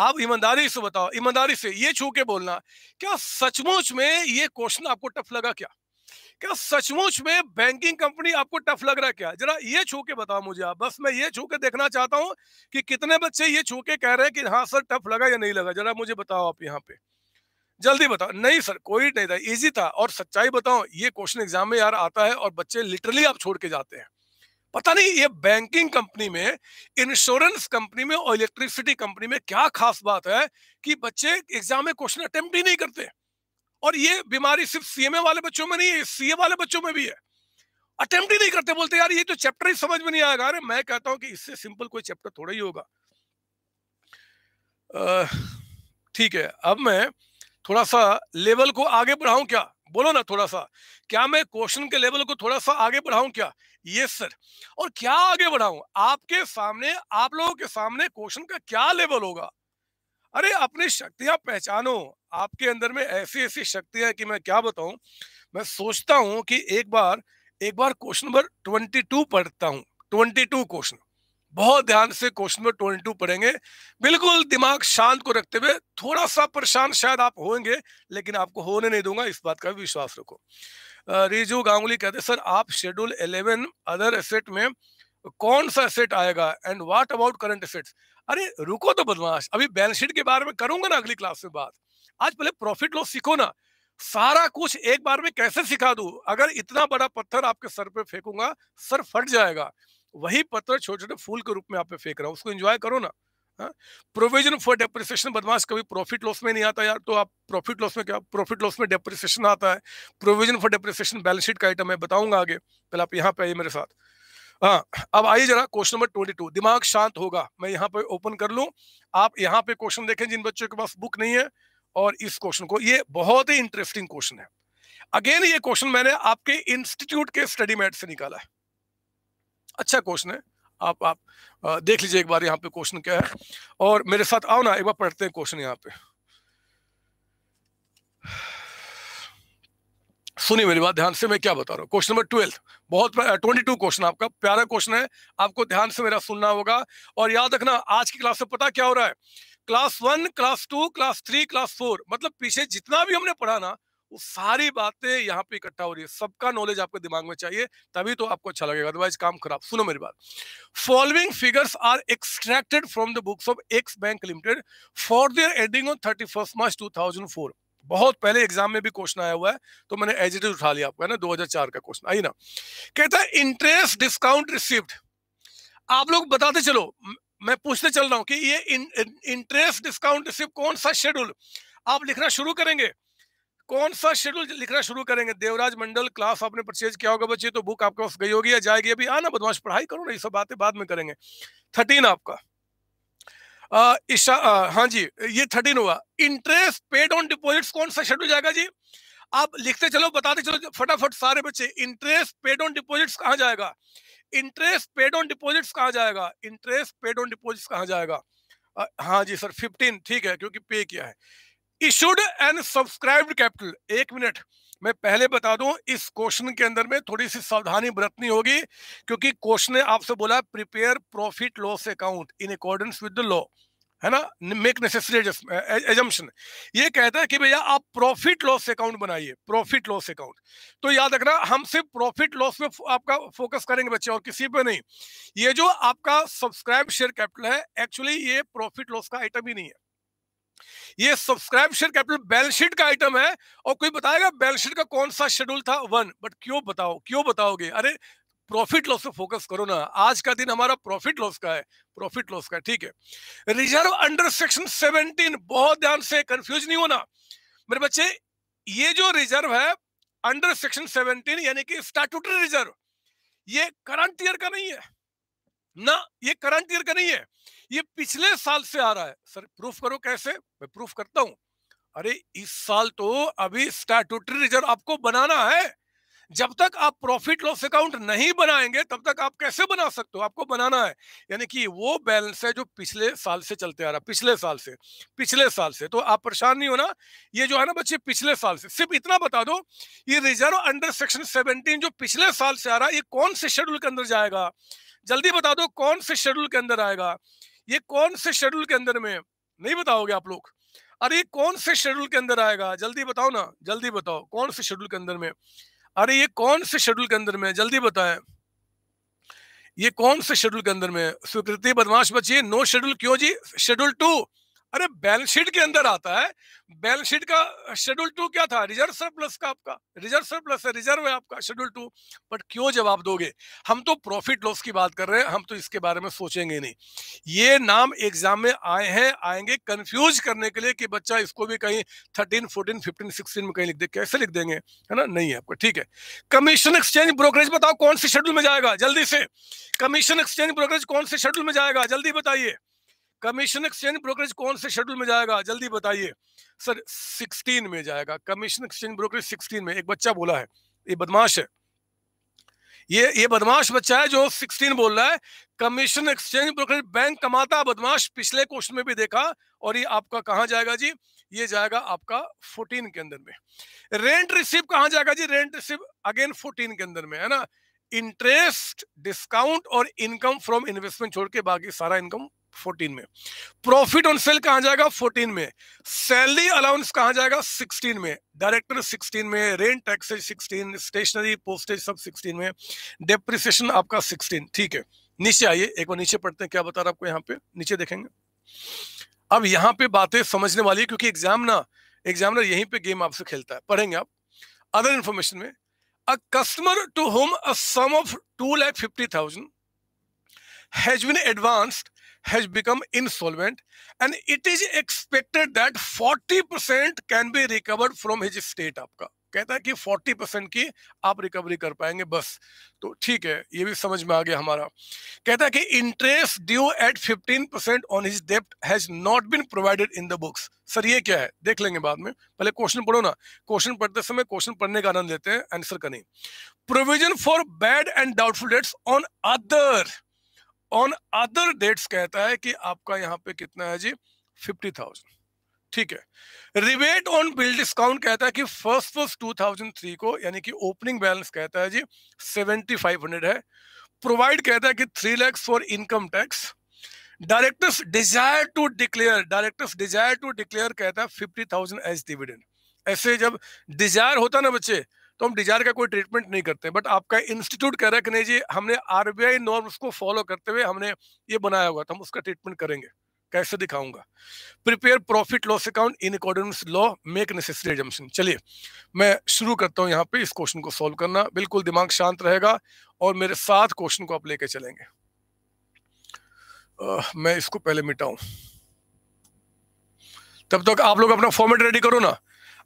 आप ईमानदारी से बताओ ईमानदारी से ये छू के बोलना क्या सचमुच में ये क्वेश्चन आपको टफ लगा क्या क्या सचमुच में बैंकिंग कंपनी आपको टफ लग रहा है क्या जरा ये छू के बताओ मुझे आप बस मैं ये छू के देखना चाहता हूँ कि कितने बच्चे ये छू के कह रहे हैं कि हाँ सर टफ लगा या नहीं लगा जरा मुझे बताओ आप यहाँ पे जल्दी बताओ नहीं सर कोई नहीं था इजी था और सच्चाई बताओ ये क्वेश्चन एग्जाम में यार आता है और बच्चे लिटरली आप छोड़ के जाते हैं पता नहीं ये बैंकिंग कंपनी में इंश्योरेंस कंपनी में और इलेक्ट्रिसिटी कंपनी में क्या खास बात है कि बच्चे एग्जाम में क्वेश्चन अटेम्प्ट ही नहीं करते और ये बीमारी सिर्फ सीएमए वाले बच्चों में नहीं है सीए वाले बच्चों में भी है अटेम्प्ट ही नहीं करते बोलते यार ये जो तो चैप्टर ही समझ में नहीं आएगा अरे मैं कहता हूं कि इससे सिंपल कोई चैप्टर थोड़ा ही होगा ठीक है अब मैं थोड़ा सा लेवल को आगे बढ़ाऊं क्या बोलो ना थोड़ा सा क्या मैं क्वेश्चन के लेवल को थोड़ा सा आगे बढ़ाऊं क्या ये सर और क्या आगे बढ़ाऊं आपके सामने आप लोगों के सामने क्वेश्चन का क्या लेवल होगा अरे अपनी शक्तियां पहचानो आपके अंदर में ऐसी ऐसी शक्तियां कि मैं क्या बताऊं मैं सोचता हूं कि एक बार एक बार क्वेश्चन नंबर ट्वेंटी टू पढ़ता हूं ट्वेंटी टू क्वेश्चन बहुत ध्यान से क्वेश्चन नंबर ट्वेंटी टू पढ़ेंगे बिल्कुल दिमाग शांत को रखते हुए थोड़ा सा परेशान शायद आप होंगे लेकिन आपको होने नहीं दूंगा इस बात का विश्वास रखो रिजू गांगुली कहते सर आप शेड्यूल इलेवन अदर एसेट में कौन सा एसेट आएगा and what about current assets अरे रुको तो बदमाश अभी बैलेंस शीट के बारे में करूंगा ना अगली क्लास में बात आज पहले प्रॉफिट लॉस सीखो ना सारा कुछ एक बार में कैसे सिखा दू अगर इतना बड़ा पत्थर आपके सर पे फेंकूंगा सर फट जाएगा वही पत्थर छोटे छोटे फूल के रूप में आप पे फेंक रहा हूँ उसको एंजॉय करो ना प्रोविजन फॉर डेप्रिसिएशन बदमाश कभी प्रॉफिट लॉस में नहीं आता यार तो आप प्रॉफिट लॉस में क्या प्रॉफिट लॉस में डेप्रिसिएशन आता है provision for depreciation balance sheet का आइटम है बताऊंगा आगे पहले आप यहाँ पे आइए मेरे साथ हाँ, अब आइए जरा क्वेश्चन नंबर ट्वेंटी टू दिमाग शांत होगा मैं यहाँ पे ओपन कर लू आप यहाँ पे क्वेश्चन देखें जिन बच्चों के पास बुक नहीं है और इस क्वेश्चन को ये बहुत ही इंटरेस्टिंग क्वेश्चन है अगेन ये क्वेश्चन मैंने आपके इंस्टीट्यूट के स्टडी मैट से निकाला है अच्छा क्वेश्चन है आप आप देख लीजिए एक बार यहाँ पे क्वेश्चन क्या है और मेरे साथ आओ ना एक बार पढ़ते हैं क्वेश्चन यहाँ पे सुनिए मेरी बात ध्यान से मैं क्या बता रहा हूँ क्वेश्चन नंबर ट्वेल्थ बहुत ट्वेंटी टू क्वेश्चन आपका प्यारा क्वेश्चन है आपको ध्यान से मेरा सुनना होगा और याद रखना आज की क्लास से पता क्या हो रहा है class one class two class three class four मतलब पीछे जितना भी हमने पढ़ा ना वो सारी बातें यहाँ पे इकट्ठा हो रही है सबका नॉलेज आपके दिमाग में चाहिए तभी तो आपको अच्छा लगेगा अदरवाइज काम खराब सुनो मेरी बात following figures are extracted from the books of X bank limited for their ending on thirty March two बहुत पहले एग्जाम में भी क्वेश्चन आया हुआ है तो मैंने एज उठा लिया आपको है ना 2004 का क्वेश्चन आई ना कहता है इंटरेस्ट डिस्काउंट रिसीव्ड आप लोग बताते चलो मैं पूछते चल रहा हूं कि ये इंटरेस्ट डिस्काउंट रिसीव कौन सा शेड्यूल आप लिखना शुरू करेंगे कौन सा शेड्यूल लिखना शुरू करेंगे देवराज मंडल क्लास आपने परचेज किया होगा बच्चे तो बुक आपके पास गई होगी या जाएगी अभी आना बदमाश पढ़ाई करो ना ये सब बातें बाद में करेंगे थर्टीन आपका ईशा हाँ जी ये थर्टीन हुआ इंटरेस्ट पेड ऑन डिपॉजिट्स कौन सा शेड्यूल जाएगा जी आप लिखते चलो बताते चलो फटाफट सारे बच्चे इंटरेस्ट पेड ऑन डिपॉजिट्स कहाँ जाएगा इंटरेस्ट पेड ऑन डिपॉजिट्स कहाँ जाएगा इंटरेस्ट पेड ऑन डिपॉजिट्स कहाँ जाएगा हाँ जी सर फिफ्टीन ठीक है क्योंकि पे किया है इशूड एंड सब्सक्राइब्ड कैपिटल एक मिनट मैं पहले बता दूं इस क्वेश्चन के अंदर में थोड़ी सी सावधानी बरतनी होगी क्योंकि क्वेश्चन ने आपसे बोला prepare profit loss account in accordance with the law है ना मेक नेसेसरी एजम्पन ये कहता है कि भैया आप प्रॉफिट लॉस अकाउंट बनाइए प्रॉफिट लॉस अकाउंट तो याद रखना हम सिर्फ प्रॉफिट लॉस पे आपका फोकस करेंगे बच्चे और किसी पे नहीं ये जो आपका सब्सक्राइब शेयर कैपिटल है एक्चुअली ये प्रॉफिट लॉस का आइटम ही नहीं है ये subscribe share capital balance sheet का आइटम है और कोई बताएगा बैलेंस शीट का कौन सा शेड्यूल था वन बट क्यों बताओ क्यों बताओगे अरे प्रॉफिट लॉस पे फोकस करो ना आज का दिन हमारा प्रॉफिट लॉस का है प्रॉफिट लॉस का ठीक है रिजर्व अंडर सेक्शन 17 बहुत ध्यान से कंफ्यूज नहीं होना मेरे बच्चे ये जो रिजर्व है अंडर सेक्शन 17 यानी कि स्टैट्यूटरी रिजर्व ये करंट ईयर का नहीं है ना ये करंट ईयर का नहीं है ये पिछले साल से आ रहा है सर प्रूफ करो कैसे मैं प्रूफ करता हूं अरे इस साल तो अभी स्टैटूटरी रिजर्व आपको बनाना है जब तक आप प्रॉफिट लॉस अकाउंट नहीं बनाएंगे तब तक आप कैसे बना सकते हो आपको बनाना है यानी कि वो बैलेंस है जो पिछले साल से चलते आ रहा पिछले साल से पिछले साल से तो आप परेशान नहीं होना ये जो है ना बच्चे पिछले साल से सिर्फ इतना बता दो ये रिजर्व अंडर सेक्शन सेवनटीन जो पिछले साल से आ रहा है ये कौन से शेड्यूल के अंदर जाएगा जल्दी बता दो कौन से शेड्यूल के अंदर आएगा ये कौन से शेड्यूल के अंदर में नहीं बताओगे आप लोग अरे कौन से शेड्यूल के अंदर आएगा जल्दी बताओ ना जल्दी बताओ कौन से शेड्यूल के अंदर में अरे ये कौन से शेड्यूल के अंदर में जल्दी बताए ये कौन से शेड्यूल के अंदर में स्वीकृति बदमाश बची नो शेड्यूल क्यों जी शेड्यूल टू अरे बैलेंस शीट के अंदर आता है बैलेंस शीट का शेड्यूल टू क्या था रिजर्व सरप्लस का आपका रिजर्व सरप्लस है रिजर्व है आपका शेड्यूल टू बट क्यों जवाब दोगे हम तो प्रॉफिट लॉस की बात कर रहे हैं हम तो इसके बारे में सोचेंगे नहीं ये नाम एग्जाम में आए हैं आएंगे कंफ्यूज करने के लिए कि बच्चा इसको भी कहीं थर्टीन फोर्टीन फिफ्टीन सिक्सटीन में कहीं लिख दे कैसे लिख देंगे है ना नहीं है आपका ठीक है कमीशन एक्सचेंज ब्रोकरेज बताओ कौन से शेड्यूल में जाएगा जल्दी से कमीशन एक्सचेंज ब्रोकरेज कौन से शेड्यूल में जाएगा जल्दी बताइए कमीशन एक्सचेंज ब्रोकरेज कौन से शेड्यूल में जाएगा जल्दी बताइए सर 16 में जाएगा कमीशन एक्सचेंज ब्रोकरेज 16 में एक बच्चा बोला है ये बदमाश है ये ये बदमाश बच्चा है जो 16 बोल रहा है कमीशन एक्सचेंज ब्रोकरेज बैंक कमाता बदमाश पिछले क्वेश्चन में भी देखा और ये आपका कहा जाएगा जी ये जाएगा आपका 14 के अंदर में रेंट रिसीव कहा जाएगा जी रेंट रिसीव अगेन 14 के अंदर में है ना इंटरेस्ट डिस्काउंट और इनकम फ्रॉम इन्वेस्टमेंट छोड़ के बाकी सारा इनकम 14 में प्रॉफिट ऑन सेल कहा जाएगा 14 में सैलरी अलाउंस कहा जाएगा 16 में डायरेक्टर 16 में रेंट टैक्सेज 16 स्टेशनरी पोस्टेज सब 16 में डेप्रिसिएशन आपका 16 ठीक है नीचे आइए एक बार नीचे पढ़ते हैं क्या बता रहा आपको यहाँ पे नीचे देखेंगे अब यहाँ पे बातें समझने वाली है क्योंकि एग्जाम ना एग्जाम ना यहीं पे गेम आपसे खेलता है पढ़ेंगे आप अदर इंफॉर्मेशन में a customer to whom a sum of two lakh fifty thousand has been advanced has become insolvent and it is expected that 40% can be recovered from his state आपका कहता है कि 40 परसेंट की आप रिकवरी कर पाएंगे बस तो ठीक है ये भी समझ में आ गया हमारा कहता है कि interest due at 15 percent on his डेप्ट has not been provided in the books sir ये क्या है देख लेंगे बाद में पहले क्वेश्चन पढ़ो ना क्वेश्चन पढ़ते समय क्वेश्चन पढ़ने का आनंद लेते हैं आंसर का नहीं provision for bad and doubtful debts on other on other debts कहता है कि आपका यहाँ पे कितना है जी फिफ्टी थाउजेंड ठीक है रिबेट ऑन बिल डिस्काउंट कहता है कि first first two thousand three को यानी कि ओपनिंग बैलेंस कहता है जी सेवेंटी फाइव हंड्रेड है प्रोवाइड कहता है कि three lakhs for income tax directors desire to declare directors desire to declare कहता है फिफ्टी थाउजेंड एज डिविडेंड ऐसे जब डिजायर होता ना बच्चे तो हम डिजायर का कोई ट्रीटमेंट नहीं करते बट आपका इंस्टीट्यूट कह रहा है कि नहीं जी हमने आरबीआई नॉर्म्स को फॉलो करते हुए हमने ये बनाया हुआ था तो हम उसका ट्रीटमेंट करेंगे कैसे दिखाऊंगा prepare profit loss account in according law make necessary assumption चलिए मैं शुरू करता हूँ यहाँ पे इस क्वेश्चन को सॉल्व करना बिल्कुल दिमाग शांत रहेगा और मेरे साथ क्वेश्चन को आप लेके चलेंगे uh, मैं इसको पहले मिटाऊं तब तक तो आप लोग अपना फॉर्मेट रेडी करो ना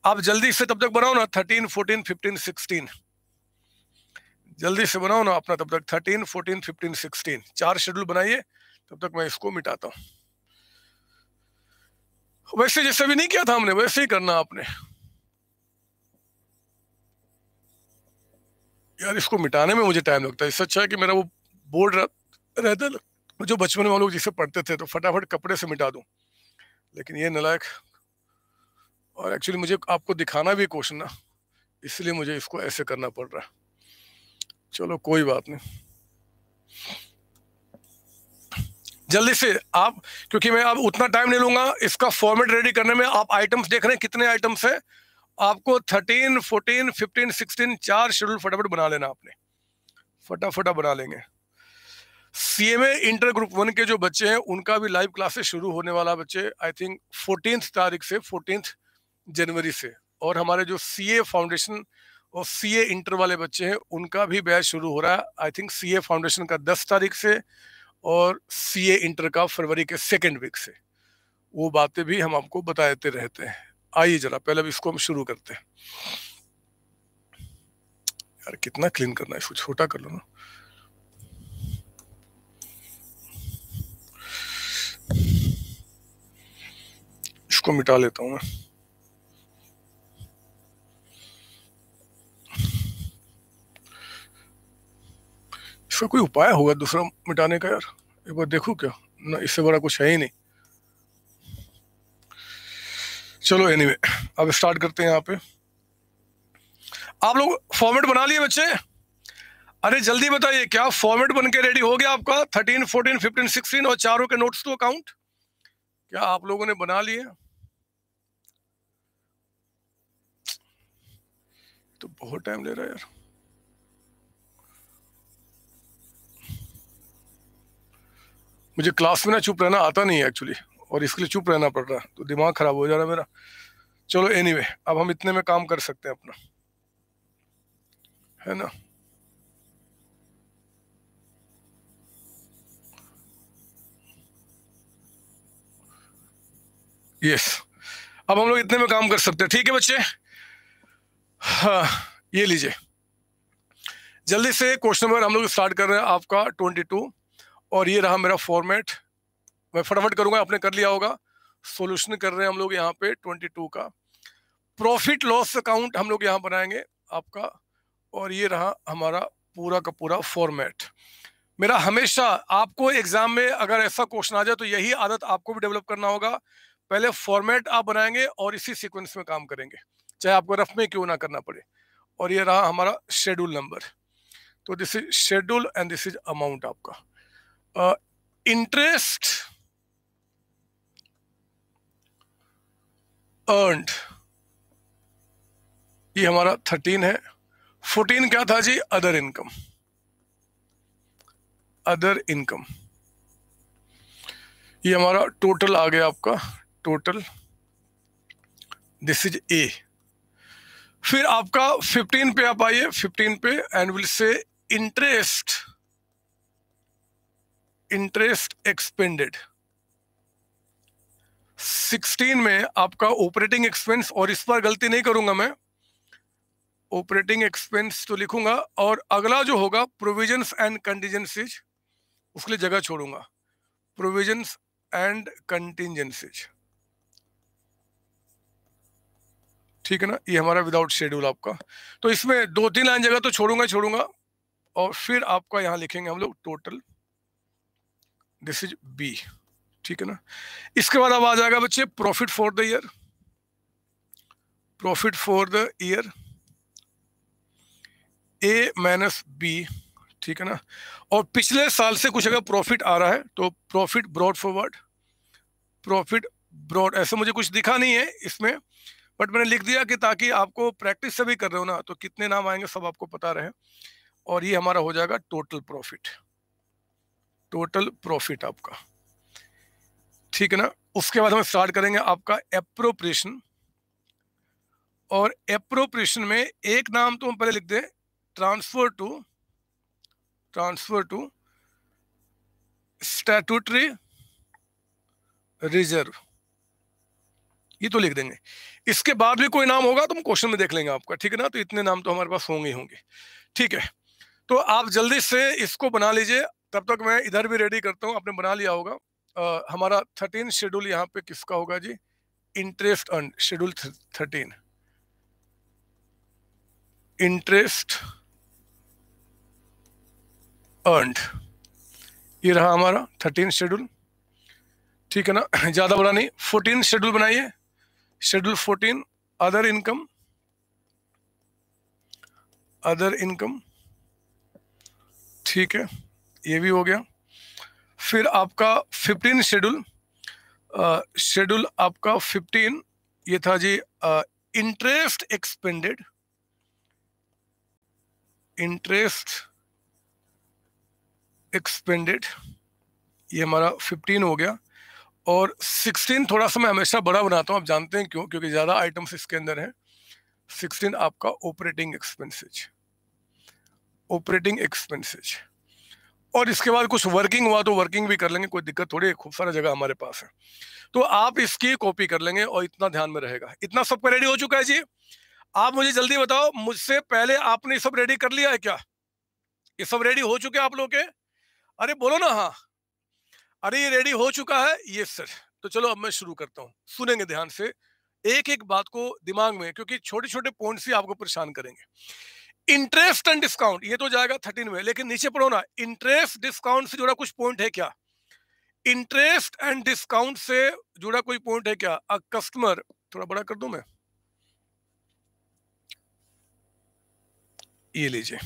आप जल्दी से तब तक बनाओ ना थर्टीन फोर्टीन फिफ्टीन सिक्सटीन जल्दी से बनाओ ना अपना तब तक थर्टीन फोर्टीन फिफ्टीन सिक्सटीन चार शेड्यूल बनाइए तब तक मैं इसको मिटाता हूँ वैसे जैसे भी नहीं किया था हमने वैसे ही करना आपने यार इसको मिटाने में मुझे टाइम लगता है इससे अच्छा है कि मेरा वो बोर्ड रहता जो बचपन में लोग जिसे पढ़ते थे तो फटाफट कपड़े से मिटा दूं लेकिन ये नलायक और एक्चुअली मुझे आपको दिखाना भी क्वेश्चन ना इसलिए मुझे इसको ऐसे करना पड़ रहा है चलो कोई बात नहीं जल्दी से आप क्योंकि मैं अब उतना टाइम नहीं लूंगा इसका फॉर्मेट रेडी करने में आप आइटम्स देख रहे हैं कितने आइटम्स हैं आपको थर्टीन फोर्टीन फिफ्टीन सिक्सटीन चार शेड्यूल फटाफट बना लेना आपने फटाफट बना लेंगे C M A inter group one के जो बच्चे हैं उनका भी लाइव क्लासेस शुरू होने वाला बच्चे आई थिंक फोर्टीन तारीख से फोर्टीन जनवरी से और हमारे जो सी फाउंडेशन और सी इंटर वाले बच्चे हैं उनका भी बैच शुरू हो रहा है आई थिंक सी फाउंडेशन का दस तारीख से और सी इंटर का फरवरी के सेकेंड वीक से वो बातें भी हम आपको बताते रहते हैं आइए जरा पहले अब इसको हम शुरू करते हैं यार कितना क्लीन करना है इसको छोटा कर लो ना इसको मिटा लेता हूँ मैं इसका कोई उपाय होगा दूसरा मिटाने का यार एक बार देखो क्या ना इससे बड़ा कुछ है ही नहीं चलो एनीवे अब स्टार्ट करते हैं यहाँ पे आप लोग फॉर्मेट बना लिए बच्चे अरे जल्दी बताइए क्या फॉर्मेट बन के रेडी हो गया आपका थर्टीन फोर्टीन फिफ्टीन सिक्सटीन और चारों के नोट्स टू अकाउंट क्या आप लोगों ने बना लिए तो बहुत टाइम ले रहा है यार मुझे क्लास में ना चुप रहना आता नहीं है एक्चुअली और इसके लिए चुप रहना पड़ रहा है तो दिमाग खराब हो जा रहा है मेरा चलो एनीवे anyway, अब हम इतने में काम कर सकते हैं अपना है ना यस yes. अब हम लोग इतने में काम कर सकते हैं ठीक है बच्चे हाँ ये लीजिए जल्दी से क्वेश्चन नंबर हम लोग स्टार्ट कर रहे हैं आपका ट्वेंटी टू और ये रहा मेरा फॉर्मेट मैं फटाफट करूंगा आपने कर लिया होगा सोल्यूशन कर रहे हैं हम लोग यहाँ पे 22 का प्रॉफिट लॉस अकाउंट हम लोग यहाँ बनाएंगे आपका और ये रहा हमारा पूरा का पूरा फॉर्मेट मेरा हमेशा आपको एग्जाम में अगर ऐसा क्वेश्चन आ जाए तो यही आदत आपको भी डेवलप करना होगा पहले फॉर्मेट आप बनाएंगे और इसी सीक्वेंस में काम करेंगे चाहे आपको रफ में क्यों ना करना पड़े और ये रहा हमारा शेड्यूल नंबर तो this is schedule and this is amount आपका इंटरेस्ट uh, अर्नड ये हमारा थर्टीन है फोर्टीन क्या था जी अदर इनकम अदर इनकम ये हमारा टोटल आ गया आपका टोटल दिस इज ए फिर आपका 15 पे आप आइए 15 पे and will say interest interest expended 16 में आपका ऑपरेटिंग एक्सपेंस और इस बार गलती नहीं करूंगा मैं ऑपरेटिंग एक्सपेंस तो लिखूंगा और अगला जो होगा प्रोविजंस एंड कंटीजेंसीज उसके लिए जगह छोड़ूंगा प्रोविजंस एंड कंटीजेंसीज ठीक है ना ये हमारा विदाउट शेड्यूल आपका तो इसमें दो तीन लाइन जगह तो छोड़ूंगा छोड़ूंगा और फिर आपका यहां लिखेंगे हम लोग टोटल दिस इज बी ठीक है ना इसके बाद अब आ जाएगा बच्चे profit for the year profit for the year A minus B ठीक है ना और पिछले साल से कुछ अगर प्रॉफिट आ रहा है तो profit brought forward profit brought ऐसे मुझे कुछ दिखा नहीं है इसमें बट मैंने लिख दिया कि ताकि आपको प्रैक्टिस से भी कर रहे हो ना तो कितने नाम आएंगे सब आपको पता रहे और ये हमारा हो जाएगा टोटल प्रॉफिट टोटल प्रॉफिट आपका ठीक है ना उसके बाद हम स्टार्ट करेंगे आपका अप्रोप्रिएशन और अप्रोप्रिएशन में एक नाम तो हम पहले लिख दें transfer to transfer to statutory reserve ये तो लिख देंगे इसके बाद भी कोई नाम होगा तो हम क्वेश्चन में देख लेंगे आपका ठीक है ना तो इतने नाम तो हमारे पास होंगे होंगे ठीक है तो आप जल्दी से इसको बना लीजिए तब तक मैं इधर भी रेडी करता हूँ आपने बना लिया होगा आ, हमारा थर्टीन शेड्यूल यहाँ पे किसका होगा जी interest earn schedule thirteen interest earn ये रहा हमारा थर्टीन शेड्यूल ठीक है ना ज़्यादा बड़ा नहीं फोर्टीन शेड्यूल बनाइए schedule fourteen other income other income ठीक है ये भी हो गया फिर आपका फिफ्टीन शेड्यूल शेड्यूल आपका फिफ्टीन ये था जी इंटरेस्ट एक्सपेंडेड इंटरेस्ट एक्सपेंडेड ये हमारा फिफ्टीन हो गया और सिक्सटीन थोड़ा सा मैं हमेशा बड़ा बनाता हूँ आप जानते हैं क्यों क्योंकि ज़्यादा आइटम्स इसके अंदर हैं सिक्सटीन आपका ऑपरेटिंग एक्सपेंसेज ऑपरेटिंग एक्सपेंसेज और इसके बाद कुछ वर्किंग हुआ तो वर्किंग भी कर लेंगे कोई दिक्कत थोड़ी खूब सारा जगह हमारे पास है तो आप इसकी कॉपी कर लेंगे और इतना ध्यान में रहेगा इतना सब रेडी हो चुका है जी आप मुझे जल्दी बताओ मुझसे पहले आपने सब रेडी कर लिया है क्या ये सब रेडी हो चुके आप लोग के अरे बोलो ना हाँ अरे ये रेडी हो चुका है ये सर तो चलो अब मैं शुरू करता हूँ सुनेंगे ध्यान से एक एक बात को दिमाग में क्योंकि छोटे छोटे पॉइंट्स ही आपको परेशान करेंगे इंटरेस्ट एंड डिस्काउंट ये तो जाएगा थर्टीन में लेकिन नीचे पढ़ो ना इंटरेस्ट डिस्काउंट से जुड़ा कुछ पॉइंट है क्या इंटरेस्ट एंड डिस्काउंट से जुड़ा कोई पॉइंट है क्या अ कस्टमर थोड़ा बड़ा कर दू मैं ये लीजिए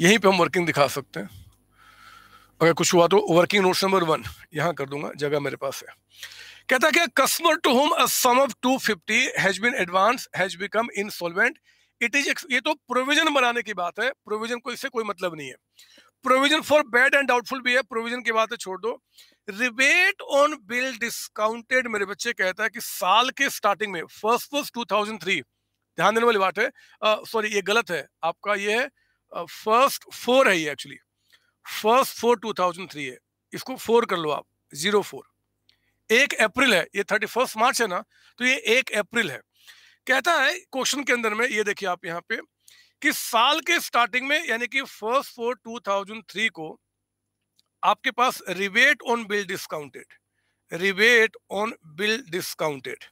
यहीं पे हम वर्किंग दिखा सकते हैं अगर कुछ हुआ तो वर्किंग नोट नंबर वन यहां कर दूंगा जगह मेरे पास है कहता कि customer to whom sum of fifty has been advance has become solvent it is ये तो प्रोविजन बनाने की बात है प्रोविजन को इससे कोई मतलब नहीं है provision for bad and doubtful भी है प्रोविजन की बात है छोड़ दो रिबेट ऑन बिल डिस्काउंटेड मेरे बच्चे कहता है कि साल के स्टार्टिंग में फर्स्ट फर्स्ट 2003 ध्यान देने वाली बात है सॉरी uh, ये गलत है आपका ये फर्स्ट फोर है ये actually first four two thousand three है इसको फोर कर लो आप जीरो फोर एक अप्रैल है ये थर्टी फर्स्ट मार्च है ना तो ये एक अप्रैल है कहता है क्वेश्चन के अंदर में ये देखिए आप यहाँ पे कि साल के स्टार्टिंग में यानी कि फर्स्ट फोर 2003 को आपके पास rebate on bill discounted rebate on bill discounted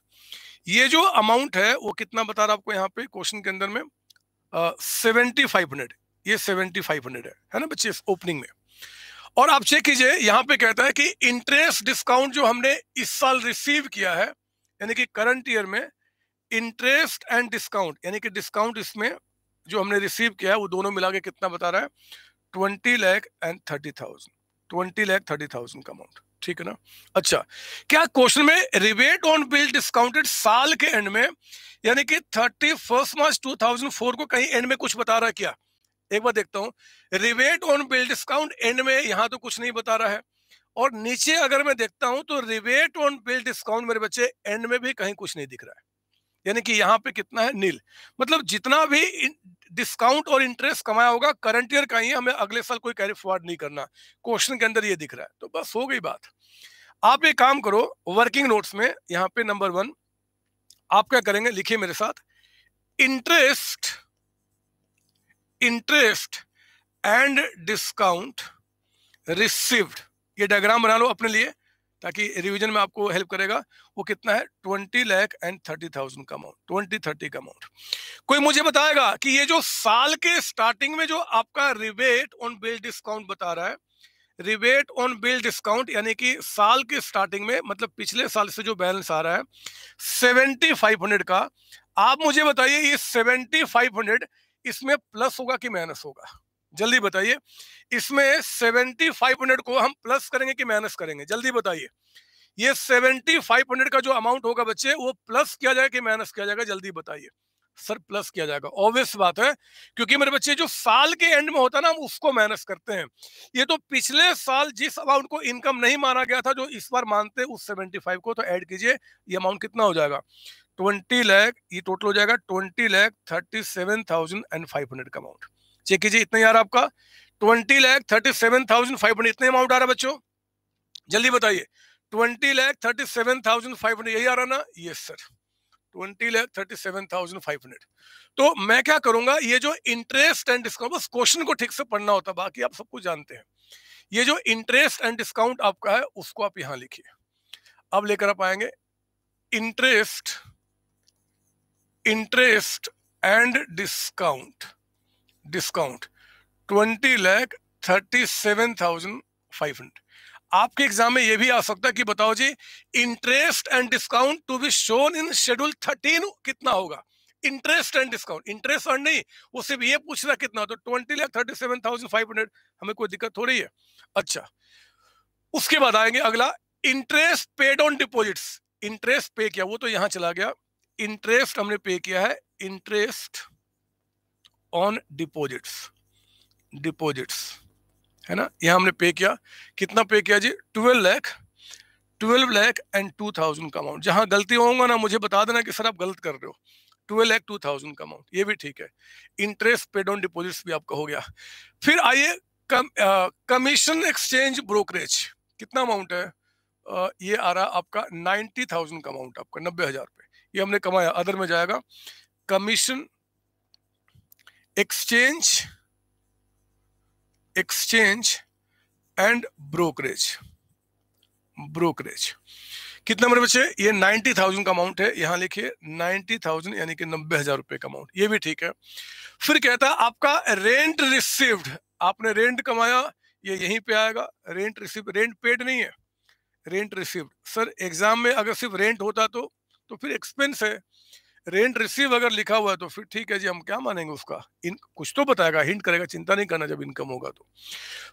ये जो अमाउंट है वो कितना बता रहा आपको यहाँ पे क्वेश्चन के अंदर में सेवेंटी फाइव हंड्रेड ये सेवेंटी फाइव हंड्रेड है है ना बच्चे ओपनिंग में और आप चेक कीजिए यहाँ पे कहता है कि इंटरेस्ट डिस्काउंट जो हमने इस साल रिसीव किया है यानी कि करंट ईयर में इंटरेस्ट एंड डिस्काउंट यानी कि डिस्काउंट इसमें जो हमने रिसीव किया है वो दोनों मिला के कितना बता रहा है twenty lakh and thirty thousand twenty lakh thirty thousand का अमाउंट ठीक है ना अच्छा क्या क्वेश्चन में रिबेट ऑन बिल डिस्काउंटेड साल के एंड में यानी कि thirty first March two thousand four को कहीं एंड में कुछ बता रहा है क्या एक बार देखता हूं rebate on bill discount end में यहां तो कुछ नहीं बता रहा है और नीचे अगर मैं देखता हूं तो रिबेट ऑन बिल डिस्काउंट मेरे बच्चे एंड में भी कहीं कुछ नहीं दिख रहा है यानी कि यहाँ पे कितना है नील मतलब जितना भी डिस्काउंट और इंटरेस्ट कमाया होगा करंट ईयर का ही हमें अगले साल कोई कैरी फॉरवर्ड नहीं करना क्वेश्चन के अंदर ये दिख रहा है तो बस हो गई बात आप एक काम करो वर्किंग नोट्स में यहाँ पे नंबर वन आप क्या करेंगे लिखिए मेरे साथ interest interest and discount received ये डायग्राम बना लो अपने लिए ताकि रिवीजन में आपको हेल्प करेगा वो कितना है twenty lakh and thirty thousand का अमाउंट ट्वेंटी थर्टी का अमाउंट कोई मुझे बताएगा कि ये जो साल के स्टार्टिंग में जो आपका रिबेट ऑन बिल डिस्काउंट बता रहा है रिबेट ऑन बिल डिस्काउंट यानी कि साल के स्टार्टिंग में मतलब पिछले साल से जो बैलेंस आ रहा है सेवेंटी फाइव हंड्रेड का आप मुझे बताइए ये सेवेंटी फाइव हंड्रेड इसमें प्लस होगा कि माइनस होगा जल्दी बताइए इसमें सेवेंटी फाइव हंड्रेड को हम प्लस करेंगे कि माइनस करेंगे जल्दी बताइए ये सेवेंटी फाइव हंड्रेड का जो अमाउंट होगा बच्चे वो प्लस किया जाएगा कि माइनस किया जाएगा जल्दी बताइए सर प्लस किया जाएगा ऑब्वियस बात है क्योंकि मेरे बच्चे जो साल के एंड में होता है ना हम उसको माइनस करते हैं ये तो पिछले साल जिस अमाउंट को इनकम नहीं माना गया था जो इस बार मानते उस सेवेंटी फाइव को तो ऐड कीजिए ये अमाउंट कितना हो जाएगा ट्वेंटी लैख ये टोटल हो जाएगा twenty lakh thirty seven thousand and five hundred का अमाउंट चेक कीजिए इतना ही आ रहा आपका twenty lakh thirty seven thousand five hundred इतने अमाउंट आ रहा है बच्चों जल्दी बताइए twenty lakh thirty seven thousand five hundred यही आ रहा ना yes sir twenty lakh thirty seven thousand five hundred तो मैं क्या करूंगा ये जो इंटरेस्ट एंड डिस्काउंट बस क्वेश्चन को ठीक से पढ़ना होता बाकी आप सब कुछ जानते हैं ये जो इंटरेस्ट एंड डिस्काउंट आपका है उसको आप यहां लिखिए अब लेकर आप आएंगे interest interest and discount discount twenty lakh thirty seven thousand five hundred आपके एग्जाम में यह भी आ सकता है कि बताओ जी interest and discount to be shown in schedule thirteen कितना होगा इंटरेस्ट एंड डिस्काउंट इंटरेस्ट और नहीं वो सिर्फ ये पूछ रहा कितना तो twenty lakh thirty seven thousand five hundred हमें कोई दिक्कत हो रही है अच्छा उसके बाद आएंगे अगला interest paid on deposit interest pay किया वो तो यहां चला गया इंटरेस्ट हमने पे किया है इंटरेस्ट ऑन डिपोजिट्स डिपोजिट्स है ना यहाँ हमने पे किया कितना पे किया जी twelve lakh twelve lakh and two thousand का अमाउंट जहाँ गलती होगा ना मुझे बता देना कि सर आप गलत कर रहे हो ट्वेल्व लैख टू थाउजेंड का अमाउंट ये भी ठीक है इंटरेस्ट पेड ऑन डिपोजिट्स भी आपका हो गया फिर आइए कम कमीशन एक्सचेंज ब्रोकरेज कितना अमाउंट है आ, ये आ रहा आपका नाइन्टी थाउजेंड का अमाउंट आपका नब्बे हजार रुपये ये हमने कमाया अदर में जाएगा commission exchange exchange and brokerage brokerage कितने नंबर बचे ये नाइन्टी थाउजेंड का अमाउंट है यहां लिखिए नाइन्टी थाउजेंड यानी कि नब्बे हजार रुपए का अमाउंट ये भी ठीक है फिर कहता है आपका रेंट रिसीव्ड आपने रेंट कमाया ये यहीं पे आएगा रेंट रिसीव रेंट पेड नहीं है रेंट रिसीव्ड सर एग्जाम में अगर सिर्फ रेंट होता तो तो फिर एक्सपेंस है रेंट रिसीव अगर लिखा हुआ है तो फिर ठीक है जी हम क्या मानेंगे उसका इन कुछ तो बताएगा हिंट करेगा चिंता नहीं करना जब इनकम होगा तो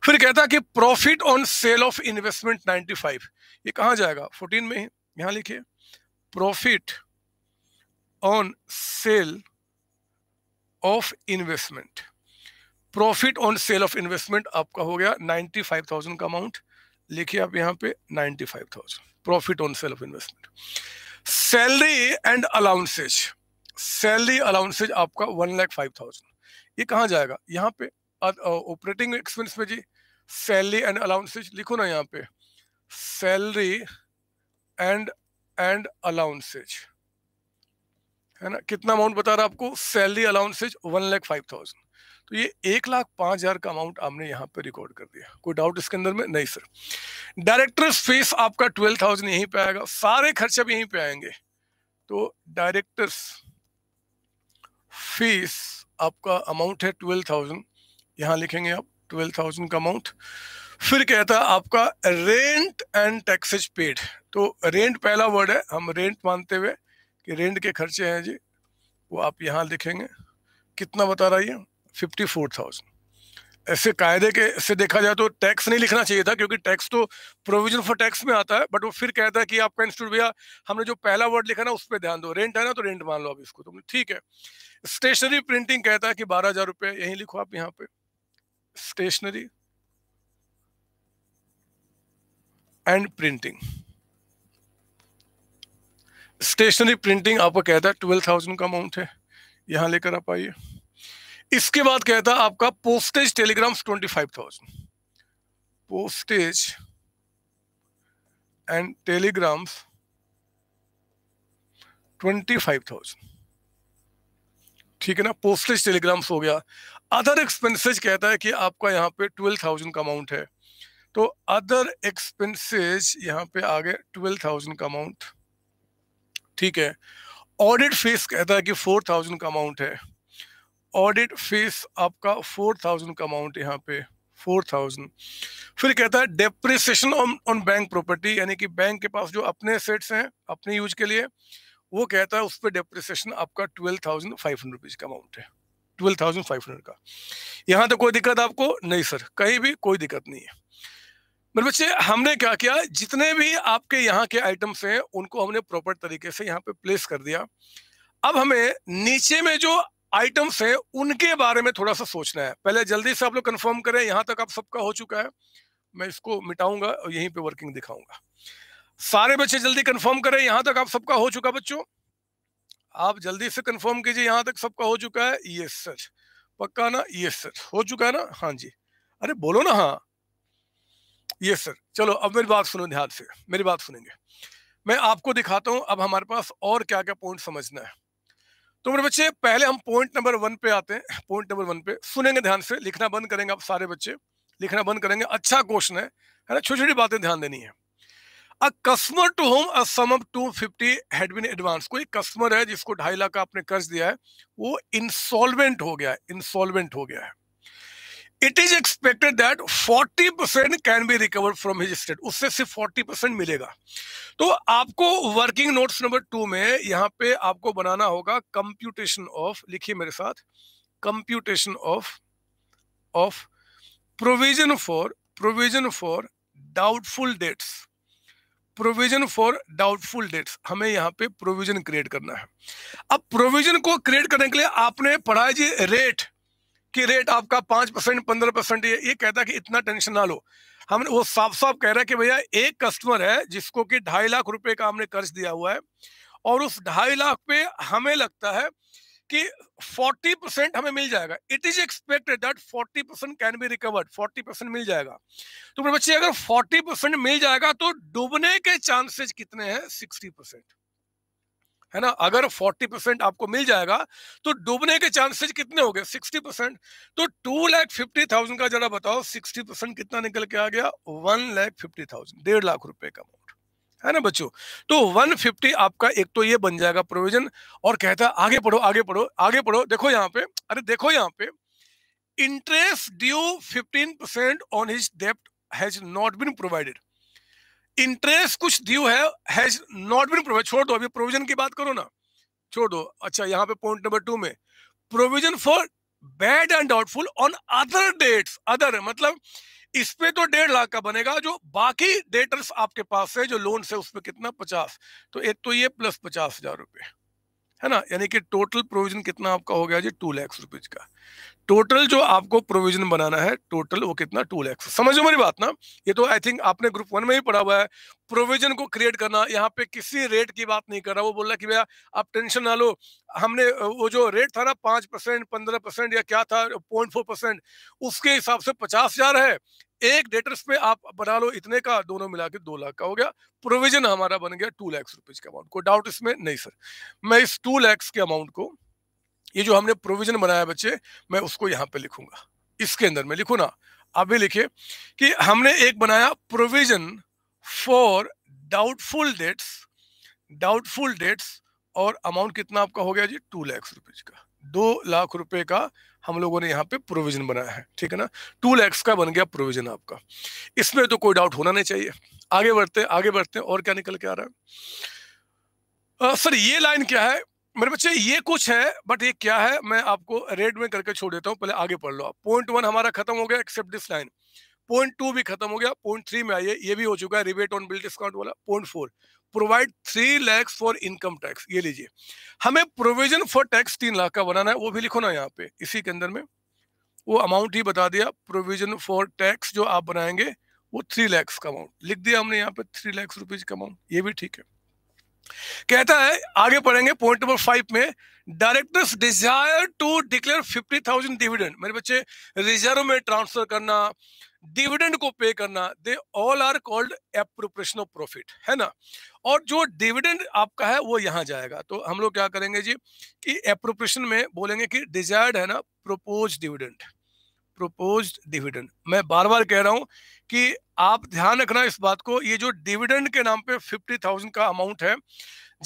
फिर कहता कि profit on sale of investment 95 ये कहाँ जाएगा 14 में यहाँ लिखिए profit on sale of investment profit on sale of investment आपका हो गया थाउजेंड का अमाउंट लिखिए आप यहाँ पे thousand profit on sale of investment salary and allowances salary allowances आपका वन लैख फाइव थाउजेंड ये कहाँ जाएगा यहाँ पे ऑपरेटिंग एक्सपेंस में जी सैलरी एंड अलाउंसेज लिखो ना यहाँ पे सैलरी एंड एंड अलाउंसेज है ना कितना अमाउंट बता रहा आपको salary allowances one lakh five thousand तो ये एक लाख पाँच हज़ार का अमाउंट आपने यहाँ पे रिकॉर्ड कर दिया कोई डाउट इसके अंदर में नहीं सर डायरेक्टर्स फीस आपका ट्वेल्व थाउजेंड यहीं पर आएगा सारे खर्चे भी यहीं पे आएंगे तो डायरेक्टर्स फीस आपका अमाउंट है ट्वेल्व थाउजेंड यहाँ लिखेंगे आप ट्वेल्व थाउजेंड का अमाउंट फिर कहता है आपका रेंट एंड टैक्सेज पेड तो रेंट पहला वर्ड है हम रेंट मानते हुए कि रेंट के खर्चे हैं जी वो आप यहाँ लिखेंगे कितना बता रहा है फिफ्टी फोर थाउजेंड ऐसे कायदे के से देखा जाए तो टैक्स नहीं लिखना चाहिए था क्योंकि टैक्स तो प्रोविजन फॉर टैक्स में आता है बट वो फिर कहता है कि आपका इंस्टीट्यूट भैया हमने जो पहला वर्ड लिखा ना उस पर ध्यान दो रेंट है ना तो रेंट मान लो आप इसको तुमने तो ठीक है स्टेशनरी प्रिंटिंग कहता है कि बारह हजार रुपये यही लिखो आप यहाँ पे stationery and printing stationery printing आपको कहता है ट्वेल्व थाउजेंड का अमाउंट है यहां लेकर आप आइए इसके बाद क्या था आपका postage telegram twenty five thousand postage and telegram twenty five thousand ठीक है ना पोस्टेज टेलीग्राम्स हो गया अदर एक्सपेंसेज कहता है कि आपका यहाँ पे ट्वेल्व थाउजेंड का अमाउंट है तो अदर एक्सपेंसेज यहाँ पे आ गए ट्वेल्व थाउजेंड का अमाउंट ठीक है ऑडिट फीस कहता है कि फोर थाउजेंड का अमाउंट है ऑडिट फीस आपका फोर थाउजेंड का अमाउंट यहाँ पे फोर थाउजेंड फिर कहता है depreciation on on bank property यानी कि बैंक के पास जो अपने सेट्स हैं अपने यूज के लिए वो कहता है उस पर डेप्रिसिएशन आपका twelve thousand five hundred rupees का अमाउंट है ट्वेल्व थाउजेंड फाइव हंड्रेड का यहाँ तो कोई दिक्कत आपको नहीं सर कहीं भी कोई दिक्कत नहीं है मेरे बच्चे हमने क्या किया जितने भी आपके यहाँ के आइटम्स हैं उनको हमने प्रॉपर तरीके से यहाँ पे प्लेस कर दिया अब हमें नीचे में जो आइटम्स है उनके बारे में थोड़ा सा सोचना है पहले जल्दी से आप लोग कंफर्म करें यहाँ तक आप सबका हो चुका है मैं इसको मिटाऊंगा और यहीं पे वर्किंग दिखाऊंगा सारे बच्चे जल्दी कंफर्म करें यहाँ तक आप सबका हो चुका बच्चों आप जल्दी से कंफर्म कीजिए यहाँ तक सबका हो चुका है यस सर पक्का ना यस सर हो चुका है ना हाँ जी अरे बोलो ना हाँ यस सर चलो अब मेरी बात सुनो ध्यान से मेरी बात सुनेंगे मैं आपको दिखाता हूँ अब हमारे पास और क्या क्या पॉइंट समझना है तो मेरे बच्चे पहले हम पॉइंट नंबर वन पे आते हैं पॉइंट नंबर वन पे सुनेंगे ध्यान से लिखना बंद करेंगे आप सारे बच्चे लिखना बंद करेंगे अच्छा क्वेश्चन है है ना छोटी छोटी बातें ध्यान देनी है a customer to whom a sum up to fifty had been advance कोई कस्टमर है जिसको ढाई लाख का आपने कर्ज दिया है वो इंसॉल्वेंट हो गया है इंसॉल्वेंट हो गया है it is expected that 40 percent can be recover from his state उससे सिर्फ 40 परसेंट मिलेगा तो आपको वर्किंग नोट्स नंबर टू में यहाँ पे आपको बनाना होगा कंप्यूटेशन ऑफ लिखिए मेरे साथ computation of of provision for provision for doubtful debts provision for doubtful debts हमें यहाँ पे प्रोविजन क्रिएट करना है अब प्रोविजन को क्रिएट करने के लिए आपने पढ़ा जी रेट कि रेट आपका पांच परसेंट पंद्रह परसेंट ये ये कहता है कि इतना टेंशन ना लो हमने वो साफ साफ कह रहा है कि भैया एक कस्टमर है जिसको कि ढाई लाख रुपए का हमने कर्ज दिया हुआ है और उस ढाई लाख पे हमें लगता है कि 40 परसेंट हमें मिल जाएगा it is expected that 40 percent can be recovered 40 percent मिल जाएगा तो मेरे बच्चे अगर 40 परसेंट मिल जाएगा तो डूबने के चांसेस कितने हैं 60 परसेंट है ना अगर 40 परसेंट आपको मिल जाएगा तो डूबने के चांसेस कितने हो गए सिक्सटी परसेंट तो टू लैख फिफ्टी थाउजेंड का जरा बताओ सिक्सटी परसेंट कितना निकल के आ गया वन लैख फिफ्टी थाउजेंड डेढ़ लाख रुपए का अमाउंट है ना बच्चों तो वन फिफ्टी आपका एक तो ये बन जाएगा प्रोविजन और कहता है आगे पढ़ो आगे पढ़ो आगे पढ़ो देखो यहाँ पे अरे देखो यहाँ पे इंटरेस्ट ड्यू 15% ऑन हिज डेप्ट has not been provided interest कुछ दियो है हैज नॉट बीन प्रोवाइड छोड़ दो अभी प्रोविजन की बात करो ना छोड़ दो अच्छा यहाँ पे पॉइंट नंबर टू में provision for bad and doubtful on other debts other मतलब इस पे तो डेढ़ लाख का बनेगा जो बाकी डेटर्स आपके पास है जो लोन से उस पर कितना पचास तो एक तो ये प्लस पचास हजार रुपये है ना यानी कि टोटल प्रोविजन कितना आपका हो गया जी टू लैक्स रुपीज का टोटल जो आपको प्रोविजन बनाना है टोटल वो कितना टू लैक्स समझो मेरी बात ना ये तो आई थिंक आपने ग्रुप वन में ही पढ़ा हुआ है प्रोविजन को क्रिएट करना यहाँ पे किसी रेट की बात नहीं कर रहा वो बोल रहा कि भैया आप टेंशन ना लो हमने वो जो रेट था ना पांच परसेंट पंद्रह परसेंट या क्या था पॉइंट फोर परसेंट उसके हिसाब से पचास हजार है एक डेटर्स पे आप बना लो इतने का दोनों मिला के दो लाख का हो गया प्रोविजन हमारा बन गया टू लैक्स रुपीज का अमाउंट को डाउट इसमें नहीं सर मैं इस टू लैक्स के अमाउंट को ये जो हमने प्रोविजन बनाया बच्चे मैं उसको यहाँ पे लिखूंगा इसके अंदर में लिखू ना आप भी लिखे कि हमने एक बनाया provision for doubtful debts doubtful debts और अमाउंट कितना आपका हो गया जी टू लैक्स रुपीज का दो लाख रुपए का हम लोगों ने यहाँ पे प्रोविजन बनाया है ठीक है ना टू लैक्स का बन गया प्रोविजन आपका इसमें तो कोई डाउट होना नहीं चाहिए आगे बढ़ते आगे बढ़ते और क्या निकल के आ रहा है आ, सर ये लाइन क्या है मेरे बच्चे ये कुछ है बट ये क्या है मैं आपको रेड में करके छोड़ देता हूँ पहले आगे पढ़ लो आप पॉइंट वन हमारा खत्म हो गया except this line point two भी खत्म हो गया पॉइंट थ्री में आइए ये भी हो चुका है रिबेट ऑन बिल डिस्काउंट वाला point four provide three lakhs for income tax ये लीजिए हमें प्रोविजन फॉर टैक्स तीन लाख का बनाना है वो भी लिखो ना यहाँ पे इसी के अंदर में वो अमाउंट ही बता दिया प्रोविजन फॉर टैक्स जो आप बनाएंगे वो थ्री लैक्स का अमाउंट लिख दिया हमने यहाँ पे थ्री लैक्स रुपीज का अमाउंट ये भी ठीक है कहता है आगे पढ़ेंगे पॉइंट नंबर फाइव में directors desire to declare fifty thousand dividend मेरे बच्चे रिजर्व में ट्रांसफर करना डिविडेंड को पे करना they all are called appropriation of profit है ना और जो डिविडेंड आपका है वो यहाँ जाएगा तो हम लोग क्या करेंगे जी कि एप्रोप्रेशन में बोलेंगे कि डिजायर्ड है ना प्रोपोज डिविडेंड प्रपोज डिविडेंड मैं बार बार कह रहा हूं कि आप ध्यान रखना इस बात को ये जो डिविडेंड के नाम पे फिफ्टी थाउजेंड का अमाउंट है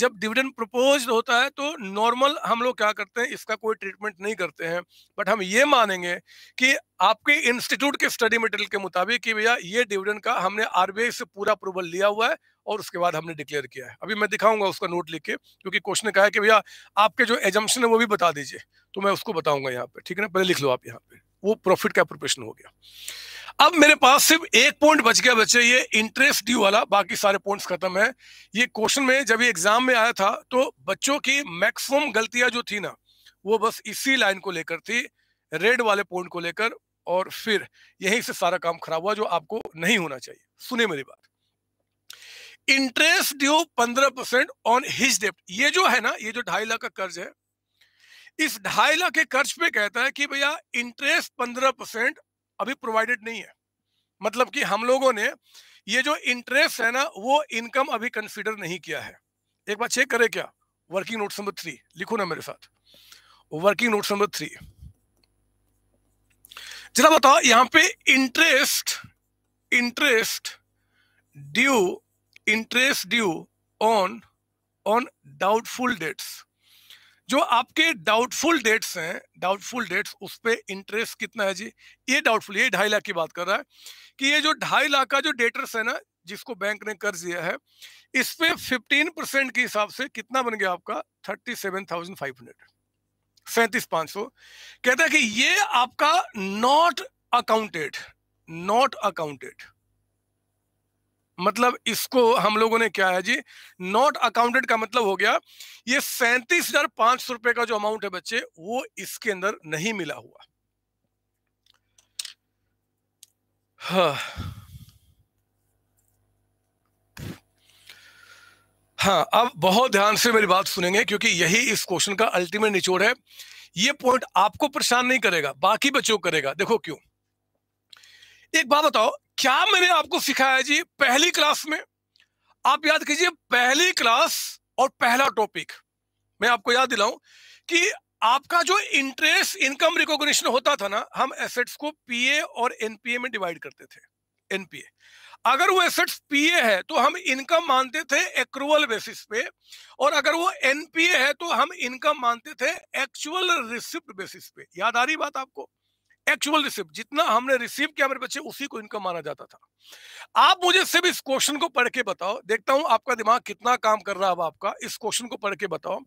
जब डिविडेंड प्रपोज होता है तो नॉर्मल हम लोग क्या करते हैं इसका कोई ट्रीटमेंट नहीं करते हैं बट हम ये मानेंगे कि आपके इंस्टीट्यूट के स्टडी मटेरियल के मुताबिक कि भैया ये डिविडेंड का हमने आर से पूरा अप्रूवल लिया हुआ है और उसके बाद हमने डिक्लेयर किया है अभी मैं दिखाऊंगा उसका नोट लिख के क्योंकि क्वेश्चन कहा है कि भैया आपके जो एजम्पन है वो भी बता दीजिए तो मैं उसको बताऊंगा यहाँ पे ठीक है ना पहले लिख लो आप यहाँ पे वो प्रॉफिट का प्रिपरेशन हो गया अब मेरे पास सिर्फ एक पॉइंट बच गया बच्चे ये इंटरेस्ट ड्यू वाला बाकी सारे पॉइंट्स खत्म है ये क्वेश्चन में जब ये एग्जाम में आया था तो बच्चों की मैक्सिमम गलतियां जो थी ना वो बस इसी लाइन को लेकर थी रेड वाले पॉइंट को लेकर और फिर यहीं से सारा काम खराब हुआ जो आपको नहीं होना चाहिए सुने मेरी बात इंटरेस्ट ड्यू पंद्रह परसेंट ऑन हिज डेप्ट ये जो है ना ये जो ढाई लाख का कर्ज है इस ढाई लाख के कर्ज पे कहता है कि भैया इंटरेस्ट पंद्रह परसेंट अभी प्रोवाइडेड नहीं है मतलब कि हम लोगों ने ये जो इंटरेस्ट है ना वो इनकम अभी कंसिडर नहीं किया है एक बार चेक करें क्या वर्किंग नोट नंबर थ्री लिखो ना मेरे साथ वर्किंग नोट नंबर थ्री जरा बताओ यहां पे interest interest due interest due on on doubtful debts जो आपके डाउटफुल डेट्स हैं डाउटफुल डेट्स उस पर इंटरेस्ट कितना है जी ये डाउटफुल ये ढाई लाख की बात कर रहा है कि ये जो ढाई लाख का जो डेटर्स है ना जिसको बैंक ने कर्ज दिया है इस पर फिफ्टीन परसेंट के हिसाब से कितना बन गया आपका thirty seven thousand five hundred सैंतीस पांच सौ कहता है कि ये आपका नॉट अकाउंटेड नॉट अकाउंटेड मतलब इसको हम लोगों ने क्या है जी नॉट अकाउंटेड का मतलब हो गया ये सैंतीस हजार पांच सौ रुपए का जो अमाउंट है बच्चे वो इसके अंदर नहीं मिला हुआ हाँ हाँ अब बहुत ध्यान से मेरी बात सुनेंगे क्योंकि यही इस क्वेश्चन का अल्टीमेट निचोड़ है ये पॉइंट आपको परेशान नहीं करेगा बाकी बच्चों करेगा देखो क्यों एक बात बताओ क्या मैंने आपको सिखाया जी पहली क्लास में आप याद कीजिए पहली क्लास और पहला टॉपिक मैं आपको याद दिलाऊं कि आपका जो इंटरेस्ट इनकम रिकॉग्निशन होता था ना हम एसेट्स को पीए और एनपीए में डिवाइड करते थे एनपीए अगर वो एसेट्स पीए है तो हम इनकम मानते थे एक्रूवल बेसिस पे और अगर वो एनपीए है तो हम इनकम मानते थे एक्चुअल रिसिप्ट बेसिस पे याद आ रही बात आपको एक्चुअल रिसिप्ट जितना हमने रिसीव किया मेरे बच्चे उसी को इनकम माना जाता था आप मुझे सिर्फ इस क्वेश्चन को पढ़ के बताओ देखता हूं आपका दिमाग कितना काम कर रहा है अब आपका इस क्वेश्चन को पढ़ के बताओ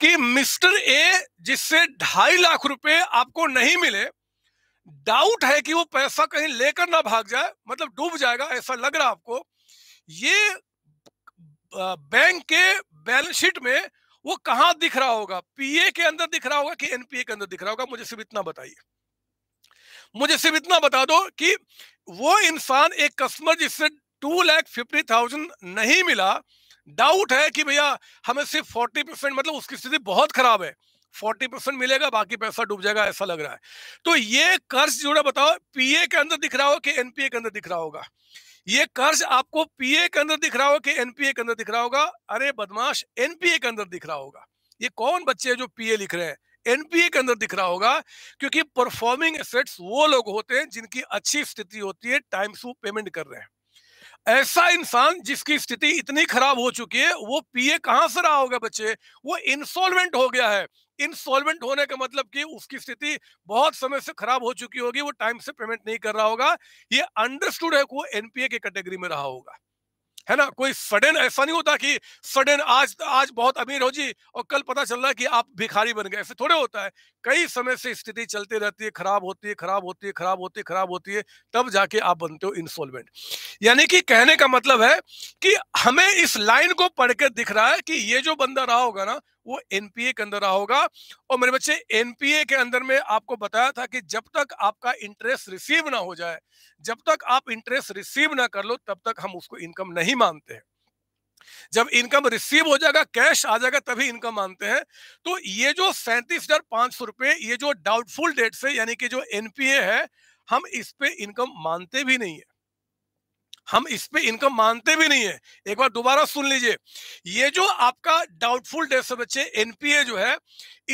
कि मिस्टर ए जिससे ढाई लाख रुपए आपको नहीं मिले डाउट है कि वो पैसा कहीं लेकर ना भाग जाए मतलब डूब जाएगा ऐसा लग रहा आपको ये बैंक के बैलेंस शीट में वो कहां दिख रहा होगा पीए के अंदर दिख रहा होगा कि एनपीए के अंदर दिख रहा होगा मुझे सिर्फ इतना बताइए मुझे सिर्फ इतना बता दो कि वो इंसान एक कस्टमर जिससे टू लैख फिफ्टी थाउजेंड नहीं मिला डाउट है कि भैया हमें सिर्फ फोर्टी परसेंट मतलब उसकी स्थिति बहुत खराब है फोर्टी परसेंट मिलेगा बाकी पैसा डूब जाएगा ऐसा लग रहा है तो ये कर्ज है बताओ पीए के अंदर दिख रहा हो कि एनपीए के अंदर दिख रहा होगा ये कर्ज आपको पीए के अंदर दिख रहा हो कि एनपीए के अंदर दिख रहा होगा अरे बदमाश एनपीए के अंदर दिख रहा होगा ये कौन बच्चे है जो पीए लिख रहे हैं एनपीए के अंदर दिख रहा होगा क्योंकि परफॉर्मिंग एसेट्स वो लोग होते हैं जिनकी अच्छी स्थिति होती है टाइम टू पेमेंट कर रहे हैं ऐसा इंसान जिसकी स्थिति इतनी खराब हो चुकी है वो पीए कहां से रहा होगा बच्चे वो इंसॉल्वेंट हो गया है इंसॉल्वेंट होने का मतलब कि उसकी स्थिति बहुत समय से खराब हो चुकी होगी वो टाइम से पेमेंट नहीं कर रहा होगा ये अंडरस्टूड है को एनपीए के कैटेगरी में रहा होगा है ना कोई सडन ऐसा नहीं होता कि सडन आज आज बहुत अमीर हो जी और कल पता चल रहा है कि आप भिखारी बन गए ऐसे थोड़े होता है कई समय से स्थिति चलती रहती है खराब होती है खराब होती है खराब होती है खराब होती है तब जाके आप बनते हो इंस्टॉलमेंट यानी कि कहने का मतलब है कि हमें इस लाइन को के दिख रहा है कि ये जो बंदा रहा होगा ना वो एनपीए के अंदर रहा होगा और मेरे बच्चे एनपीए के अंदर में आपको बताया था कि जब तक आपका इंटरेस्ट रिसीव ना हो जाए जब तक आप इंटरेस्ट रिसीव ना कर लो तब तक हम उसको इनकम नहीं मानते हैं जब इनकम रिसीव हो जाएगा कैश आ जाएगा तभी इनकम मानते हैं तो ये जो सैंतीस हजार पांच सौ रुपए ये जो डाउटफुल डेट से यानी कि जो एनपीए है हम इस पे इनकम मानते भी नहीं है हम इस पे इनकम मानते भी नहीं है एक बार दोबारा सुन लीजिए ये जो आपका डाउटफुल डेट से बच्चे एनपीए जो है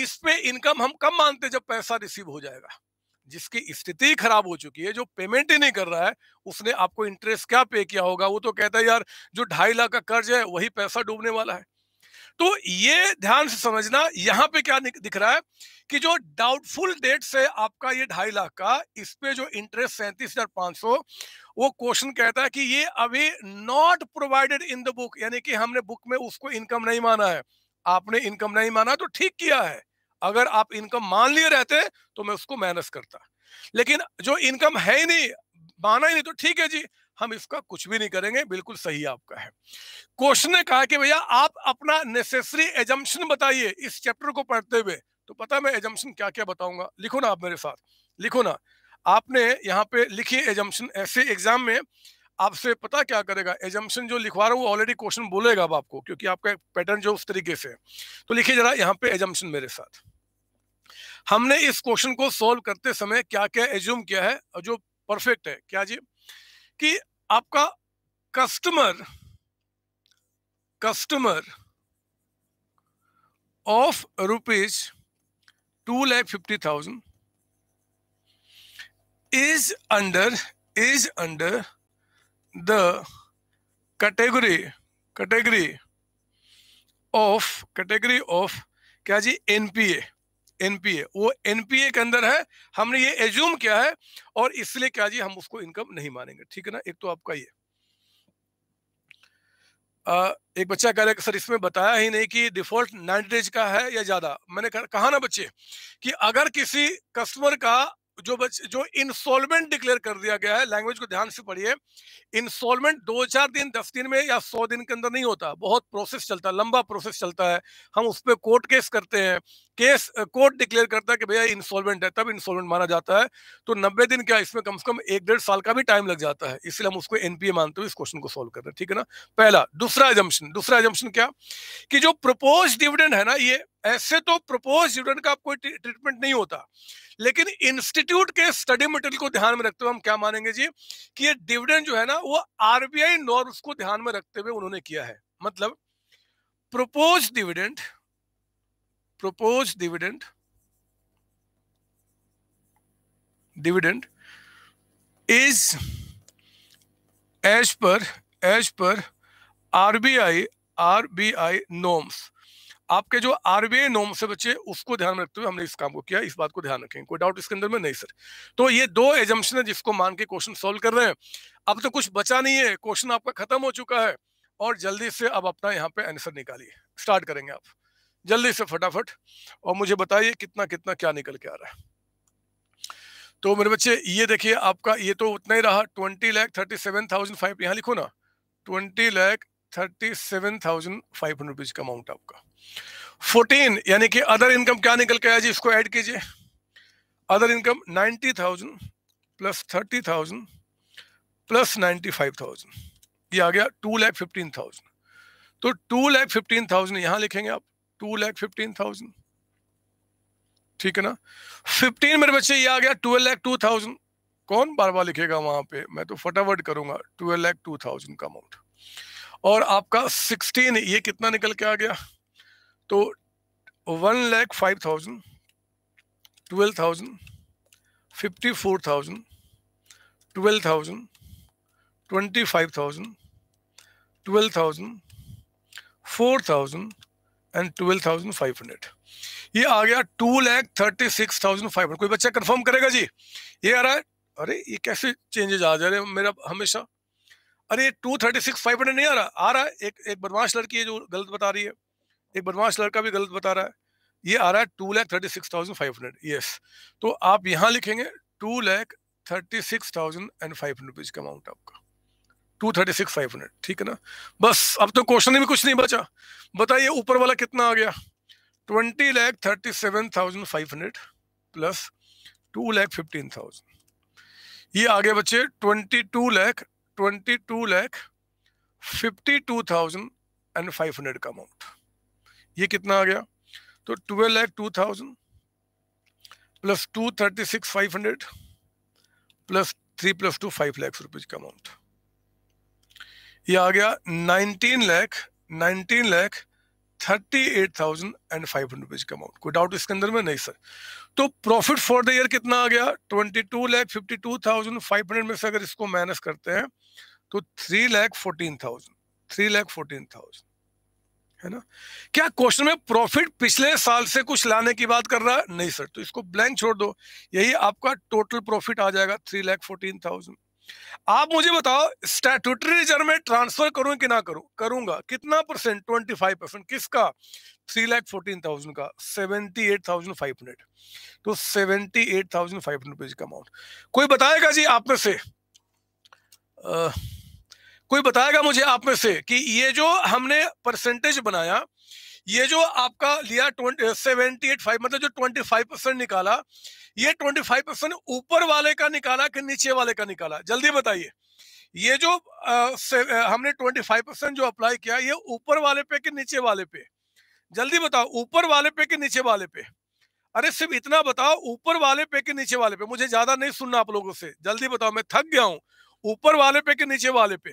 इस पे इनकम हम कब मानते जब पैसा रिसीव हो जाएगा जिसकी स्थिति खराब हो चुकी है जो पेमेंट ही नहीं कर रहा है उसने आपको इंटरेस्ट क्या पे किया होगा वो तो कहता है यार जो ढाई लाख का कर्ज है वही पैसा डूबने वाला है तो ये ध्यान से समझना यहाँ पे क्या दिख रहा है कि जो डाउटफुल डेट से आपका ये ढाई लाख का इस पे जो इंटरेस्ट सैंतीस हजार पांच सौ वो क्वेश्चन कहता है कि ये अभी not provided in the book यानी कि हमने बुक में उसको इनकम नहीं माना है आपने इनकम नहीं माना तो ठीक किया है अगर आप इनकम मान लिए रहते तो मैं उसको माइनस करता लेकिन जो इनकम है ही नहीं माना ही नहीं तो ठीक है जी हम इसका कुछ भी नहीं करेंगे बिल्कुल सही आपका है क्वेश्चन ने कहा कि भैया आप अपना नेसेसरी एजम्पन बताइए इस चैप्टर को पढ़ते हुए तो पता मैं एजम्पन क्या क्या बताऊंगा लिखो ना आप मेरे साथ लिखो ना आपने यहाँ पे लिखी एजम्पन ऐसे एग्जाम में आपसे पता क्या करेगा एजम्पन जो लिखवा रहा हूँ वो ऑलरेडी क्वेश्चन बोलेगा अब आपको क्योंकि आपका पैटर्न जो उस तरीके से है तो लिखिए जरा यहाँ पे एजम्पन मेरे साथ हमने इस क्वेश्चन को सोल्व करते समय क्या क्या एज्यूम किया है और जो परफेक्ट है क्या जी कि आपका customer customer of rupees two lakh fifty thousand is under is under the category category of category of क्या जी एनपीए एनपीए वो एनपीए के अंदर है हमने ये एज्यूम किया है और इसलिए क्या जी हम उसको इनकम नहीं मानेंगे ठीक है ना एक तो आपका ये आ, एक बच्चा कह रहा है सर इसमें बताया ही नहीं कि डिफॉल्ट नाइन डेज का है या ज्यादा मैंने कहा ना बच्चे कि अगर किसी कस्टमर का जो बच, जो इंस्टॉलमेंट डिक्लेयर कर दिया गया है लैंग्वेज को ध्यान से पढ़िए इंस्टॉलमेंट दो चार दिन दस दिन में या सौ दिन के अंदर नहीं होता बहुत प्रोसेस चलता है लंबा प्रोसेस चलता है हम उस पर कोर्ट केस करते हैं केस कोर्ट डिक्लेयर करता है कि भैया इंस्टॉलमेंट है तब इंस्टॉलमेंट माना जाता है तो नब्बे दिन क्या इसमें कम से कम एक डेढ़ साल का भी टाइम लग जाता है इसलिए हम उसको एनपीए मानते हुए इस क्वेश्चन को सोल्व करते हैं ठीक है ना पहला दूसरा एजम्पन दूसरा एजम्पन क्या कि जो प्रपोज डिविडेंड है ना ये ऐसे तो प्रपोज डिविडेंड का कोई ट्रीटमेंट नहीं होता लेकिन इंस्टीट्यूट के स्टडी मटेरियल को ध्यान में रखते हुए हम क्या मानेंगे जी कि ये डिविडेंड जो है ना वो आरबीआई नॉर्म्स को ध्यान में रखते हुए उन्होंने किया है मतलब propose dividend propose dividend dividend is as per as per RBI RBI norms आपके जो आरबीआई नॉर्म से बच्चे उसको ध्यान में रखते हुए हमने इस काम को किया इस बात को ध्यान रखें कोई डाउट इसके अंदर में नहीं सर तो ये दो एजम्पन है जिसको मान के क्वेश्चन सोल्व कर रहे हैं अब तो कुछ बचा नहीं है क्वेश्चन आपका खत्म हो चुका है और जल्दी से अब अपना यहाँ पे आंसर निकालिए स्टार्ट करेंगे आप जल्दी से फटाफट और मुझे बताइए कितना कितना क्या निकल के आ रहा है तो मेरे बच्चे ये देखिए आपका ये तो उतना ही रहा twenty lakh thirty seven thousand five यहाँ लिखो ना twenty lakh thirty seven thousand five hundred rupees का अमाउंट आपका फोर्टीन यानी कि अदर इनकम क्या निकल के आया जी इसको ऐड कीजिए other income ninety thousand plus thirty thousand plus ninety five thousand ये आ गया टू लैख फिफ्टीन थाउजेंड तो टू लैख फिफ्टीन थाउजेंड यहाँ लिखेंगे आप टू लैख फिफ्टीन थाउजेंड ठीक है ना फिफ्टीन मेरे बच्चे ये आ गया ट्वेल्व लैख टू थाउजेंड कौन बार बार लिखेगा वहां पे मैं तो फटाफट करूंगा ट्वेल्व लैख टू थाउजेंड का अमाउंट और आपका सिक्सटीन ये कितना निकल के आ गया तो one lakh five thousand twelve thousand fifty four thousand twelve thousand twenty five thousand twelve thousand four thousand and twelve thousand five hundred ये आ गया two lakh thirty six thousand five hundred कोई बच्चा कंफर्म करेगा जी ये आ रहा है अरे ये कैसे चेंजेज आ जा रहे हैं मेरा हमेशा अरे two thirty six five hundred नहीं आ रहा आ रहा है एक एक बदमाश लड़की है जो गलत बता रही है एक बदमाश लड़का भी गलत बता रहा है ये आ रहा है two lakh thirty six thousand five hundred yes तो आप यहाँ लिखेंगे two lakh thirty six thousand and five hundred rupees का अमाउंट आपका two thirty six five hundred ठीक है ना बस अब तो क्वेश्चन में कुछ नहीं बचा बताइए ऊपर वाला कितना आ गया twenty lakh thirty seven thousand five hundred plus two lakh fifteen thousand ये आ गया बच्चे twenty two lakh twenty two lakh fifty two thousand and five hundred का अमाउंट ये कितना आ गया तो twelve lakh two thousand plus two thirty six five hundred plus three plus two five lakhs rupees का अमाउंट ये आ गया nineteen lakh nineteen lakh thirty eight thousand and five hundred rupees का अमाउंट कोई डाउट इसके अंदर में नहीं सर तो प्रॉफिट फॉर द ईयर कितना आ गया twenty two lakh fifty two thousand five hundred में से अगर इसको माइनस करते हैं तो three lakh fourteen thousand three lakh fourteen thousand है ना क्या क्वेश्चन में प्रॉफिट पिछले साल से कुछ लाने की बात कर रहा है नहीं सर तो इसको ब्लैंक छोड़ दो यही आपका टोटल प्रॉफिट आ जाएगा थ्री लैख फोर्टीन थाउजेंड आप मुझे बताओ स्टैट्यूटरी रिजर्व में ट्रांसफर करूं कि ना करूं करूंगा कितना परसेंट ट्वेंटी फाइव परसेंट किसका थ्री लैख फोर्टीन थाउजेंड का seventy eight thousand five hundred तो seventy eight thousand five hundred rupees का अमाउंट कोई बताएगा जी आप में से आ, कोई बताएगा मुझे आप में से कि ये जो हमने परसेंटेज बनाया ये जो आपका लिया सेवेंटी एट फाइव मतलब जो ट्वेंटी फाइव परसेंट निकाला ये ट्वेंटी फाइव परसेंट ऊपर वाले का निकाला कि नीचे वाले का निकाला जल्दी बताइए ये जो आ, हमने ट्वेंटी फाइव परसेंट जो अप्लाई किया ये ऊपर वाले पे कि नीचे वाले पे जल्दी बताओ ऊपर वाले पे कि नीचे वाले पे अरे सिर्फ इतना बताओ ऊपर वाले पे कि नीचे वाले पे मुझे ज्यादा नहीं सुनना आप लोगों से जल्दी बताओ मैं थक गया हूँ ऊपर वाले पे कि नीचे वाले पे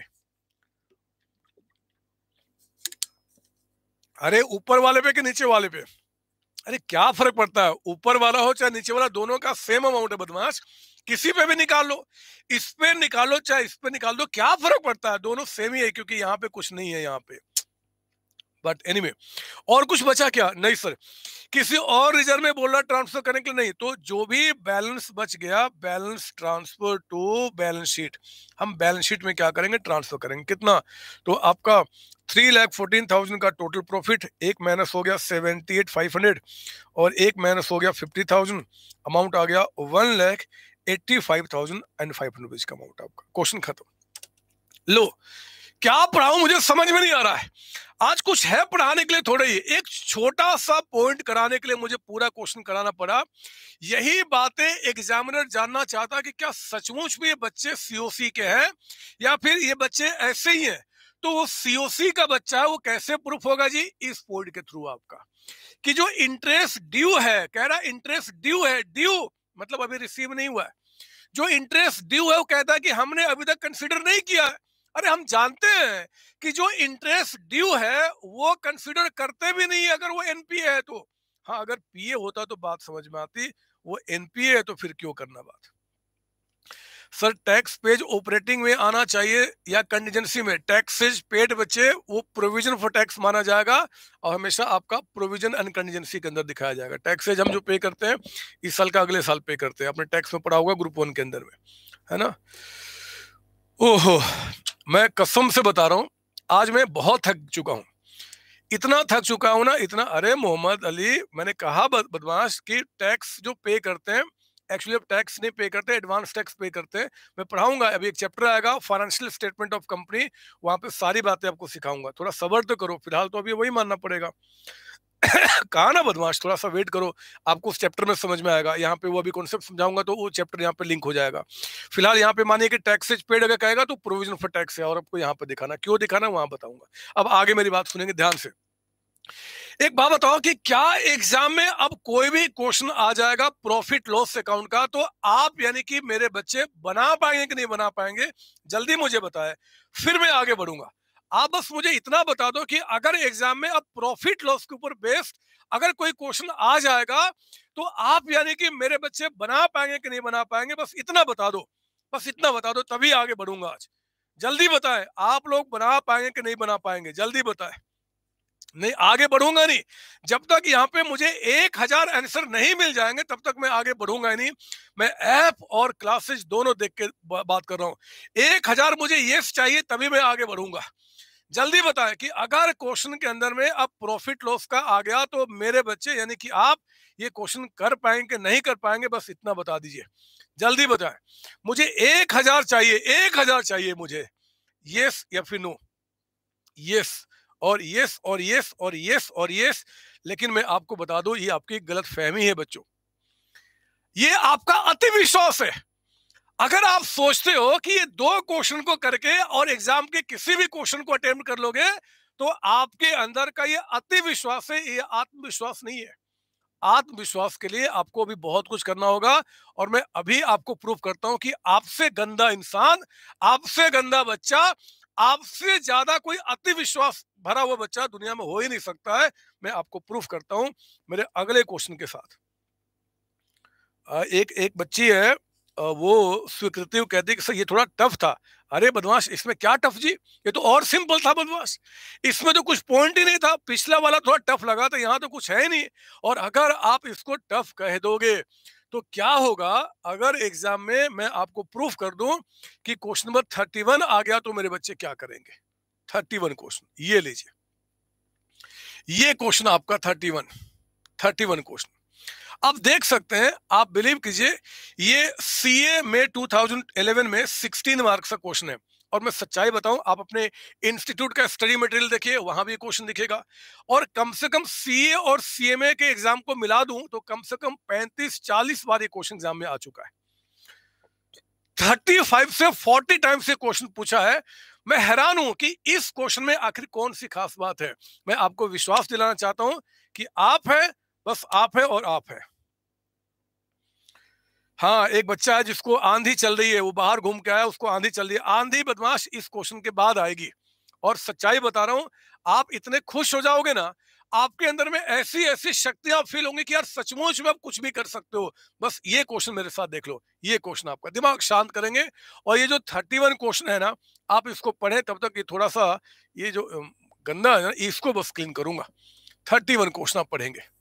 अरे ऊपर वाले पे कि नीचे वाले पे अरे क्या फर्क पड़ता है ऊपर वाला हो चाहे नीचे वाला दोनों का सेम अमाउंट है बदमाश किसी पे भी निकाल लो इस पे निकालो चाहे इस पे निकाल दो क्या फर्क पड़ता है दोनों सेम ही है क्योंकि यहाँ पे कुछ नहीं है यहाँ पे बट एनी anyway, और कुछ बचा क्या नहीं सर किसी और रिजर्व में बोल रहा ट्रांसफर करने के लिए नहीं तो जो भी बैलेंस बच गया balance transfer to balance sheet हम बैलेंस शीट में क्या करेंगे ट्रांसफर करेंगे कितना तो आपका थ्री लैख फोर्टीन थाउजेंड का टोटल प्रॉफिट एक माइनस हो गया सेवेंटी एट फाइव हंड्रेड और एक माइनस हो गया फिफ्टी थाउजेंड अमाउंट आ गया one lakh eighty five thousand and five hundred rupees का अमाउंट आपका क्वेश्चन खत्म लो क्या पढ़ाऊं मुझे समझ में नहीं आ रहा है आज कुछ है पढ़ाने के लिए थोड़ा ही एक छोटा सा पॉइंट कराने के लिए मुझे पूरा क्वेश्चन कराना पड़ा यही बातें एग्जामिनर जानना चाहता कि क्या सचमुच में ये बच्चे सीओसी के हैं या फिर ये बच्चे ऐसे ही हैं तो वो सीओसी का बच्चा है वो कैसे प्रूफ होगा जी इस पॉइंट के थ्रू आपका कि जो इंटरेस्ट ड्यू है कह रहा इंटरेस्ट ड्यू है ड्यू मतलब अभी रिसीव नहीं हुआ है जो इंटरेस्ट ड्यू है वो कहता है कि हमने अभी तक कंसिडर नहीं किया है अरे हम जानते हैं कि जो इंटरेस्ट ड्यू है वो कंसिडर करते भी नहीं अगर वो एनपीए है तो हाँ अगर पीए होता तो बात समझ में आती वो एनपीए है तो फिर क्यों करना बात सर टैक्स पेज ऑपरेटिंग में आना चाहिए या कंटीजेंसी में टैक्सेज पेड बचे वो प्रोविजन फॉर टैक्स माना जाएगा और हमेशा आपका प्रोविजन एंड कंटीजेंसी के अंदर दिखाया जाएगा टैक्सेज हम जो पे करते हैं इस साल का अगले साल पे करते हैं अपने टैक्स में पड़ा होगा ग्रुप वन के अंदर में है ना ओहो मैं कसम से बता रहा हूँ आज मैं बहुत थक चुका हूँ इतना थक चुका हूँ ना इतना अरे मोहम्मद अली मैंने कहा बदमाश कि टैक्स जो पे करते हैं एक्चुअली अब टैक्स नहीं पे करते एडवांस टैक्स पे करते हैं मैं पढ़ाऊंगा अभी एक चैप्टर आएगा फाइनेंशियल स्टेटमेंट ऑफ कंपनी वहाँ पे सारी बातें आपको सिखाऊंगा थोड़ा सबर तो करो फिलहाल तो अभी वही मानना पड़ेगा कहा ना बदमाश थोड़ा सा वेट करो आपको उस चैप्टर में समझ में आएगा यहाँ पे वो अभी कॉन्सेप्ट समझाऊंगा तो वो चैप्टर यहाँ पे लिंक हो जाएगा फिलहाल यहाँ पे मानिए कि टैक्सेज पेड अगर कहेगा तो प्रोविजन फॉर टैक्स है और आपको यहाँ पे दिखाना क्यों दिखाना वहां बताऊंगा अब आगे मेरी बात सुनेंगे ध्यान से एक बात बताओ कि क्या एग्जाम में अब कोई भी क्वेश्चन आ जाएगा प्रॉफिट लॉस अकाउंट का तो आप यानी कि मेरे बच्चे बना पाएंगे कि नहीं बना पाएंगे जल्दी मुझे बताएं फिर मैं आगे बढ़ूंगा आप बस मुझे इतना बता दो कि अगर एग्जाम में अब प्रॉफिट लॉस के ऊपर बेस्ड अगर कोई क्वेश्चन आ जाएगा तो आप यानी कि मेरे बच्चे बना पाएंगे कि नहीं बना पाएंगे बस इतना बता दो बस इतना बता दो तभी आगे बढ़ूंगा आज जल्दी बताएं आप लोग बना पाएंगे कि नहीं बना पाएंगे जल्दी बताएं नहीं आगे बढ़ूंगा नहीं जब तक यहाँ पे मुझे एक हजार आंसर नहीं मिल जाएंगे तब तक मैं आगे बढ़ूंगा नहीं मैं ऐप और क्लासेस दोनों देख के बात कर रहा हूँ एक हजार मुझे ये चाहिए तभी मैं आगे बढ़ूंगा जल्दी बताएं कि अगर क्वेश्चन के अंदर में अब प्रॉफिट लॉस का आ गया तो मेरे बच्चे यानी कि आप ये क्वेश्चन कर पाएंगे नहीं कर पाएंगे बस इतना बता दीजिए जल्दी बताएं मुझे एक हजार चाहिए एक हजार चाहिए मुझे यस या फिर नो यस और यस और यस और यस और यस लेकिन मैं आपको बता दू ये आपकी गलत फहमी है बच्चों ये आपका अति विश्वास है अगर आप सोचते हो कि ये दो क्वेश्चन को करके और एग्जाम के किसी भी क्वेश्चन को अटेम्प्ट कर लोगे तो आपके अंदर का ये अति विश्वास है ये आत्मविश्वास नहीं है आत्मविश्वास के लिए आपको अभी बहुत कुछ करना होगा और मैं अभी आपको प्रूफ करता हूं कि आपसे गंदा इंसान आपसे गंदा बच्चा आपसे ज्यादा कोई अति विश्वास भरा हुआ बच्चा दुनिया में हो ही नहीं सकता है मैं आपको प्रूफ करता हूं मेरे अगले क्वेश्चन के साथ एक एक बच्ची है वो स्वीकृति कहती कि सर ये थोड़ा टफ था अरे बदमाश इसमें क्या टफ जी ये तो और सिंपल था बदमाश इसमें तो कुछ पॉइंट ही नहीं था पिछला वाला थोड़ा टफ लगा था यहाँ तो कुछ है नहीं और अगर आप इसको टफ कह दोगे तो क्या होगा अगर एग्जाम में मैं आपको प्रूफ कर दूं कि क्वेश्चन नंबर थर्टी वन आ गया तो मेरे बच्चे क्या करेंगे थर्टी वन क्वेश्चन ये लीजिए ये क्वेश्चन आपका thirty one thirty one question अब देख सकते हैं आप बिलीव कीजिए ये सीए में टू में सिक्सटीन मार्क्स का क्वेश्चन है और मैं सच्चाई बताऊं आप अपने इंस्टीट्यूट का स्टडी मटेरियल देखिए वहां भी क्वेश्चन दिखेगा और कम से कम सीए और सीएमए के एग्जाम को मिला दूं तो कम से कम 35-40 बार ये क्वेश्चन एग्जाम में आ चुका है 35 से 40 टाइम्स से क्वेश्चन पूछा है मैं हैरान हूं कि इस क्वेश्चन में आखिर कौन सी खास बात है मैं आपको विश्वास दिलाना चाहता हूं कि आप हैं बस आप है और आप है हाँ एक बच्चा है जिसको आंधी चल रही है वो बाहर घूम के आया उसको आंधी चल रही है आंधी बदमाश इस क्वेश्चन के बाद आएगी और सच्चाई बता रहा हूं आप इतने खुश हो जाओगे ना आपके अंदर में ऐसी ऐसी शक्तियां फील होंगी कि यार सचमुच में आप कुछ भी कर सकते हो बस ये क्वेश्चन मेरे साथ देख लो ये क्वेश्चन आपका दिमाग शांत करेंगे और ये जो थर्टी वन क्वेश्चन है ना आप इसको पढ़े तब तक ये थोड़ा सा ये जो गंदा है ना इसको बस क्लीन करूंगा थर्टी वन क्वेश्चन आप पढ़ेंगे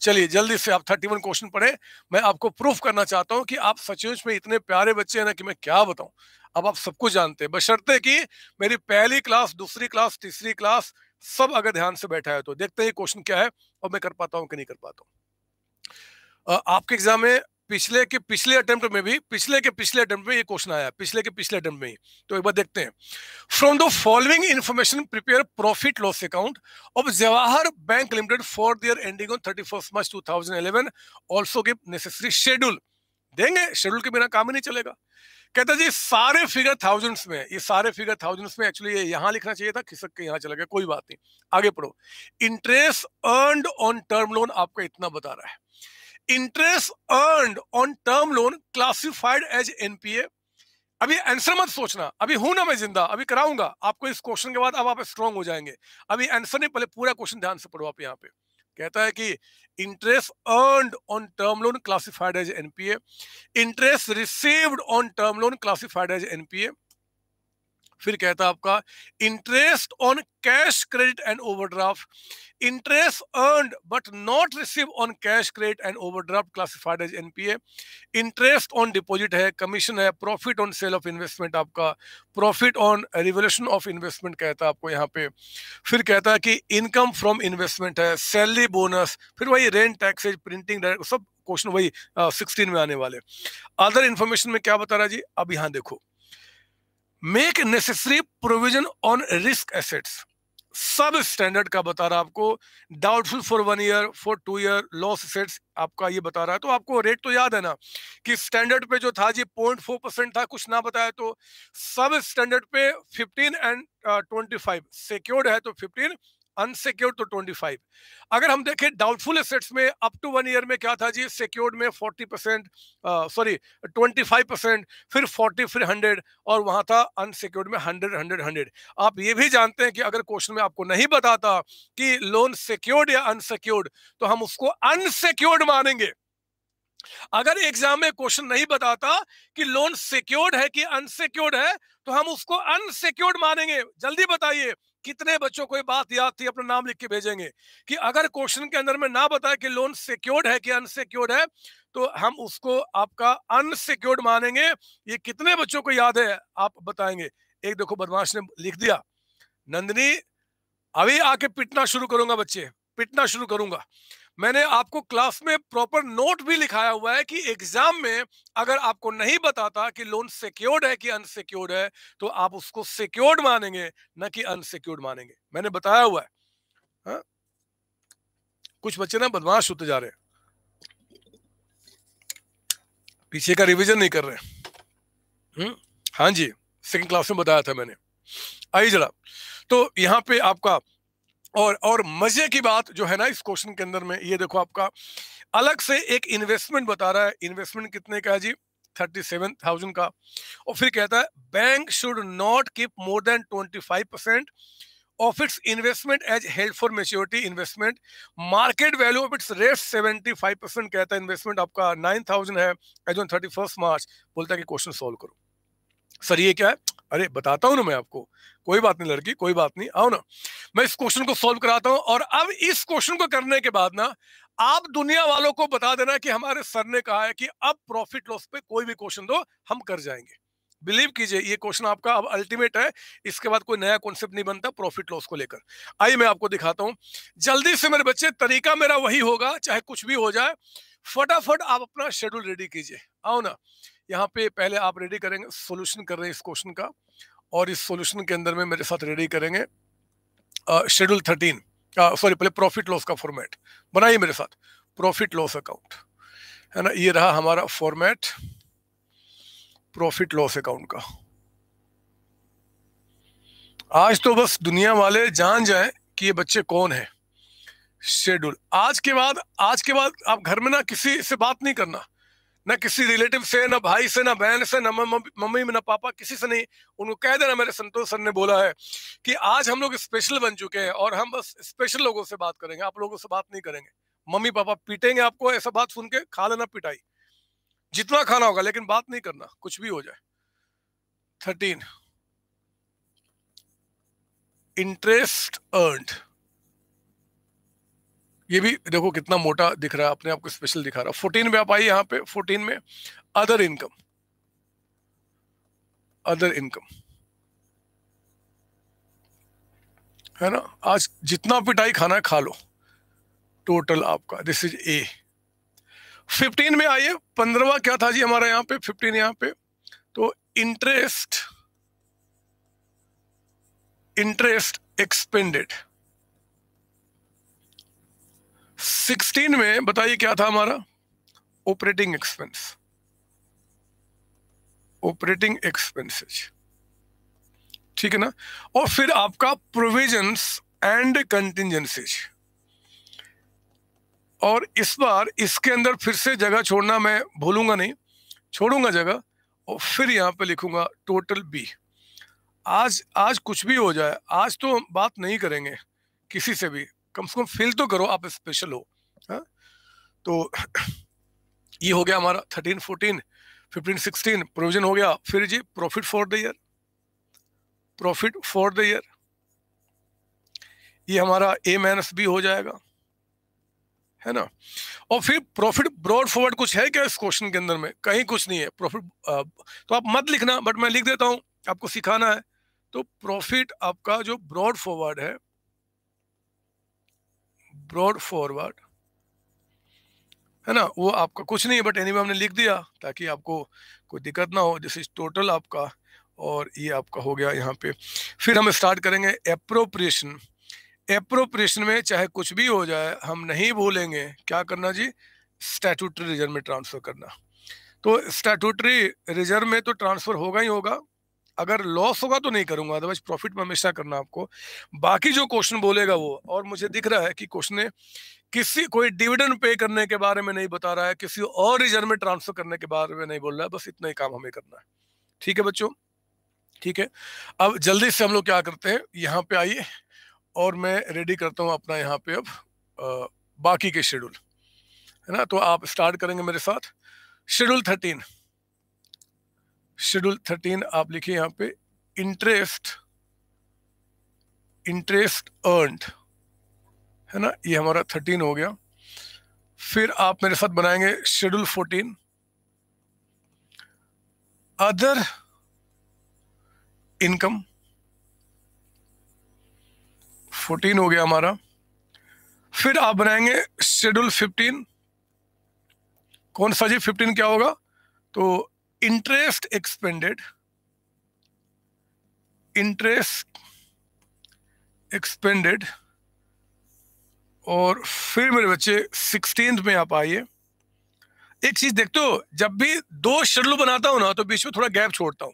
चलिए जल्दी से आप थर्टी वन क्वेश्चन पढ़े मैं आपको प्रूफ करना चाहता हूँ कि आप सचमुच में इतने प्यारे बच्चे हैं ना कि मैं क्या बताऊं अब आप सबको जानते हैं बशर्ते कि मेरी पहली क्लास दूसरी क्लास तीसरी क्लास सब अगर ध्यान से बैठा है तो देखते हैं क्वेश्चन क्या है और मैं कर पाता हूँ कि नहीं कर पाता हूँ आपके एग्जाम में पिछले के पिछले अटेम्प्ट में भी पिछले के पिछले अटेम्प्ट में ये क्वेश्चन आया पिछले के पिछले अटेम्प्ट में ही तो एक बार देखते हैं from the following information prepare profit loss account of Jawahar bank limited for the year ending on thirty first March two thousand eleven also give necessary schedule देंगे शेड्यूल के बिना काम ही नहीं चलेगा कहता जी सारे फिगर थाउजेंड्स में ये सारे फिगर थाउजेंड्स में एक्चुअली ये यहां लिखना चाहिए था खिसक के यहां चला गया कोई बात नहीं आगे पढ़ो interest earn on term loan आपका इतना बता रहा है interest earn on term loan classified as NPA अभी आंसर मत सोचना अभी हूं ना मैं जिंदा अभी कराऊंगा आपको इस क्वेश्चन के बाद अब आप स्ट्रांग हो जाएंगे अभी आंसर नहीं पहले पूरा क्वेश्चन ध्यान से पढ़ो आप यहाँ पे कहता है कि interest earn on term loan classified as NPA interest received on term loan classified as NPA फिर कहता आपका interest on cash credit and overdraft interest earned but not receive on cash credit and overdraft classified as NPA interest on deposit है commission है profit on sale of investment आपका profit on revolution of investment कहता है आपको यहाँ पे फिर कहता है कि इनकम फ्रॉम इन्वेस्टमेंट है सैलरी बोनस फिर वही रेंट टैक्सेज प्रिंटिंग सब क्वेश्चन वही सिक्सटीन में आने वाले अदर इन्फॉर्मेशन में क्या बता रहा जी अब यहाँ देखो make necessary provision on risk assets सब स्टैंडर्ड का बता रहा आपको doubtful for one year for two year loss assets आपका ये बता रहा है तो आपको रेट तो याद है ना कि स्टैंडर्ड पे जो था जी पॉइंट फोर परसेंट था कुछ ना बताया तो सब स्टैंडर्ड पे fifteen and twenty five secured है तो फिफ्टीन अनसिक्योर्ड तो 25 अगर हम देखें डाउटफुल एसेट्स में अप टू वन ईयर में क्या था जी सिक्योर्ड में 40 परसेंट सॉरी 25 परसेंट फिर 40 फिर 100 और वहां था अनसिक्योर्ड में 100 100 100 आप ये भी जानते हैं कि अगर क्वेश्चन में आपको नहीं बताता कि लोन सिक्योर्ड या अनसिक्योर्ड तो हम उसको अनसिक्योर्ड मानेंगे अगर एग्जाम में क्वेश्चन नहीं बताता कि लोन सिक्योर्ड है कि अनसिक्योर्ड है तो हम उसको अनसिक्योर्ड मानेंगे जल्दी बताइए कितने बच्चों को ये बात याद थी अपना नाम लिख के भेजेंगे कि अगर क्वेश्चन के अंदर में ना बताए कि लोन सिक्योर्ड है कि अनसिक्योर्ड है तो हम उसको आपका अनसिक्योर्ड मानेंगे ये कितने बच्चों को याद है आप बताएंगे एक देखो बदमाश ने लिख दिया नंदनी अभी आके पिटना शुरू करूंगा बच्चे पिटना शुरू करूंगा मैंने आपको क्लास में प्रॉपर नोट भी लिखाया हुआ है कि एग्जाम में अगर आपको नहीं बताता कि लोन सिक्योर्ड है कि अनसिक्योर्ड है तो आप उसको सिक्योर्ड मानेंगे ना कि अनसिक्योर्ड मानेंगे मैंने बताया हुआ है हा? कुछ बच्चे ना बदमाश होते जा रहे हैं पीछे का रिवीजन नहीं कर रहे हुँ? हम्म? हाँ जी सेकेंड क्लास में बताया था मैंने आई जरा तो यहाँ पे आपका और और मजे की बात जो है ना इस क्वेश्चन के अंदर में ये देखो आपका अलग से एक इन्वेस्टमेंट बता रहा है इन्वेस्टमेंट कितने का है जी थर्टी सेवन थाउजेंड का और फिर कहता है bank should not keep more than twenty five percent of its investment as held for maturity investment market value of its rate seventy five percent कहता है इन्वेस्टमेंट आपका नाइन थाउजेंड है as on thirty first March बोलता है कि question solve करो sir ये क्या है अरे बताता हूं ना मैं आपको कोई बात नहीं लड़की कोई बात नहीं आओ ना मैं इस क्वेश्चन को सॉल्व कराता हूं और अब इस क्वेश्चन को करने के बाद ना आप दुनिया वालों को बता देना कि हमारे सर ने कहा है कि अब प्रॉफिट लॉस पे कोई भी क्वेश्चन दो हम कर जाएंगे बिलीव कीजिए ये क्वेश्चन आपका अब अल्टीमेट है इसके बाद कोई नया कॉन्सेप्ट नहीं बनता प्रॉफिट लॉस को लेकर आइए मैं आपको दिखाता हूं जल्दी से मेरे बच्चे तरीका मेरा वही होगा चाहे कुछ भी हो जाए फटाफट आप अपना शेड्यूल रेडी कीजिए आओ ना यहाँ पे पहले आप रेडी करेंगे सोल्यूशन कर रहे हैं इस क्वेश्चन का और इस सोल्यूशन के अंदर में मेरे साथ रेडी करेंगे शेड्यूल थर्टीन सॉरी पहले प्रॉफिट लॉस का फॉर्मेट बनाइए मेरे साथ प्रॉफिट लॉस अकाउंट है ना ये रहा हमारा फॉर्मेट प्रॉफिट लॉस अकाउंट का आज तो बस दुनिया वाले जान जाए कि ये बच्चे कौन है शेड्यूल आज के बाद आज के बाद आप घर में ना किसी से बात नहीं करना ना किसी रिलेटिव से ना भाई से ना बहन से ना मम्मी ना पापा किसी से नहीं उनको कह देना मेरे संतोष सर ने बोला है कि आज हम लोग स्पेशल बन चुके हैं और हम बस स्पेशल लोगों से बात करेंगे आप लोगों से बात नहीं करेंगे मम्मी पापा पीटेंगे आपको ऐसा बात सुन के खा लेना पिटाई जितना खाना होगा लेकिन बात नहीं करना कुछ भी हो जाए थर्टीन इंटरेस्ट अर्न ये भी देखो कितना मोटा दिख रहा है अपने आप को स्पेशल दिखा रहा है फोर्टीन में आप आइए यहाँ पे फोर्टीन में अदर इनकम अदर इनकम है ना आज जितना पिटाई खाना है खा लो टोटल आपका दिस इज ए फिफ्टीन में आइए पंद्रवा क्या था जी हमारा यहाँ पे फिफ्टीन यहाँ पे तो इंटरेस्ट इंटरेस्ट एक्सपेंडेड सिक्सटीन में बताइए क्या था हमारा ऑपरेटिंग एक्सपेंस ऑपरेटिंग एक्सपेंसेस ठीक है ना और फिर आपका प्रोविजंस एंड कंटिजेंसीज और इस बार इसके अंदर फिर से जगह छोड़ना मैं भूलूंगा नहीं छोड़ूंगा जगह और फिर यहां पे लिखूंगा टोटल बी आज आज कुछ भी हो जाए आज तो बात नहीं करेंगे किसी से भी कम से कम फील तो करो आप स्पेशल हो हा? तो ये हो गया हमारा thirteen fourteen fifteen sixteen provision हो गया फिर जी profit for the year profit for the year ये हमारा ए माइनस बी हो जाएगा है ना और फिर प्रॉफिट ब्रॉड फॉरवर्ड कुछ है क्या इस क्वेश्चन के अंदर में कहीं कुछ नहीं है प्रॉफिट तो आप मत लिखना बट मैं लिख देता हूं आपको सिखाना है तो प्रॉफिट आपका जो ब्रॉड फॉरवर्ड है ब्रॉड फॉरवर्ड है ना वो आपका कुछ नहीं है बट एनी हमने लिख दिया ताकि आपको कोई दिक्कत ना हो दिस इज टोटल आपका और ये आपका हो गया यहाँ पे फिर हम स्टार्ट करेंगे अप्रोप्रिएशन अप्रोप्रिएशन में चाहे कुछ भी हो जाए हम नहीं भूलेंगे क्या करना जी स्टैटूटरी रिजर्व में ट्रांसफ़र करना तो स्टैटूटरी रिजर्व में तो ट्रांसफ़र होगा ही होगा अगर लॉस होगा तो नहीं करूंगा अदरवाइज प्रॉफिट में हमेशा करना आपको बाकी जो क्वेश्चन बोलेगा वो और मुझे दिख रहा है कि क्वेश्चन किसी कोई डिविडेंड पे करने के बारे में नहीं बता रहा है किसी और रीजन में ट्रांसफर करने के बारे में नहीं बोल रहा है बस इतना ही काम हमें करना है ठीक है बच्चों ठीक है अब जल्दी से हम लोग क्या करते हैं यहाँ पे आइए और मैं रेडी करता हूँ अपना यहाँ पे अब आ, बाकी के शेड्यूल है ना तो आप स्टार्ट करेंगे मेरे साथ शेड्यूल थर्टीन शेड्यूल थर्टीन आप लिखिए यहाँ पे इंटरेस्ट इंटरेस्ट अर्नड है ना ये हमारा थर्टीन हो गया फिर आप मेरे साथ बनाएंगे schedule fourteen other income fourteen हो गया हमारा फिर आप बनाएंगे शेड्यूल फिफ्टीन कौन सा जी फिफ्टीन क्या होगा तो इंटरेस्ट एक्सपेंडेड इंटरेस्ट एक्सपेंडेड और फिर मेरे बच्चे सिक्सटीन में आप आइए एक चीज देखते हो जब भी दो शेड्यूल बनाता हूं ना तो बीच में थोड़ा गैप छोड़ता हूं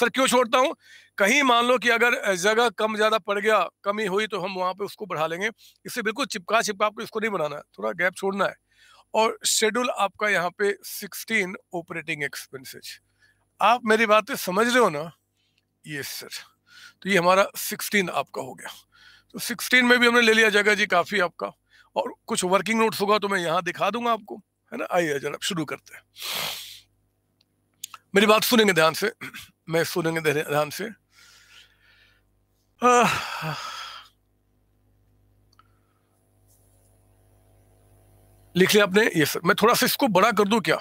सर क्यों छोड़ता हूं कहीं मान लो कि अगर जगह कम ज़्यादा पड़ गया कमी हुई तो हम वहां पे उसको बढ़ा लेंगे इससे बिल्कुल चिपका चिपका आपको इसको नहीं बनाना है थोड़ा गैप छोड़ना है और शेड्यूल आपका यहाँ पे 16 ऑपरेटिंग एक्सपेंसेस आप मेरी बातें समझ रहे हो ना ये सर तो ये हमारा 16 आपका हो गया तो 16 में भी हमने ले लिया जगह जी काफ़ी आपका और कुछ वर्किंग नोट्स होगा तो मैं यहाँ दिखा दूंगा आपको है ना आइए जरा शुरू करते हैं मेरी बात सुनेंगे ध्यान से मैं सुनेंगे ध्यान से आ, लिख लिया आपने ये सर मैं थोड़ा सा इसको बड़ा कर दूँ क्या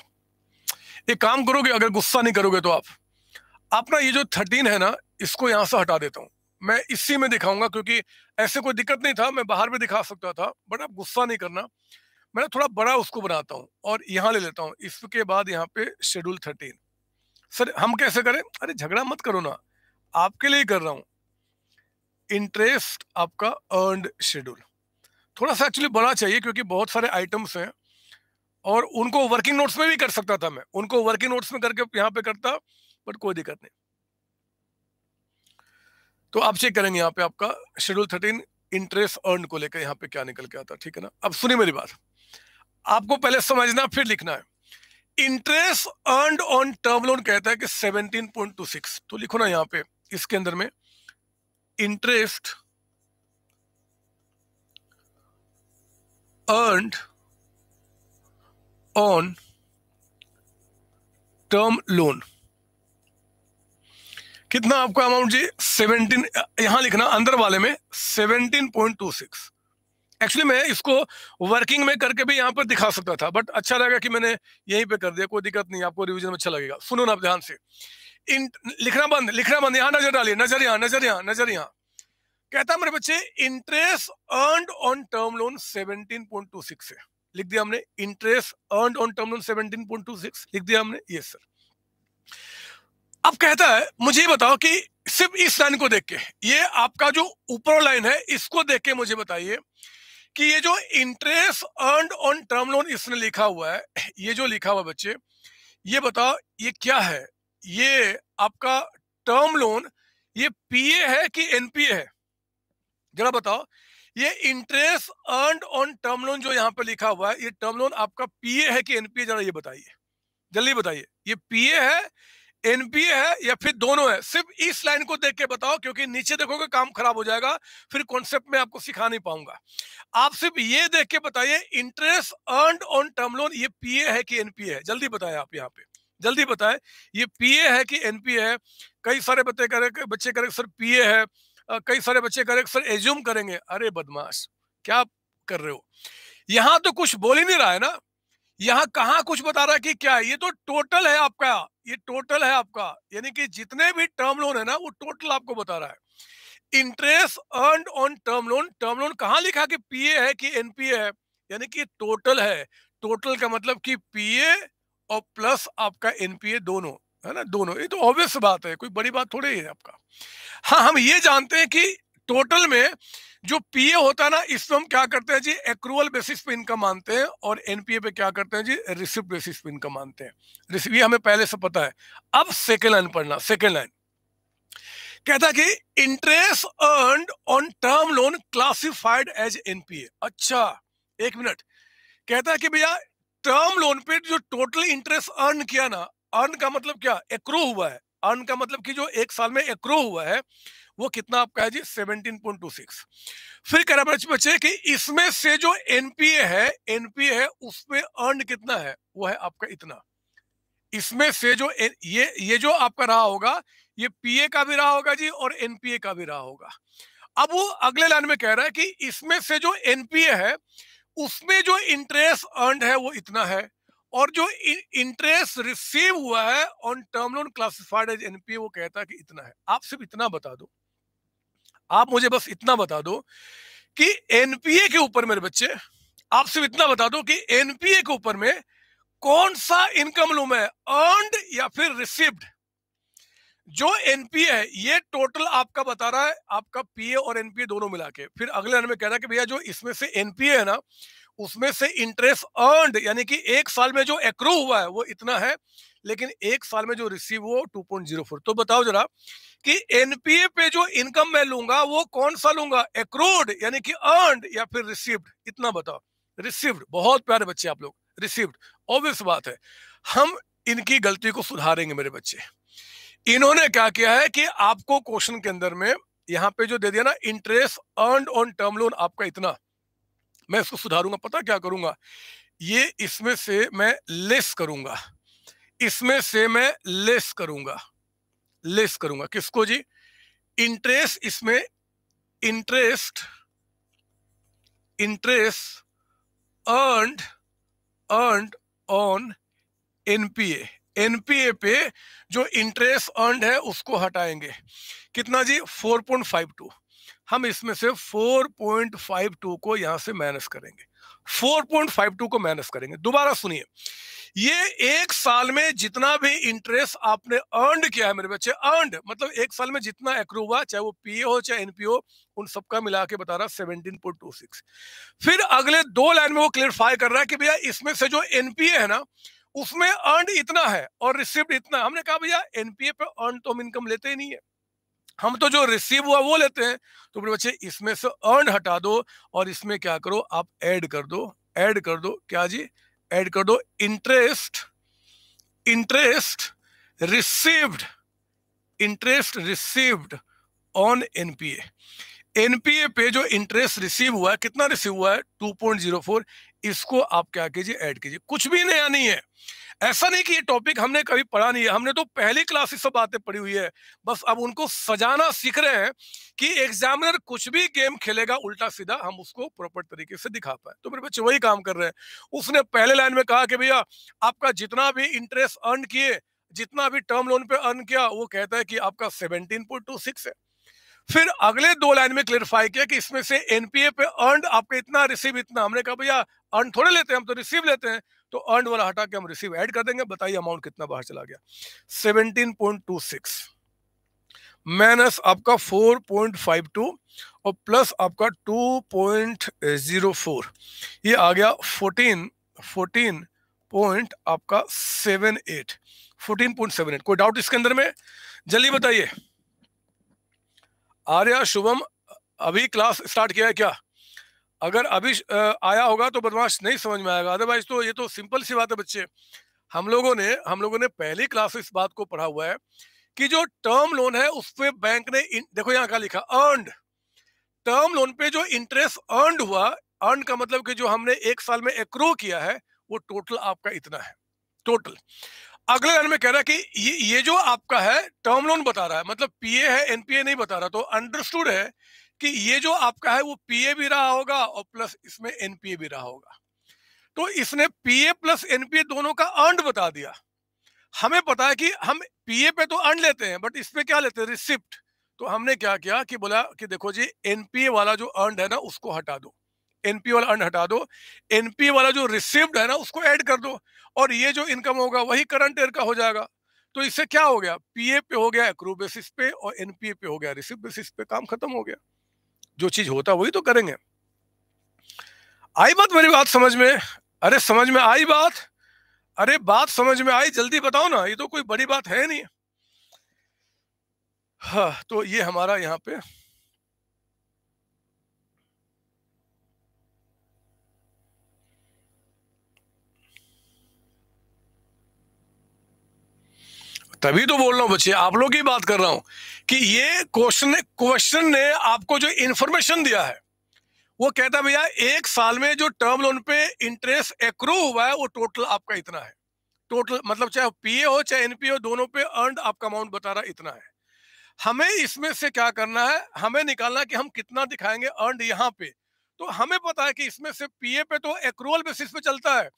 एक काम करोगे अगर गुस्सा नहीं करोगे तो आप अपना ये जो थर्टीन है ना इसको यहाँ से हटा देता हूँ मैं इसी में दिखाऊंगा क्योंकि ऐसे कोई दिक्कत नहीं था मैं बाहर भी दिखा सकता था बट आप गुस्सा नहीं करना मैं थोड़ा बड़ा उसको बनाता हूँ और यहाँ ले लेता हूँ इसके बाद यहाँ पे शेड्यूल थर्टीन सर हम कैसे करें अरे झगड़ा मत करो ना आपके लिए कर रहा हूँ इंटरेस्ट आपका अर्नड शेड्यूल थोड़ा सा एक्चुअली बड़ा चाहिए क्योंकि बहुत सारे आइटम्स हैं और उनको वर्किंग नोट्स में भी कर सकता था मैं उनको वर्किंग नोट्स में करके यहाँ पे करता बट कोई दिक्कत नहीं तो आप चेक करेंगे यहाँ पे आपका शेड्यूल थर्टीन इंटरेस्ट अर्न को लेकर यहाँ पे क्या निकल के आता ठीक है ना अब सुनिए मेरी बात आपको पहले समझना फिर लिखना है interest earn on term loan कहता है कि सेवनटीन पॉइंट टू सिक्स तो लिखो ना यहाँ पे इसके अंदर में interest earn earned on term loan कितना आपका अमाउंट जी सेवनटीन यहां लिखना अंदर वाले में seventeen point two six actually मैं इसको वर्किंग में करके भी यहां पर दिखा सकता था बट अच्छा लगेगा कि मैंने यहीं पे कर दिया कोई दिक्कत नहीं आपको रिवीजन में अच्छा लगेगा सुनो ना आप ध्यान से इन लिखना बंद लिखना बंद यहाँ नजर डालिए नजर यहां नजर यहां नजर यहां कहता मेरे बच्चे interest earn on term loan 17.26 है लिख दिया हमने interest earn on term loan 17.26 लिख दिया हमने यस सर अब कहता है मुझे बताओ कि सिर्फ इस लाइन को देख के ये आपका जो ऊपर लाइन है इसको देख के मुझे बताइए कि ये जो interest earn on term loan इसने लिखा हुआ है ये जो लिखा हुआ बच्चे ये बताओ ये क्या है ये आपका टर्म लोन ये पीए है कि एनपीए है जरा बताओ ये interest earn on term loan जो यहाँ पे लिखा हुआ है ये टर्म लोन आपका पीए है कि एनपीए जरा ये बताइए जल्दी बताइए ये पीए है एनपीए है या फिर दोनों है सिर्फ इस लाइन को देख के बताओ क्योंकि नीचे देखोगे काम खराब हो जाएगा फिर कॉन्सेप्ट में आपको सिखा नहीं पाऊंगा आप सिर्फ ये देख के बताइए interest earn on term loan ये पीए है कि एनपीए है जल्दी बताए आप यहाँ पे जल्दी बताए ये पीए है कि एनपीए है कई सारे बच्चे करे बच्चे करे सर पीए है कई सारे बच्चे करें सर एज्यूम करेंगे अरे बदमाश क्या कर रहे हो यहाँ तो कुछ बोल ही नहीं रहा है ना यहाँ कहा कुछ बता रहा है कि क्या है ये तो टोटल है आपका ये टोटल है आपका यानी कि जितने भी टर्म लोन है ना वो टोटल आपको बता रहा है interest earn on term loan term loan कहाँ लिखा कि पीए है कि एनपीए है यानी कि टोटल है टोटल का मतलब कि पीए और प्लस आपका एनपीए दोनों है ना दोनों ये तो ऑब्वियस बात है कोई बड़ी बात थोड़ी है आपका हाँ हम ये जानते हैं कि टोटल में जो पीए होता है ना इसमें हम क्या करते हैं जी एक्रूवल बेसिस पे इनकम मानते हैं और एनपीए पे क्या करते हैं जी रिसिप्ट बेसिस पे इनकम मानते हैं रिसिप्ट ये हमें पहले से पता है अब सेकेंड लाइन पढ़ना सेकेंड लाइन कहता कि interest earn on term loan classified as NPA अच्छा एक मिनट कहता है कि भैया टर्म लोन पे जो टोटल इंटरेस्ट अर्न किया ना अर्न का मतलब क्या एक्रो हुआ है अर्न का मतलब कि जो एक साल में एक्रो हुआ है वो कितना आपका है जी 17.26 फिर कह रहा बच्चे कि इसमें से जो एनपीए है एनपीए है उसमें अर्न कितना है वो है आपका इतना इसमें से जो ये ये जो आपका रहा होगा ये पीए का भी रहा होगा जी और एनपीए का भी रहा होगा अब वो अगले लाइन में कह रहा है कि इसमें से जो एनपीए है उसमें जो इंटरेस्ट अर्न है वो इतना है और जो इंटरेस्ट रिसीव हुआ है on term loan classified as NPA वो कहता है कि इतना है आप सिर्फ इतना बता दो आप मुझे बस इतना बता दो कि एनपीए के ऊपर मेरे बच्चे आप सिर्फ इतना बता दो कि एनपीए के ऊपर में कौन सा इनकम लू मैं अर्नड या फिर रिसीव्ड जो एनपीए है ये टोटल आपका बता रहा है आपका पीए और एनपीए दोनों मिला के फिर अगले रन में कह रहा है कि भैया जो इसमें से एनपीए है ना उसमें से इंटरेस्ट अर्नड यानी कि एक साल में जो एक्रू हुआ है वो इतना है लेकिन एक साल में जो रिसीव हुआ टू पॉइंट जीरो फोर तो बताओ जरा कि एनपीए पे जो इनकम मैं लूंगा वो कौन सा लूंगा एक्रूड यानी कि अर्नड या फिर रिसीव्ड इतना बताओ रिसीव्ड बहुत प्यारे बच्चे आप लोग रिसीव्ड ऑब्वियस बात है हम इनकी गलती को सुधारेंगे मेरे बच्चे इन्होंने क्या किया है कि आपको क्वेश्चन के अंदर में यहाँ पे जो दे दिया ना interest earn on term loan आपका इतना मैं इसको सुधारूंगा पता क्या करूंगा ये इसमें से मैं लेस करूंगा इसमें से मैं लेस करूंगा लेस करूंगा किसको जी इंटरेस्ट इसमें interest interest earned earn on NPA NPA पे जो इंटरेस्ट अर्नड है उसको हटाएंगे कितना जी 4.52 हम इसमें से 4.52 को यहां से माइनस करेंगे 4.52 को माइनस करेंगे दोबारा सुनिए ये एक साल में जितना भी इंटरेस्ट आपने अर्नड किया है मेरे बच्चे अर्नड मतलब एक साल में जितना एक्रू हुआ चाहे वो पीए हो चाहे एनपीओ उन सबका मिला के बता रहा सेवनटीन पॉइंट टू सिक्स फिर अगले दो लाइन में वो क्लियरफाई कर रहा है कि भैया इसमें से जो एनपीए है ना उसमें अर्न इतना है और रिसिप्ट इतना हमने कहा भैया एनपीए पे अर्न तो हम इनकम लेते ही नहीं है हम तो जो रिसीव हुआ वो लेते हैं तो बोले बच्चे इसमें से अर्न हटा दो और इसमें क्या करो आप ऐड कर दो ऐड कर दो क्या जी ऐड कर दो interest interest received interest received on NPA NPA पे जो इंटरेस्ट रिसीव हुआ है कितना रिसीव हुआ है 2.04 इसको आप क्या कीजिए ऐड कीजिए कुछ भी नया नहीं है ऐसा नहीं कि ये टॉपिक हमने कभी पढ़ा नहीं है हमने तो पहली क्लास से बातें पढ़ी हुई है बस अब उनको सजाना सीख रहे हैं कि एग्जामिनर कुछ भी गेम खेलेगा उल्टा सीधा हम उसको प्रॉपर तरीके से दिखा पाए तो मेरे बच्चे वही काम कर रहे हैं उसने पहले लाइन में कहा कि भैया आपका जितना भी इंटरेस्ट अर्न किए जितना भी टर्म लोन पे अर्न किया वो कहता है कि आपका सेवनटीन पॉइंट टू सिक्स है फिर अगले दो लाइन में क्लियरिफाई किया कि इसमें से एनपीए पे अर्न आपका इतना रिसीव इतना हमने कहा भैया अर्न थोड़े लेते हैं हम तो रिसीव लेते हैं तो अर्न वाला हटा के हम रिसीव ऐड कर देंगे बताइए अमाउंट कितना बाहर चला गया seventeen point two six minus आपका 4.52 और प्लस आपका 2.04 ये आ गया 14 14 पॉइंट आपका 78 14.78 कोई डाउट इसके अंदर में जल्दी बताइए आर्या शुभम अभी क्लास स्टार्ट किया है क्या अगर अभी आया होगा तो बदमाश नहीं समझ में आएगा अदरवाइज तो ये तो सिंपल सी बात है बच्चे हम लोगों ने हम लोगों ने पहली क्लास इस बात को पढ़ा हुआ है कि जो टर्म लोन है उस पर बैंक ने देखो यहाँ क्या लिखा अर्नड टर्म लोन पे जो इंटरेस्ट अर्नड हुआ अर्न का मतलब कि जो हमने एक साल में एक्रो किया है वो टोटल आपका इतना है टोटल अगले लाइन में कह रहा है कि ये ये जो आपका है टर्म लोन बता रहा है मतलब पीए है एनपीए नहीं बता रहा तो अंडरस्टूड है कि ये जो आपका है वो पीए भी रहा होगा और प्लस इसमें एनपीए भी रहा होगा तो इसने पीए प्लस एनपीए दोनों का अर्न बता दिया हमें पता है कि हम पीए पे तो अर्न लेते हैं बट इसमें क्या लेते हैं रिसिप्ट तो हमने क्या किया कि बोला कि देखो जी एनपीए वाला जो अर्न है ना उसको हटा दो एनपीए वाला अर्न हटा दो एनपीए वाला जो रिसिप्ट है ना उसको एड कर दो और ये जो इनकम होगा वही करंट ईयर का हो जाएगा तो इससे क्या हो गया पीए पे हो गया एक्रू बेसिस पे और एनपीए पे हो गया रिसिप्ट बेसिस पे काम खत्म हो गया जो चीज होता है वही तो करेंगे आई बात मेरी बात समझ में अरे समझ में आई बात अरे बात समझ में आई जल्दी बताओ ना ये तो कोई बड़ी बात है नहीं हाँ तो ये हमारा यहाँ पे तभी तो बोल रहा हूँ बच्चे आप लोग की बात कर रहा हूँ कि ये क्वेश्चन क्वेश्चन ने आपको जो इन्फॉर्मेशन दिया है वो कहता भैया एक साल में जो टर्म लोन पे इंटरेस्ट एक हुआ है वो टोटल आपका इतना है टोटल मतलब चाहे पीए हो चाहे एनपीए हो दोनों पे अर्न आपका अमाउंट बता रहा इतना है हमें इसमें से क्या करना है हमें निकालना कि हम कितना दिखाएंगे अर्न यहाँ पे तो हमें पता है कि इसमें से पीए पे तो एक्रोल बेसिस पे चलता है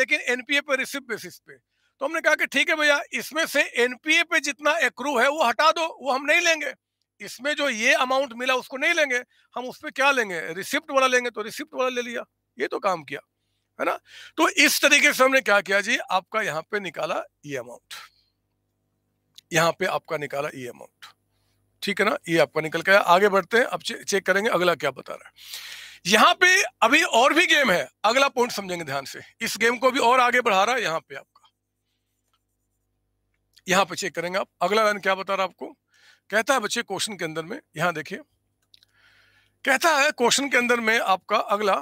लेकिन एनपीए पे रिसिप्ट बेसिस पे तो हमने कहा कि ठीक है भैया इसमें से एनपीए पे जितना एक्रू है वो हटा दो वो हम नहीं लेंगे इसमें जो ये अमाउंट मिला उसको नहीं लेंगे हम उस पर क्या लेंगे रिसिप्ट वाला लेंगे तो रिसिप्ट वाला ले लिया ये तो काम किया है ना तो इस तरीके से हमने क्या किया जी आपका यहाँ पे निकाला ये अमाउंट यहाँ पे आपका निकाला ये अमाउंट ठीक है ना ये आपका निकल गया आगे बढ़ते हैं अब चे, चेक करेंगे अगला क्या बता रहा है यहाँ पे अभी और भी गेम है अगला पॉइंट समझेंगे ध्यान से इस गेम को भी और आगे बढ़ा रहा है यहाँ पे आपका यहाँ पर चेक करेंगे आप अगला लाइन क्या बता रहा आपको कहता है बच्चे क्वेश्चन के अंदर में यहाँ देखिए कहता है क्वेश्चन के अंदर में आपका अगला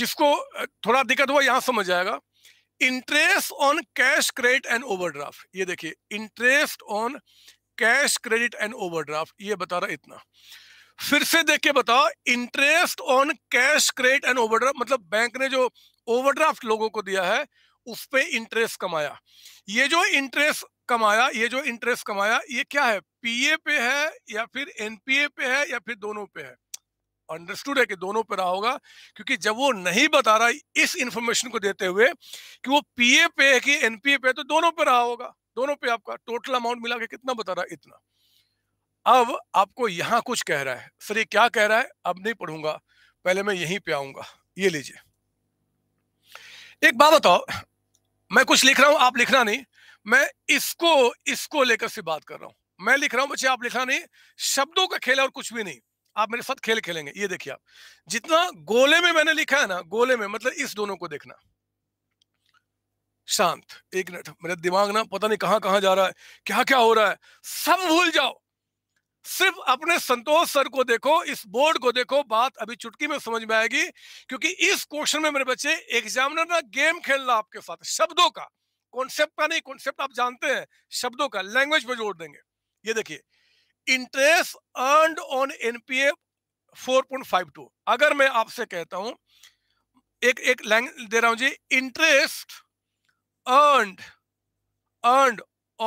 जिसको थोड़ा दिक्कत हुआ यहाँ समझ जाएगा interest on cash credit and overdraft ये देखिए interest on cash credit and overdraft ये बता रहा इतना फिर से देख के बताओ interest on cash credit and overdraft मतलब बैंक ने जो ओवरड्राफ्ट लोगों को दिया है उस पर इंटरेस्ट कमाया ये जो इंटरेस्ट कमाया ये जो इंटरेस्ट कमाया ये क्या है पीए पे है या फिर एनपीए पे है या फिर दोनों पे है अंडरस्टूड है कि दोनों पे रहा होगा क्योंकि जब वो नहीं बता रहा इस इंफॉर्मेशन को देते हुए कि वो पीए पे है कि एनपीए पे है तो दोनों पे रहा होगा दोनों पे आपका टोटल अमाउंट मिला के कितना बता रहा इतना अब आपको यहां कुछ कह रहा है सर ये क्या कह रहा है अब नहीं पढ़ूंगा पहले मैं यहीं पे आऊंगा ये लीजिए एक बात बताओ मैं कुछ लिख रहा हूं आप लिखना नहीं मैं इसको इसको लेकर से बात कर रहा हूं मैं लिख रहा हूं बच्चे आप लिखना नहीं शब्दों का खेल और कुछ भी नहीं आप मेरे साथ खेल खेलेंगे ये देखिए आप जितना गोले में मैंने लिखा है ना गोले में मतलब इस दोनों को देखना शांत एक मिनट मेरा दिमाग ना पता नहीं कहां कहां जा रहा है क्या क्या हो रहा है सब भूल जाओ सिर्फ अपने संतोष सर को देखो इस बोर्ड को देखो बात अभी चुटकी में समझ में आएगी क्योंकि इस क्वेश्चन में मेरे बच्चे एग्जामिनर ना गेम खेल रहा आपके साथ शब्दों का कॉन्सेप्ट का नहीं कॉन्सेप्ट आप जानते हैं शब्दों का लैंग्वेज पर जोड़ देंगे ये देखिए इंटरेस्ट अर्न ऑन एनपीए 4.52 अगर मैं आपसे कहता हूं एक एक दे रहा हूं जी interest earn earn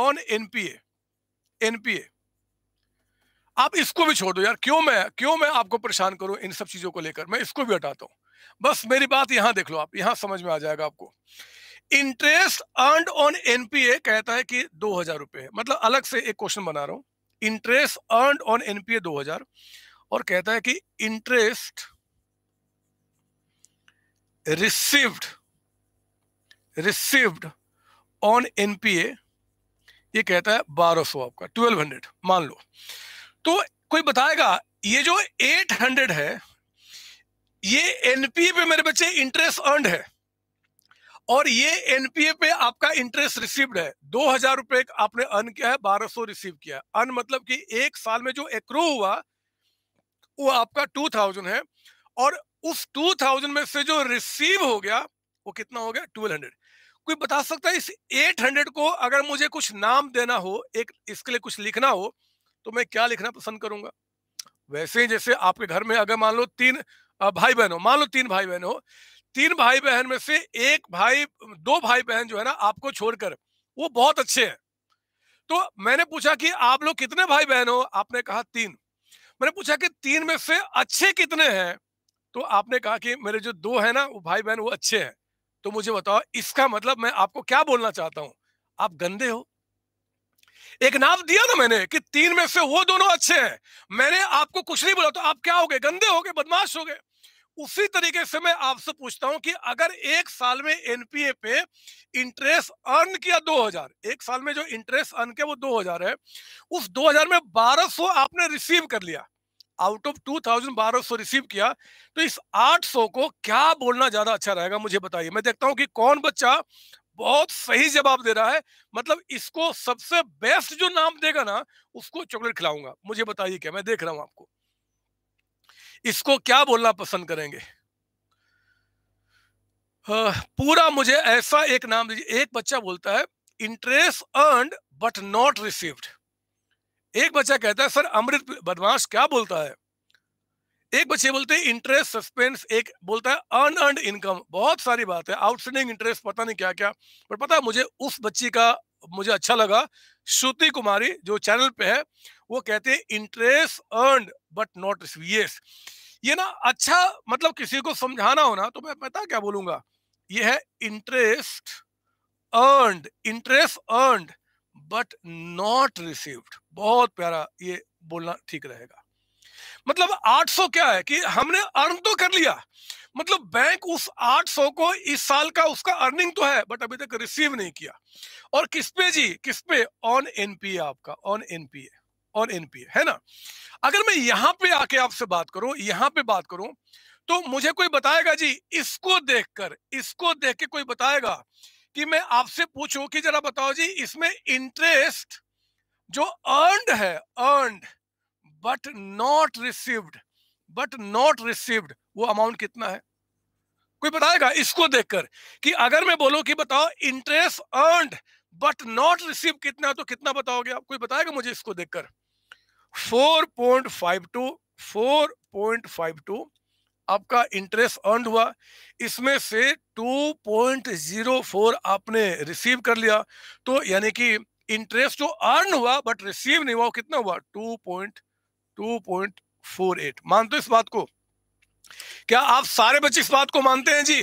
on NPA NPA आप इसको भी छोड़ दो यार क्यों मैं क्यों मैं आपको परेशान करूं इन सब चीजों को लेकर मैं इसको भी हटाता हूं बस मेरी बात यहां देख लो आप यहां समझ में आ जाएगा आपको इंटरेस्ट अर्न ऑन एनपीए कहता है कि दो हजार रुपए मतलब अलग से एक क्वेश्चन बना रहा हूं इंटरेस्ट अर्न ऑन एनपीए दो हजार और कहता है कि interest received received on NPA ये कहता है बारह सौ आपका ट्वेल्व हंड्रेड मान लो तो कोई बताएगा ये जो 800 है ये एनपीए पे मेरे बच्चे इंटरेस्ट अर्न है और ये एनपीए पे आपका इंटरेस्ट रिसीव्ड है दो हजार रुपए आपने अर्न किया है बारह सौ रिसीव किया है अर्न मतलब कि एक साल में जो एक्रो हुआ वो आपका टू थाउजेंड है और उस टू थाउजेंड में से जो रिसीव हो गया वो कितना हो गया ट्वेल्व हंड्रेड कोई बता सकता है इस एट हंड्रेड को अगर मुझे कुछ नाम देना हो एक इसके लिए कुछ लिखना हो तो मैं क्या लिखना पसंद करूंगा वैसे ही जैसे आपके घर में अगर मान लो तीन भाई बहन हो मान लो तीन भाई बहन हो तीन भाई बहन में से एक भाई दो भाई बहन जो है ना आपको छोड़कर वो बहुत अच्छे हैं तो मैंने पूछा कि आप लोग कितने भाई बहन हो आपने कहा तीन मैंने पूछा कि तीन में से अच्छे कितने हैं तो आपने कहा कि मेरे जो दो है ना वो भाई बहन वो अच्छे हैं तो मुझे बताओ इसका मतलब मैं आपको क्या बोलना चाहता हूं आप गंदे हो एक नाम दिया था मैंने कि तीन में से वो दोनों अच्छे हैं मैंने आपको कुछ नहीं बोला तो आप क्या हो गए गंदे हो गए बदमाश हो गए उसी तरीके से मैं आपसे पूछता हूं कि अगर एक साल में एनपीए पे इंटरेस्ट अर्न किया 2000 एक साल में जो इंटरेस्ट अर्न किया वो 2000 है उस 2000 में 1200 आपने रिसीव कर लिया आउट ऑफ 2000 1200 रिसीव किया तो इस 800 को क्या बोलना ज्यादा अच्छा रहेगा मुझे बताइए मैं देखता हूं कि कौन बच्चा बहुत सही जवाब दे रहा है मतलब इसको सबसे बेस्ट जो नाम देगा ना उसको चॉकलेट खिलाऊंगा मुझे बताइए क्या मैं देख रहा हूं आपको इसको क्या बोलना पसंद करेंगे पूरा मुझे ऐसा एक नाम दीजिए एक बच्चा बोलता है interest earn but not received एक बच्चा कहता है सर अमृत बदमाश क्या बोलता है एक बच्चे बोलते हैं इंटरेस्ट सस्पेंस एक बोलता है अर्न इनकम बहुत सारी बात है आउटस्टैंडिंग इंटरेस्ट पता नहीं क्या क्या पर पता है मुझे उस बच्ची का मुझे अच्छा लगा श्रुति कुमारी जो चैनल पे है वो कहते हैं interest earn but not received ये ना अच्छा मतलब किसी को समझाना होना तो मैं पता क्या बोलूंगा ये है interest earn interest earn but not received बहुत प्यारा ये बोलना ठीक रहेगा मतलब 800 क्या है कि हमने अर्न तो कर लिया मतलब बैंक उस 800 को इस साल का उसका अर्निंग तो है बट अभी तक रिसीव नहीं किया और किस पे जी किस पे ऑन एनपीए आपका ऑन एनपीए ऑन एनपीए है ना अगर मैं यहां पे आके आपसे बात करूं यहां पे बात करूं तो मुझे कोई बताएगा जी इसको देखकर इसको देख के कोई बताएगा कि मैं आपसे पूछूं कि जरा बताओ जी इसमें इंटरेस्ट जो अर्नड है earned but not received but not received वो अमाउंट कितना है कोई बताएगा इसको देखकर कि अगर मैं बोलूं कि बताओ interest earned but not receive कितना तो कितना बताओगे आप कोई बताएगा मुझे इसको देखकर 4.52 4.52 आपका इंटरेस्ट अर्न हुआ इसमें से 2.04 आपने रिसीव कर लिया तो यानी कि इंटरेस्ट जो अर्न हुआ बट रिसीव नहीं हुआ कितना हुआ 2.04 2.48 मानते इस बात को क्या आप सारे बच्चे इस बात को मानते हैं जी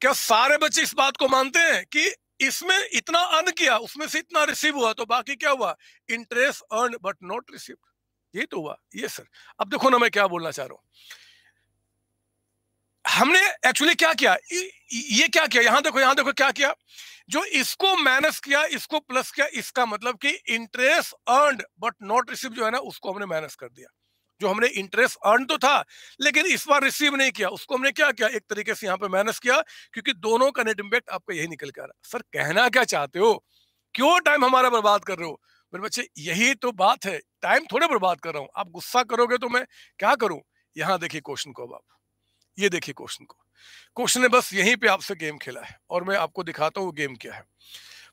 क्या सारे बच्चे इस बात को मानते हैं कि इसमें इतना अर्न किया उसमें से इतना रिसीव हुआ तो बाकी क्या हुआ interest earn but not receive ये तो हुआ ये सर अब देखो ना मैं क्या बोलना चाह रहा हूं हमने एक्चुअली क्या किया ये क्या किया यहां देखो यहां देखो क्या किया जो इसको माइनस किया इसको प्लस किया इसका मतलब कि interest earn but not receive जो है ना उसको हमने माइनस कर दिया जो हमने इंटरेस्ट अर्न तो था लेकिन इस बार रिसीव नहीं किया उसको हमने क्या किया एक तरीके से यहाँ पे माइनस किया क्योंकि दोनों का नेट इम्पैक्ट आपका यही निकल के आ रहा सर कहना क्या चाहते हो क्यों टाइम हमारा बर्बाद कर रहे हो मेरे बच्चे यही तो बात है टाइम थोड़े बर्बाद कर रहा हूं आप गुस्सा करोगे तो मैं क्या करूं यहाँ देखिए क्वेश्चन को अब आप ये देखिए क्वेश्चन को क्वेश्चन ने बस यहीं पे आपसे गेम खेला है और मैं आपको दिखाता हूँ गेम क्या है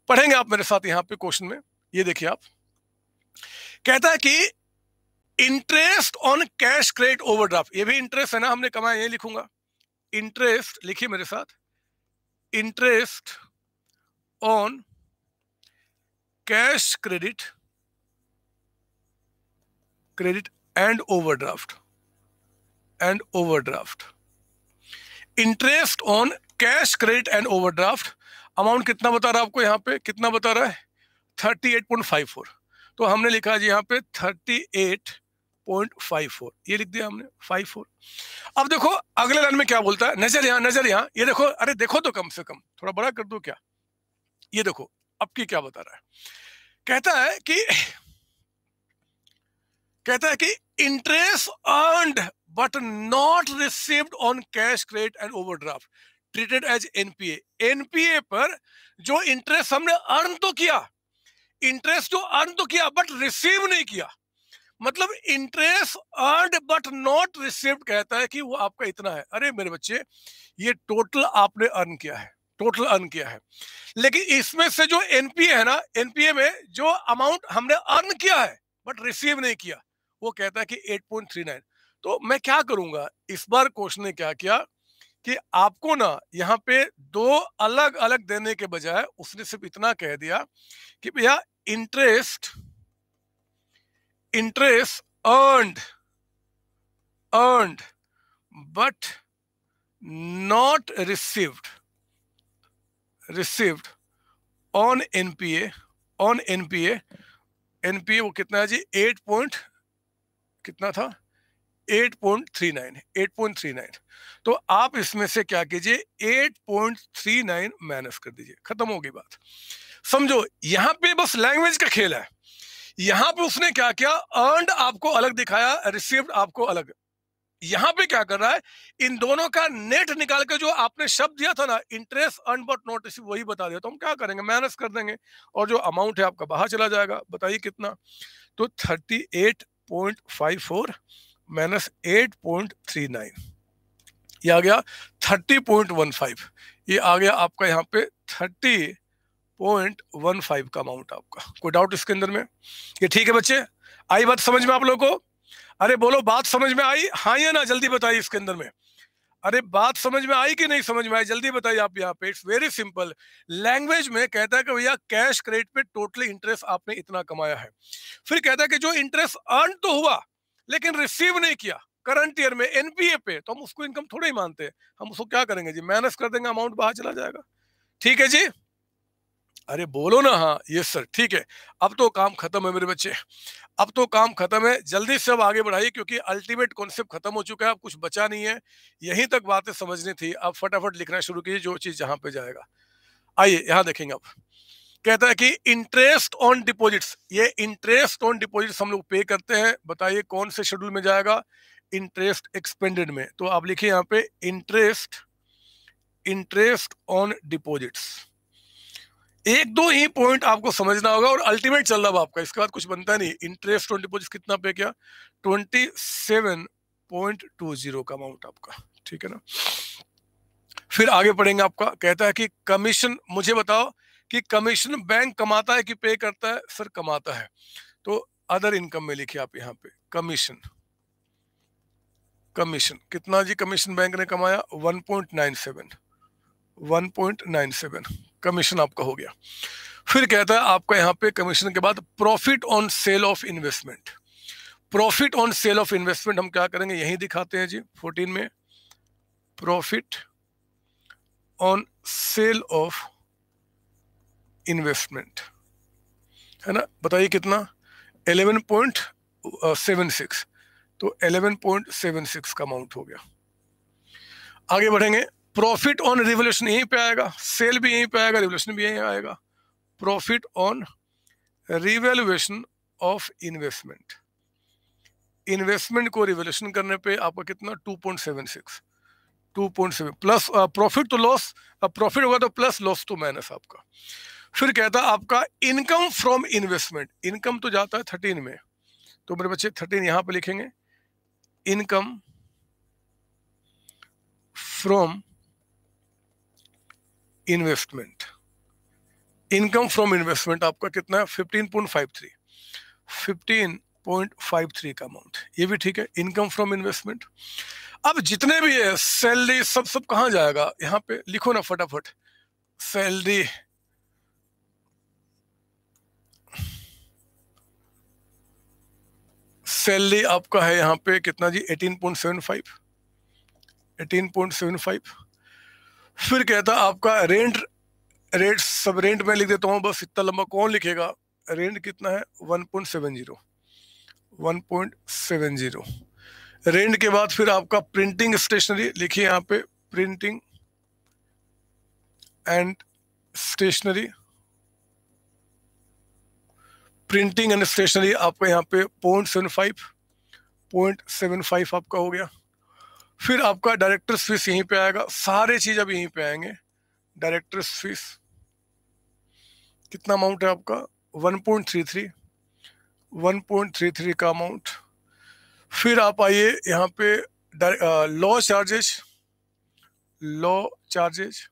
पढ़ेंगे आप मेरे साथ यहाँ पे क्वेश्चन में ये देखिए आप कहता है कि interest on cash credit overdraft ये भी इंटरेस्ट है ना हमने कमाया यही लिखूंगा इंटरेस्ट लिखिए मेरे साथ interest on cash credit credit and overdraft and overdraft interest on cash credit and overdraft amount कितना बता रहा है आपको यहाँ पे कितना बता रहा है 38.54 तो हमने लिखा जी यहाँ पे 38.54 ये लिख दिया हमने 54 अब देखो अगले लाइन में क्या बोलता है नजर यहाँ नजर यहाँ ये देखो अरे देखो तो कम से कम थोड़ा बड़ा कर दो क्या ये देखो अब की क्या बता रहा है कहता है कि कहता है कि interest earn but not received on cash credit and overdraft treated as npa npa पर जो इंटरेस्ट हमने अर्न तो किया इंटरेस्ट तो अर्न तो किया बट रिसीव नहीं किया मतलब interest earned but not received कहता है कि वो आपका इतना है अरे मेरे बच्चे ये टोटल आपने अर्न किया है टोटल अर्न किया है लेकिन इसमें से जो एनपीए है ना एनपीए में जो अमाउंट हमने अर्न किया है बट रिसीव नहीं किया वो कहता है कि 8.39 तो मैं क्या करूंगा इस बार कोर्स ने क्या किया कि आपको ना यहाँ पे दो अलग अलग देने के बजाय उसने सिर्फ इतना कह दिया कि भैया interest interest earned earned but not received received on NPA on NPA NPA वो कितना है जी एट पॉइंट कितना था eight point three nine eight point three nine तो आप इसमें से क्या कीजिए eight point three nine minus कर दीजिए खत्म होगी बात समझो यहां पे बस लैंग्वेज का खेल है यहां पे उसने क्या किया अर्नड आपको अलग दिखाया रिसीव्ड आपको अलग यहाँ पे क्या कर रहा है इन दोनों का नेट निकाल के जो आपने शब्द दिया था ना interest earn but not receive वही बता दिया तो हम क्या करेंगे माइनस कर देंगे और जो अमाउंट है आपका बाहर चला जाएगा बताइए कितना तो thirty eight point five four minus eight point three nine ये आ गया थर्टी पॉइंट वन फाइव ये आ गया आपका यहाँ पे थर्टी पॉइंट वन फाइव का अमाउंट आपका कोई डाउट इसके अंदर में ये ठीक है बच्चे आई बात समझ में आप लोगों को अरे बोलो बात समझ में आई हाँ या ना जल्दी बताइए इसके अंदर में अरे बात समझ में आई कि नहीं समझ में आई जल्दी बताइए आप यहाँ पे इट्स वेरी सिंपल लैंग्वेज में कहता है कि भैया कैश क्रेडिट पे टोटली इंटरेस्ट आपने इतना कमाया है फिर कहता है कि जो इंटरेस्ट अर्न तो हुआ लेकिन रिसीव नहीं किया करंट ईयर में एनपीए पे तो हम उसको इनकम थोड़े ही मानते हैं हम उसको क्या करेंगे जी माइनस कर देंगे अमाउंट बाहर चला जाएगा ठीक है जी अरे बोलो ना हाँ यस सर ठीक है अब तो काम खत्म है मेरे बच्चे अब तो काम खत्म है जल्दी से अब आगे बढ़ाइए क्योंकि अल्टीमेट कॉन्सेप्ट खत्म हो चुका है अब कुछ बचा नहीं है यहीं तक बातें समझनी थी अब फटाफट लिखना शुरू कीजिए जो चीज जहां पे जाएगा आइए यहाँ देखेंगे अब कहता है कि इंटरेस्ट ऑन डिपॉजिट्स ये इंटरेस्ट ऑन डिपॉजिट्स हम लोग पे करते हैं बताइए कौन से शेड्यूल में जाएगा इंटरेस्ट एक्सपेंडेड में तो आप लिखिए यहाँ पे इंटरेस्ट इंटरेस्ट ऑन डिपॉजिट्स एक दो ही पॉइंट आपको समझना होगा और अल्टीमेट चल रहा आपका इसके बाद कुछ बनता नहीं इंटरेस्ट ऑन डिपॉजिट कितना पे किया twenty seven point two zero का अमाउंट आपका ठीक है ना फिर आगे पढ़ेंगे आपका कहता है कि कमीशन मुझे बताओ कि कमीशन बैंक कमाता है कि पे करता है सर कमाता है तो अदर इनकम में लिखिए आप यहाँ पे कमीशन कमीशन कितना जी कमीशन बैंक ने कमाया 1.97 1.97 कमीशन आपका हो गया फिर कहता है आपका यहाँ पे कमीशन के बाद profit on sale of investment profit on sale of investment हम क्या करेंगे यही दिखाते हैं जी 14 में profit on sale of investment है ना बताइए कितना एलेवन पॉइंट सेवन सिक्स तो एलेवन पॉइंट सेवन सिक्स का अमाउंट हो गया आगे बढ़ेंगे प्रॉफिट ऑन रिवोल्यूशन यहीं पे आएगा सेल भी यहीं पे आएगा रिवोल्यूशन भी यहीं आएगा profit on revaluation of investment investment को रिवोल्यूशन करने पे आपका कितना 2.76 2.7 प्लस प्रॉफिट तो लॉस प्रॉफिट uh, होगा तो प्लस लॉस तो माइनस आपका फिर कहता आपका इनकम फ्रॉम इन्वेस्टमेंट इनकम तो जाता है थर्टीन में तो मेरे बच्चे थर्टीन यहां पे लिखेंगे income from investment income from investment आपका कितना है fifteen point five three fifteen point five three का अमाउंट ये भी ठीक है इनकम फ्रॉम इन्वेस्टमेंट अब जितने भी है सैलरी सब सब कहाँ जाएगा यहाँ पे लिखो ना फटाफट सैलरी सैलरी आपका है यहाँ पे कितना जी eighteen point seven five eighteen point seven five फिर कहता आपका रेंट रेट सब रेंट में लिख देता हूँ बस इतना लंबा कौन लिखेगा रेंट कितना है one point seven zero one point seven zero rent के बाद फिर आपका प्रिंटिंग स्टेशनरी लिखिए यहाँ पे printing and stationery printing and stationery आपका यहाँ पे point seven five point seven five आपका हो गया फिर आपका डायरेक्टर्स फीस यहीं पे आएगा सारे चीज़ अब यहीं पे आएंगे डायरेक्टर्स फीस कितना अमाउंट है आपका one one point point three three three three का अमाउंट फिर आप आइए यहाँ पे law charges law charges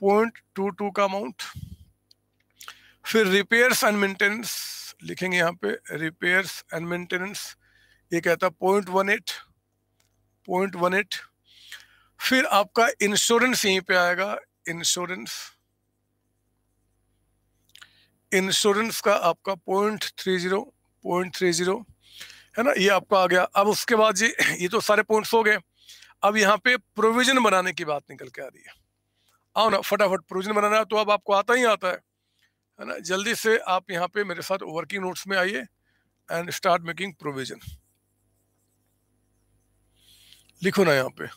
point two two का अमाउंट फिर रिपेयर्स एंड मेंटेनेंस लिखेंगे यहाँ पे रिपेयर्स एंड मेंटेनेंस ये कहता point one eight point one eight फिर आपका इंश्योरेंस यहीं पे आएगा इंश्योरेंस इंश्योरेंस का आपका point three zero point three zero है ना ये आपका आ गया अब उसके बाद जी ये तो सारे पॉइंट्स हो गए अब यहाँ पे प्रोविजन बनाने की बात निकल के आ रही है आओ ना फटाफट प्रोविजन बनाना है तो अब आपको आता ही आता है है ना जल्दी से आप यहाँ पे मेरे साथ वर्किंग नोट्स में आइए एंड स्टार्ट मेकिंग प्रोविजन लिखो ना यहाँ पे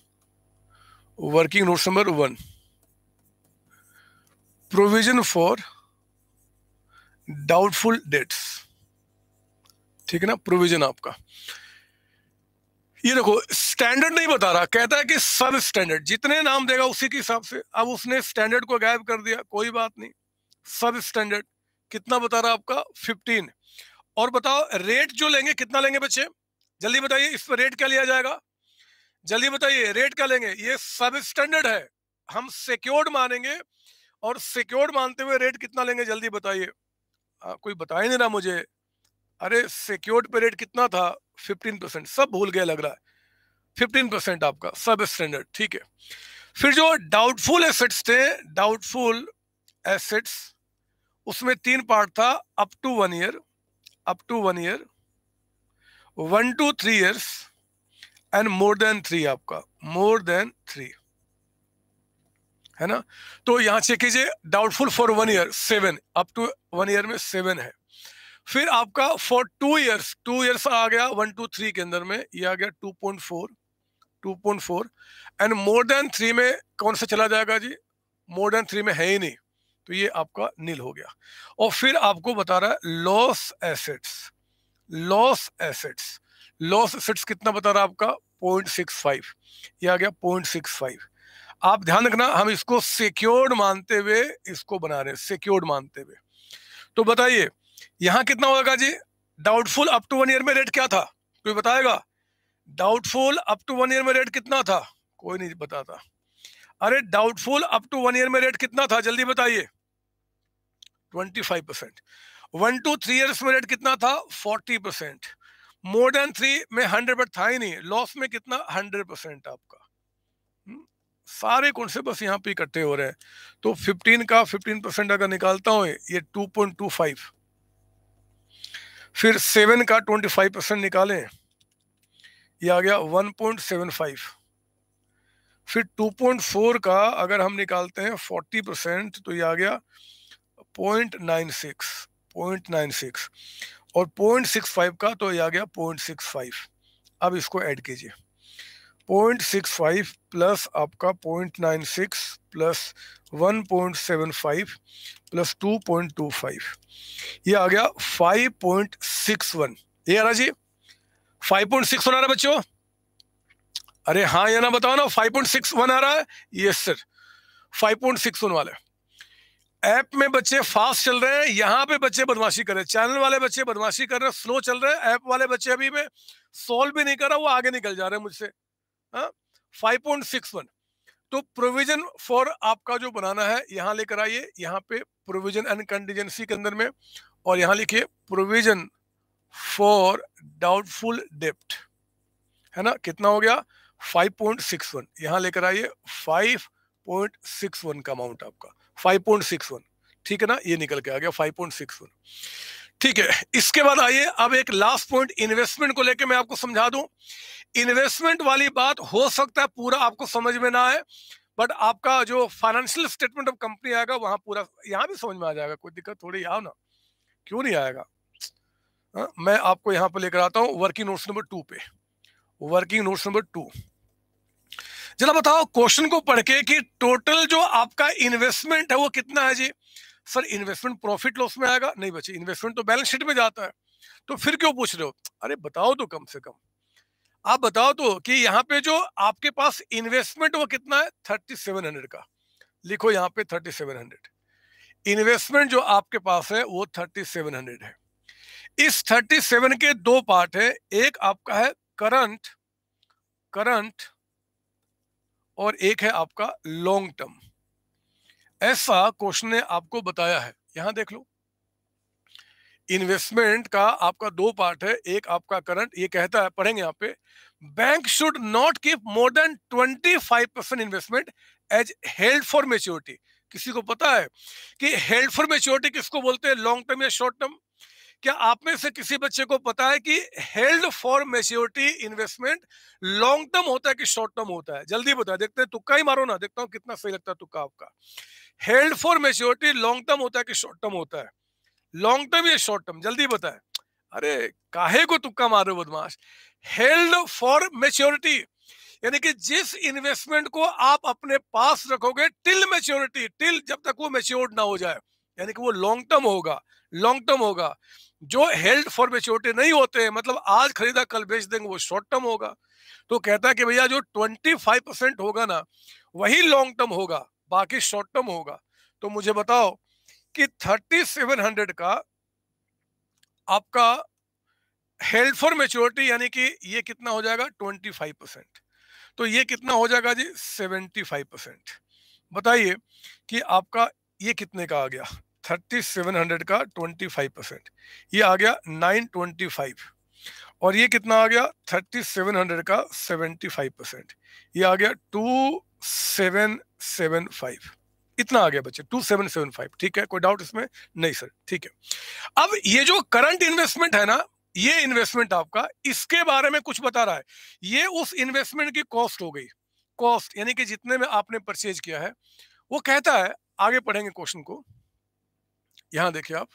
working notes number one provision for doubtful debts ठीक है ना प्रोविजन आपका ये देखो स्टैंडर्ड नहीं बता रहा कहता है कि सब स्टैंडर्ड जितने नाम देगा उसी के हिसाब से अब उसने स्टैंडर्ड को गायब कर दिया कोई बात नहीं सब स्टैंडर्ड कितना बता रहा आपका फिफ्टीन और बताओ रेट जो लेंगे कितना लेंगे बच्चे जल्दी बताइए इस पर रेट क्या लिया जाएगा जल्दी बताइए रेट क्या लेंगे ये सब स्टैंडर्ड है हम सिक्योर्ड मानेंगे और सिक्योर्ड मानते हुए रेट कितना लेंगे जल्दी बताइए कोई बता ही नहीं रहा मुझे अरे सिक्योर्ड पे रेट कितना था फिफ्टीन परसेंट सब भूल गया लग रहा है फिफ्टीन परसेंट आपका सब स्टैंडर्ड ठीक है फिर जो डाउटफुल एसेट्स थे डाउटफुल एसेट्स उसमें तीन पार्ट था up to one year up to one year one two three years and more than three आपका मोर देन थ्री है ना तो यहां चेक कीजिए doubtful for one year seven up to one year में सेवन है फिर आपका for two years two years आ गया वन टू थ्री के अंदर में ये आ गया two point four two point four and more than three में कौन सा चला जाएगा जी मोर देन थ्री में है ही नहीं तो ये आपका नील हो गया और फिर आपको बता रहा है loss assets loss assets loss assets कितना बता रहा है आपका पॉइंट सिक्स फाइव ये आ गया पॉइंट सिक्स फाइव आप ध्यान रखना हम इसको सिक्योर्ड मानते हुए इसको बना रहे हैं सिक्योर्ड मानते हुए तो बताइए यहां कितना होगा जी doubtful up to one year में रेट क्या था कोई बताएगा doubtful up to one year में रेट कितना था कोई नहीं बताता अरे doubtful up to one year में रेट कितना था जल्दी बताइए twenty five percent one two three years में रेट कितना था forty percent more than three में हंड्रेड था ही नहीं लॉस में कितना हंड्रेड परसेंट आपका हम्म? सारे कौन से बस यहाँ पे इकट्ठे हो रहे हैं तो का परसेंट अगर निकालता हूँ ये फिर 7 का 25 परसेंट निकालें ये आ गया फिर 2.4 का अगर हम निकालते हैं 40 परसेंट तो ये आ गया point nine six point nine six और पॉइंट सिक्स फाइव का तो ये आ गया पॉइंट सिक्स फाइव अब इसको ऐड कीजिए पॉइंट सिक्स फाइव प्लस आपका point nine six plus one point seven five plus two point two five ये आ गया फाइव पॉइंट सिक्स वन ये आ रहा जी फाइव पॉइंट सिक्स वन आ रहा बच्चों अरे हाँ ये ना बताओ ना फाइव पॉइंट सिक्स वन आ रहा है yes sir five point six one वाला ऐप में बच्चे फास्ट चल रहे हैं यहाँ पे बच्चे बदमाशी कर रहे हैं चैनल वाले बच्चे बदमाशी कर रहे हैं स्लो चल रहे हैं ऐप वाले बच्चे अभी मैं सॉल्व भी नहीं कर रहा वो आगे निकल जा रहे हैं मुझसे फाइव पॉइंट सिक्स वन तो प्रोविजन फॉर आपका जो बनाना है यहाँ लेकर आइए यहाँ पे प्रोविजन एंड कंटीजेंसी के अंदर में और यहाँ लिखिए प्रोविजन फॉर डाउटफुल डेप्ट है ना कितना हो गया फाइव पॉइंट सिक्स वन यहाँ लेकर आइए फाइव पॉइंट सिक्स वन का अमाउंट आपका 5.61 ठीक है ना ये निकल के आ गया 5.61 ठीक है इसके बाद आइए अब एक लास्ट पॉइंट इन्वेस्टमेंट को लेके मैं आपको समझा दूं इन्वेस्टमेंट वाली बात हो सकता है पूरा आपको समझ में ना आए बट आपका जो फाइनेंशियल स्टेटमेंट ऑफ कंपनी आएगा वहां पूरा यहाँ भी समझ में आ जाएगा कोई दिक्कत थोड़ी आओ ना क्यों नहीं आएगा आ, हाँ, मैं आपको यहाँ पर लेकर आता हूँ वर्किंग नोट्स नंबर टू पे वर्किंग नोट्स नंबर टू जरा बताओ क्वेश्चन को पढ़ के कि टोटल जो आपका इन्वेस्टमेंट है वो कितना है जी सर इन्वेस्टमेंट प्रॉफिट लॉस में आएगा नहीं बच्चे इन्वेस्टमेंट तो बैलेंस शीट में जाता है तो फिर क्यों पूछ रहे हो अरे बताओ तो कम से कम आप बताओ तो कि यहाँ पे जो आपके पास इन्वेस्टमेंट वो कितना है थर्टी सेवन हंड्रेड का लिखो यहाँ पे थर्टी सेवन हंड्रेड इन्वेस्टमेंट जो आपके पास है वो थर्टी सेवन हंड्रेड है इस थर्टी सेवन के दो पार्ट है एक आपका है करंट करंट और एक है आपका लॉन्ग टर्म ऐसा क्वेश्चन ने आपको बताया है यहां देख लो इन्वेस्टमेंट का आपका दो पार्ट है एक आपका करंट ये कहता है पढ़ेंगे यहां पे bank should not keep more than twenty five percent investment as held for maturity किसी को पता है कि हेल्ड फॉर मेच्योरिटी किसको बोलते हैं लॉन्ग टर्म या शॉर्ट टर्म क्या आप में से किसी बच्चे को पता है कि held for maturity investment long term होता है कि शॉर्ट टर्म होता है जल्दी बताए देखते हैं तुक्का ही मारो ना देखता हूँ कितना सही लगता है तुक्का आपका held for maturity long term होता है कि शॉर्ट टर्म होता है लॉन्ग टर्म या शॉर्ट टर्म जल्दी बताए अरे काहे को तुक्का मारो बदमाश हेल्ड फॉर मेच्योरिटी यानी कि जिस इन्वेस्टमेंट को आप अपने पास रखोगे टिल मेच्योरिटी टिल जब तक वो मेच्योर्ड ना हो जाए यानी कि वो लॉन्ग टर्म होगा लॉन्ग टर्म होगा जो हेल्ड फॉर मेच्योरिटी नहीं होते हैं मतलब आज खरीदा कल बेच देंगे वो शॉर्ट टर्म होगा तो कहता है कि भैया जो 25 परसेंट होगा ना वही लॉन्ग टर्म होगा बाकी शॉर्ट टर्म होगा तो मुझे बताओ कि 3700 का आपका हेल्ड फॉर मेच्योरिटी यानी कि ये कितना हो जाएगा 25 परसेंट तो ये कितना हो जाएगा जी 75 परसेंट बताइए कि आपका ये कितने का आ गया थर्टी सेवन हंड्रेड का ट्वेंटी फाइव परसेंट ये आ गया नाइन ट्वेंटी फाइव और ये कितना आ गया थर्टी सेवन हंड्रेड का सेवेंटी फाइव परसेंट ये आ गया टू सेवन सेवन फाइव इतना आ गया बच्चे टू सेवन सेवन फाइव ठीक है कोई डाउट इसमें नहीं सर ठीक है अब ये जो करंट इन्वेस्टमेंट है ना ये इन्वेस्टमेंट आपका इसके बारे में कुछ बता रहा है ये उस इन्वेस्टमेंट की कॉस्ट हो गई कॉस्ट यानी कि जितने में आपने परचेज किया है वो कहता है आगे पढ़ेंगे क्वेश्चन को यहां देखिए आप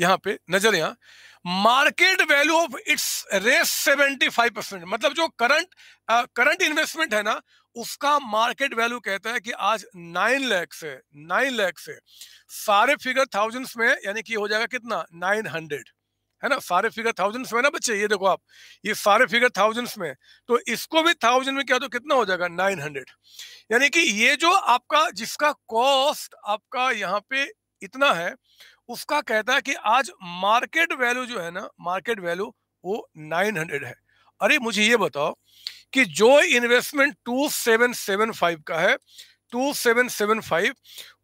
यहां पे नजर यहां मार्केट वैल्यू ऑफ इट्स रेस 75 परसेंट मतलब जो करंट करंट इन्वेस्टमेंट है ना उसका मार्केट वैल्यू कहता है कि आज नाइन लैख से नाइन लैख से सारे फिगर थाउजेंड्स में यानी कि हो जाएगा कितना नाइन हंड्रेड है ना सारे फिगर थाउजेंड्स में ना बच्चे ये देखो आप ये सारे फिगर थाउजेंड्स में तो इसको भी थाउजेंड में क्या तो कितना हो जाएगा नाइन हंड्रेड यानी कि ये जो आपका जिसका कॉस्ट आपका यहाँ पे इतना है उसका कहता है कि आज मार्केट वैल्यू जो है ना मार्केट वैल्यू वो 900 है अरे मुझे ये बताओ कि जो इन्वेस्टमेंट 2775 का है 2775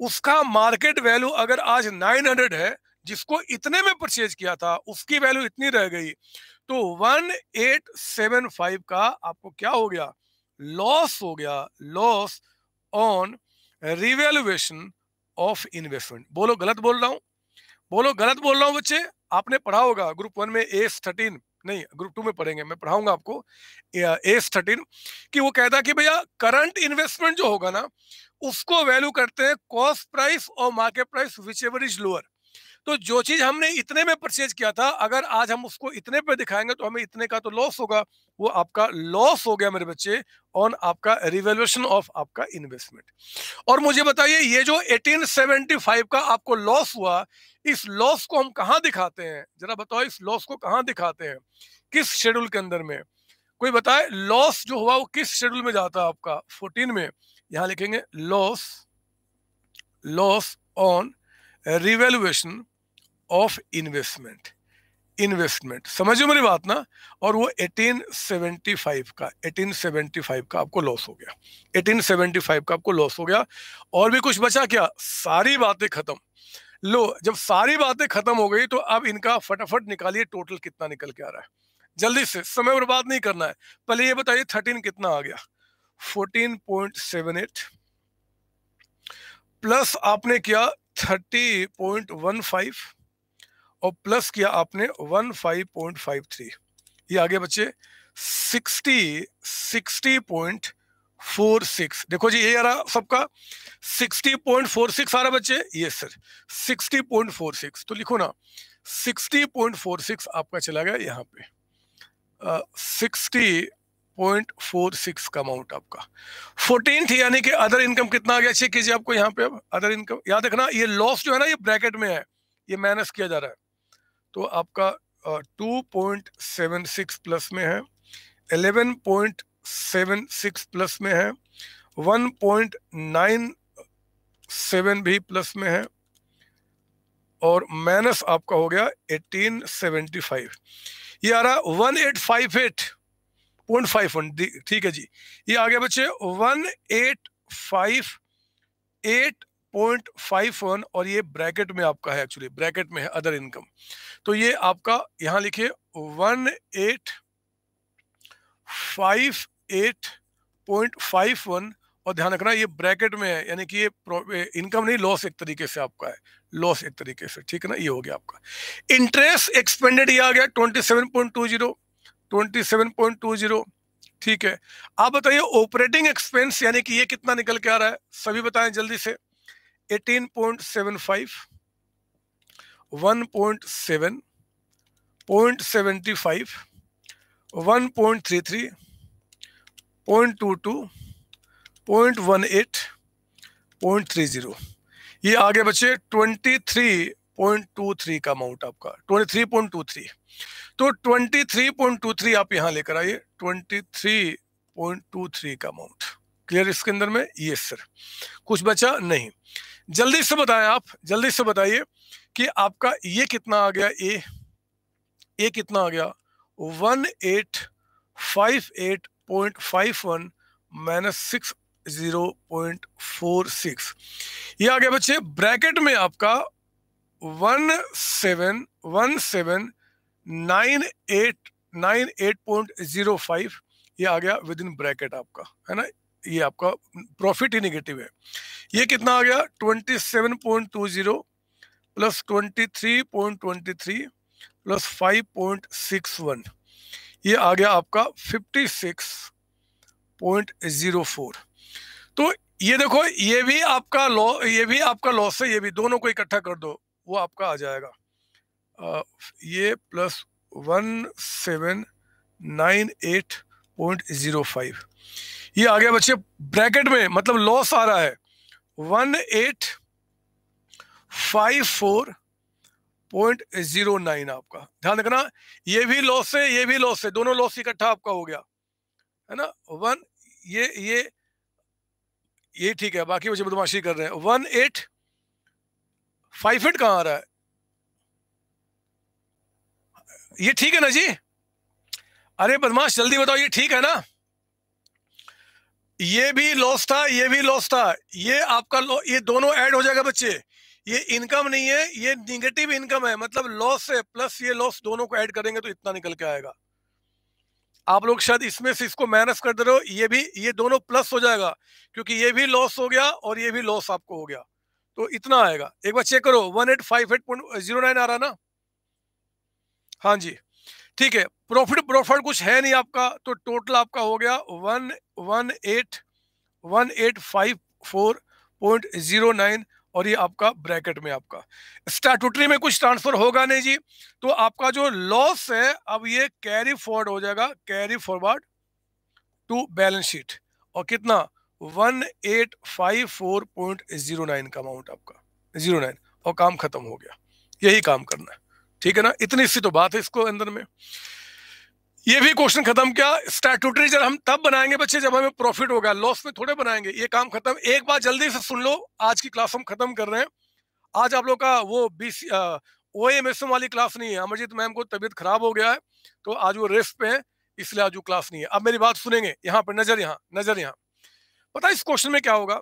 उसका मार्केट वैल्यू अगर आज 900 है जिसको इतने में परचेज किया था उसकी वैल्यू इतनी रह गई तो 1875 का आपको क्या हो गया लॉस हो गया loss on revaluation of investment बोलो गलत बोल रहा हूँ बोलो गलत बोल रहा हूँ बच्चे आपने पढ़ा होगा ग्रुप वन में एस थर्टीन नहीं ग्रुप टू में पढ़ेंगे मैं पढ़ाऊंगा आपको एस थर्टीन कि वो कहता कि भैया करंट इन्वेस्टमेंट जो होगा ना उसको वैल्यू करते हैं कॉस्ट प्राइस और market price whichever is lower तो जो चीज हमने इतने में परचेज किया था अगर आज हम उसको इतने पे दिखाएंगे तो हमें इतने का तो लॉस होगा वो आपका लॉस हो गया मेरे बच्चे ऑन आपका रिवेल्यूशन ऑफ आपका इन्वेस्टमेंट और मुझे बताइए ये जो 1875 का आपको लॉस हुआ इस लॉस को हम कहाँ दिखाते हैं जरा बताओ इस लॉस को कहाँ दिखाते हैं किस शेड्यूल के अंदर में कोई बताए लॉस जो हुआ वो किस शेड्यूल में जाता है आपका फोर्टीन में यहां लिखेंगे loss loss on revaluation of investment investment समझो मेरी बात ना और वो 1875 का 1875 का आपको लॉस हो गया 1875 का आपको लॉस हो गया और भी कुछ बचा क्या सारी बातें खत्म लो जब सारी बातें खत्म हो गई तो अब इनका फटाफट निकालिए टोटल कितना निकल के आ रहा है जल्दी से समय बर्बाद नहीं करना है पहले ये बताइए थर्टीन कितना आ गया fourteen point seven eight plus आपने किया थर्टी पॉइंट वन फाइव और प्लस किया आपने 15.53 ये आगे बच्चे 60 60.46 देखो जी ये आ रहा सबका 60.46 आ रहा बच्चे ये सर 60.46 तो लिखो ना 60.46 आपका चला गया यहाँ पे uh, 60.46 का अमाउंट आपका 14 थी यानी कि अदर इनकम कितना आ गया चेक कीजिए आपको यहाँ पे अब अदर इनकम याद रखना ये लॉस जो है ना ये ब्रैकेट में है ये माइनस किया जा रहा है तो आपका two point seven six plus में है eleven point seven six plus में है वन पॉइंट नाइन सेवन भी प्लस में है और माइनस आपका हो गया एटीन सेवेंटी फाइव ये आ रहा one eight five eight point five one ठीक है जी ये आगे बच्चे one eight five eight point five one और ये ब्रैकेट में आपका है एक्चुअली ब्रैकेट में है अदर इनकम तो ये आपका यहाँ लिखे one eight five eight point five one और ध्यान रखना ये ब्रैकेट में है यानी कि ये इनकम नहीं लॉस एक तरीके से आपका है लॉस एक तरीके से ठीक है ना ये हो गया आपका इंटरेस्ट एक्सपेंडेड ये आ गया twenty seven point two zero twenty seven point two zero ठीक है आप बताइए ऑपरेटिंग एक्सपेंस यानी कि ये कितना निकल के आ रहा है सभी बताएं जल्दी से ये आगे बचे 23.23 का अमाउंट आपका 23.23 तो 23.23 आप यहां लेकर आइए 23.23 का अमाउंट क्लियर इसके अंदर में यस सर कुछ बचा नहीं जल्दी से बताएं आप जल्दी से बताइए कि आपका ये कितना आ गया ए ए कितना आ गया one eight five eight point five one minus six zero point four six ये आ गया बच्चे ब्रैकेट में आपका one seven one seven nine eight nine eight point zero five ये आ गया विद इन ब्रैकेट आपका है ना ये आपका प्रॉफिट ही निगेटिव है ये कितना आ गया 27.20 प्लस 23.23 प्लस 5.61 ये आ गया आपका 56.04 तो ये देखो ये भी आपका लॉ ये भी आपका लॉस है ये भी दोनों को इकट्ठा कर दो वो आपका आ जाएगा आ, ये plus one seven nine eight point zero five ये आ गया बच्चे ब्रैकेट में मतलब लॉस आ रहा है one eight five four point zero nine आपका ध्यान रखना ये भी लॉस है ये भी लॉस है दोनों लॉस इकट्ठा आपका हो गया है ना वन ये ये ये ठीक है बाकी बच्चे बदमाशी कर रहे हैं वन एट फाइव एट कहाँ आ रहा है ये ठीक है ना जी अरे बदमाश जल्दी बताओ ये ठीक है ना ये भी लॉस था ये भी लॉस था ये आपका ये दोनों ऐड हो जाएगा बच्चे ये इनकम नहीं है ये निगेटिव इनकम है मतलब लॉस है प्लस ये लॉस दोनों को ऐड करेंगे तो इतना निकल के आएगा आप लोग शायद इसमें से इसको माइनस कर दे रहे हो ये भी ये दोनों प्लस हो जाएगा क्योंकि ये भी लॉस हो गया और ये भी लॉस आपको हो गया तो इतना आएगा एक बार चेक करो one eight five eight point zero nine आ रहा ना हाँ जी ठीक है प्रॉफिट प्रॉफिट कुछ है नहीं आपका तो टोटल आपका हो गया one one eight one eight five four point zero nine और ये आपका ब्रैकेट में आपका स्टैटूटरी में कुछ ट्रांसफर होगा नहीं जी तो आपका जो लॉस है अब ये कैरी फॉरवर्ड हो जाएगा carry forward to balance sheet और कितना one eight five four point zero nine का अमाउंट आपका जीरो नाइन और काम खत्म हो गया यही काम करना है ठीक है ना इतनी सी तो बात है इसको अंदर में ये भी क्वेश्चन खत्म क्या स्टैट्यूटरी जब हम तब बनाएंगे बच्चे जब हमें प्रॉफिट होगा लॉस में थोड़े बनाएंगे ये काम खत्म एक बार जल्दी से सुन लो आज की क्लास हम खत्म कर रहे हैं आज आप लोग का वो बीस ओ एम एस एम वाली क्लास नहीं है अमरजीत मैम को तबीयत खराब हो गया है तो आज वो रेस्ट पे है इसलिए आज वो क्लास नहीं है अब मेरी बात सुनेंगे यहाँ पर नजर यहाँ नजर यहाँ पता इस क्वेश्चन में क्या होगा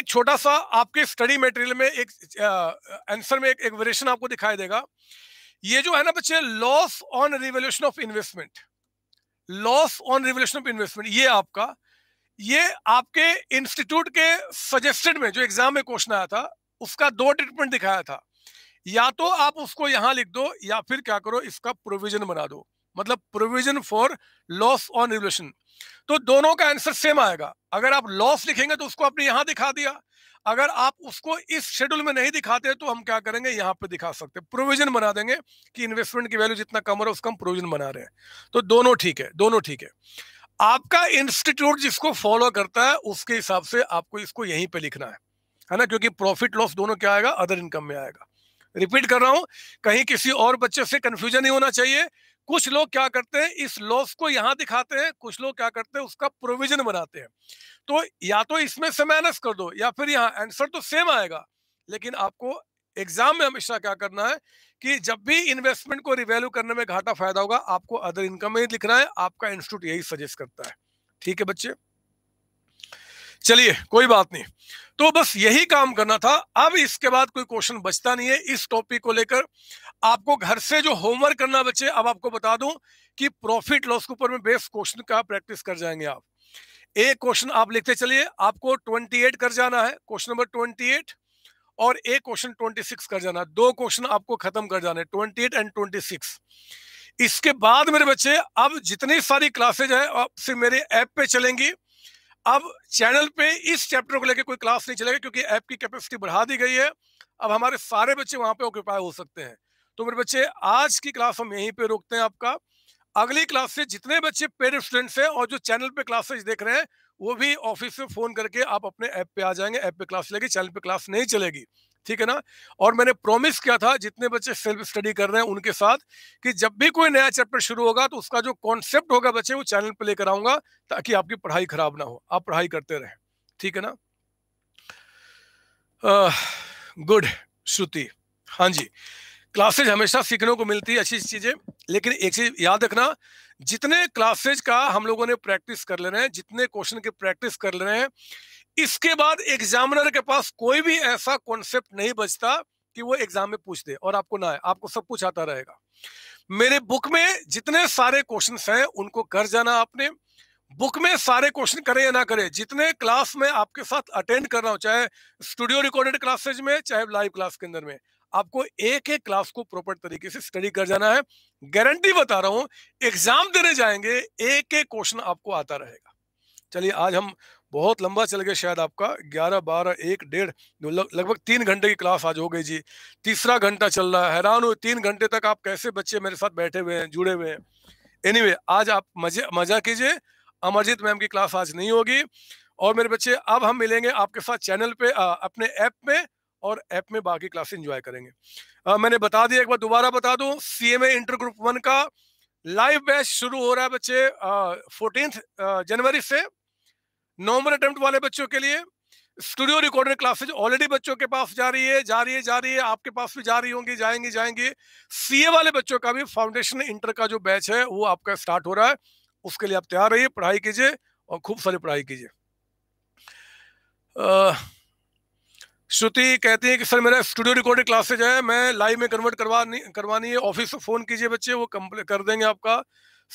एक छोटा सा आपके स्टडी मटेरियल में एक आंसर में एक, एक वेरिएशन आपको दिखाई देगा ये जो है ना बच्चे loss on revolution of investment loss on revolution of investment ये आपका ये आपके इंस्टीट्यूट के सजेस्टेड में जो एग्जाम में क्वेश्चन आया था उसका दो ट्रीटमेंट दिखाया था या तो आप उसको यहां लिख दो या फिर क्या करो इसका प्रोविजन बना दो मतलब provision for loss on revolution तो दोनों का आंसर सेम आएगा अगर आप लॉस लिखेंगे तो उसको आपने यहां दिखा दिया अगर आप उसको इस शेड्यूल में नहीं दिखाते तो हम क्या करेंगे यहाँ पे दिखा सकते हैं प्रोविजन बना देंगे कि इन्वेस्टमेंट की वैल्यू जितना कम हो रहा है उसका हम प्रोविजन बना रहे हैं तो दोनों ठीक है दोनों ठीक है आपका इंस्टीट्यूट जिसको फॉलो करता है उसके हिसाब से आपको इसको यहीं पे लिखना है है ना क्योंकि प्रॉफिट लॉस दोनों क्या आएगा अदर इनकम में आएगा रिपीट कर रहा हूं कहीं किसी और बच्चे से कंफ्यूजन नहीं होना चाहिए कुछ लोग क्या करते हैं इस लॉस को यहां दिखाते हैं कुछ लोग क्या करते हैं उसका प्रोविजन बनाते हैं तो या तो इसमें से माइनस कर दो या फिर यहाँ आंसर तो सेम आएगा लेकिन आपको एग्जाम में हमेशा क्या करना है कि जब भी इन्वेस्टमेंट को रिवेल्यू करने में घाटा फायदा होगा आपको अदर इनकम में ही लिखना है आपका इंस्टीट्यूट यही सजेस्ट करता है ठीक है बच्चे चलिए कोई बात नहीं तो बस यही काम करना था अब इसके बाद कोई क्वेश्चन बचता नहीं है इस टॉपिक को लेकर आपको घर से जो होमवर्क करना बच्चे अब आपको बता दूं कि प्रॉफिट लॉस के ऊपर में बेस्ट क्वेश्चन का प्रैक्टिस कर जाएंगे आप एक क्वेश्चन आप लिखते चलिए आपको 28 कर जाना है क्वेश्चन नंबर 28 और एक क्वेश्चन 26 कर जाना है दो क्वेश्चन आपको खत्म कर जाने 28 एंड 26 इसके बाद मेरे बच्चे अब जितनी सारी क्लासेज है सिर्फ मेरे ऐप पे चलेंगी अब चैनल पे इस चैप्टर को लेकर कोई क्लास नहीं चलेगा क्योंकि ऐप की कैपेसिटी बढ़ा दी गई है अब हमारे सारे बच्चे वहां पे ऑक्यूपाई हो सकते हैं तो मेरे बच्चे आज की क्लास हम यहीं पे रोकते हैं आपका अगली क्लास से जितने बच्चे पेड स्टूडेंट्स हैं और जो चैनल पे क्लासेस देख रहे हैं वो भी ऑफिस में फोन करके आप अपने ऐप पे आ जाएंगे ऐप पे क्लास लेगी चैनल पे क्लास नहीं चलेगी ठीक है ना और मैंने प्रॉमिस किया था जितने बच्चे सेल्फ स्टडी कर रहे हैं उनके साथ कि जब भी कोई नया चैप्टर शुरू होगा तो उसका जो कॉन्सेप्ट होगा बच्चे वो चैनल पर लेकर आऊंगा ताकि आपकी पढ़ाई खराब ना हो आप पढ़ाई करते रहें ठीक है ना गुड श्रुति हाँ जी क्लासेज हमेशा सीखने को मिलती है अच्छी चीजें लेकिन एक चीज याद रखना जितने क्लासेज का हम लोगों ने प्रैक्टिस कर ले रहे हैं जितने क्वेश्चन की प्रैक्टिस कर ले रहे हैं इसके बाद एग्जामिनर के पास कोई भी ऐसा कॉन्सेप्ट नहीं बचता कि वो एग्जाम में पूछ दे और आपको ना आए आपको सब कुछ आता रहेगा मेरे बुक में जितने सारे क्वेश्चन हैं उनको कर जाना आपने बुक में सारे क्वेश्चन करें या ना करें जितने क्लास में आपके साथ अटेंड कर रहा हूं चाहे स्टूडियो रिकॉर्डेड क्लासेज में चाहे लाइव क्लास के अंदर में आपको एक एक क्लास को प्रॉपर तरीके से स्टडी कर जाना है गारंटी बता रहा हूं एग्जाम देने जाएंगे एक एक क्वेश्चन आपको आता रहेगा चलिए आज हम बहुत लंबा चल गया शायद आपका ग्यारह बारह एक डेढ़ लगभग तीन घंटे की क्लास आज हो गई जी तीसरा घंटा चल रहा है हैरान हुए तीन घंटे तक आप कैसे बच्चे मेरे साथ बैठे हुए हैं जुड़े हुए हैं एनीवे anyway, आज आप मजे मजा कीजिए अमरजीत मैम की क्लास आज नहीं होगी और मेरे बच्चे अब हम मिलेंगे आपके साथ चैनल पे आ, अपने ऐप में और ऐप में बाकी क्लास इंजॉय करेंगे आ, मैंने बता दिया एक बार दोबारा बता दूं सीएमए इंटर ग्रुप वन का लाइव बैच शुरू हो रहा है बच्चे फोर्टीन जनवरी से नॉर्मल अटेम्प्ट वाले बच्चों के लिए स्टूडियो रिकॉर्डेड क्लासेज ऑलरेडी बच्चों के पास जा रही है जा रही है जा रही है आपके पास भी जा रही होंगी जाएंगी जाएंगी सी वाले बच्चों का भी फाउंडेशन इंटर का जो बैच है वो आपका स्टार्ट हो रहा है उसके लिए आप तैयार रहिए पढ़ाई कीजिए और खूब सारी पढ़ाई कीजिए श्रुति कहती है कि सर मेरा स्टूडियो रिकॉर्डिंग क्लासेज है मैं लाइव में कन्वर्ट करवानी करवानी है ऑफिस से फोन कीजिए बच्चे वो कर देंगे आपका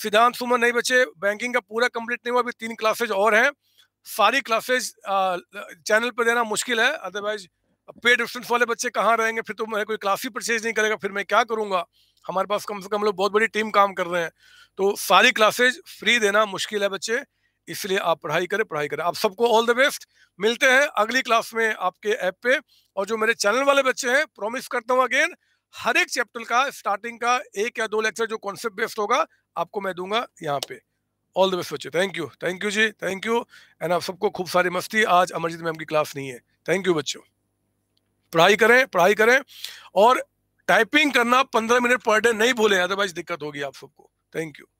सिद्धांत सुमन नहीं बच्चे बैंकिंग का पूरा कंप्लीट नहीं हुआ अभी तीन क्लासेज और हैं सारी क्लासेज चैनल पर देना मुश्किल है अदरवाइज पेड स्टूडेंट्स वाले बच्चे कहाँ रहेंगे फिर तो मैं कोई क्लास ही परचेज नहीं करेगा फिर मैं क्या करूँगा हमारे पास कम से कम लोग बहुत बड़ी टीम काम कर रहे हैं तो सारी क्लासेज फ्री देना मुश्किल है बच्चे इसलिए आप पढ़ाई करें पढ़ाई करें आप सबको ऑल द बेस्ट मिलते हैं अगली क्लास में आपके ऐप पे और जो मेरे चैनल वाले बच्चे हैं प्रॉमिस करता हूँ अगेन हर एक चैप्टर का स्टार्टिंग का एक या दो लेक्चर जो कॉन्सेप्ट बेस्ड होगा आपको मैं दूंगा यहाँ पे ऑल द बेस्ट बच्चे थैंक यू थैंक यू जी थैंक यू एंड आप सबको खूब सारी मस्ती आज अमरजीत मैम की क्लास नहीं है थैंक यू बच्चों पढ़ाई करें पढ़ाई करें और टाइपिंग करना पंद्रह मिनट पर डे नहीं भूलें अदरवाइज दिक्कत होगी आप सबको थैंक यू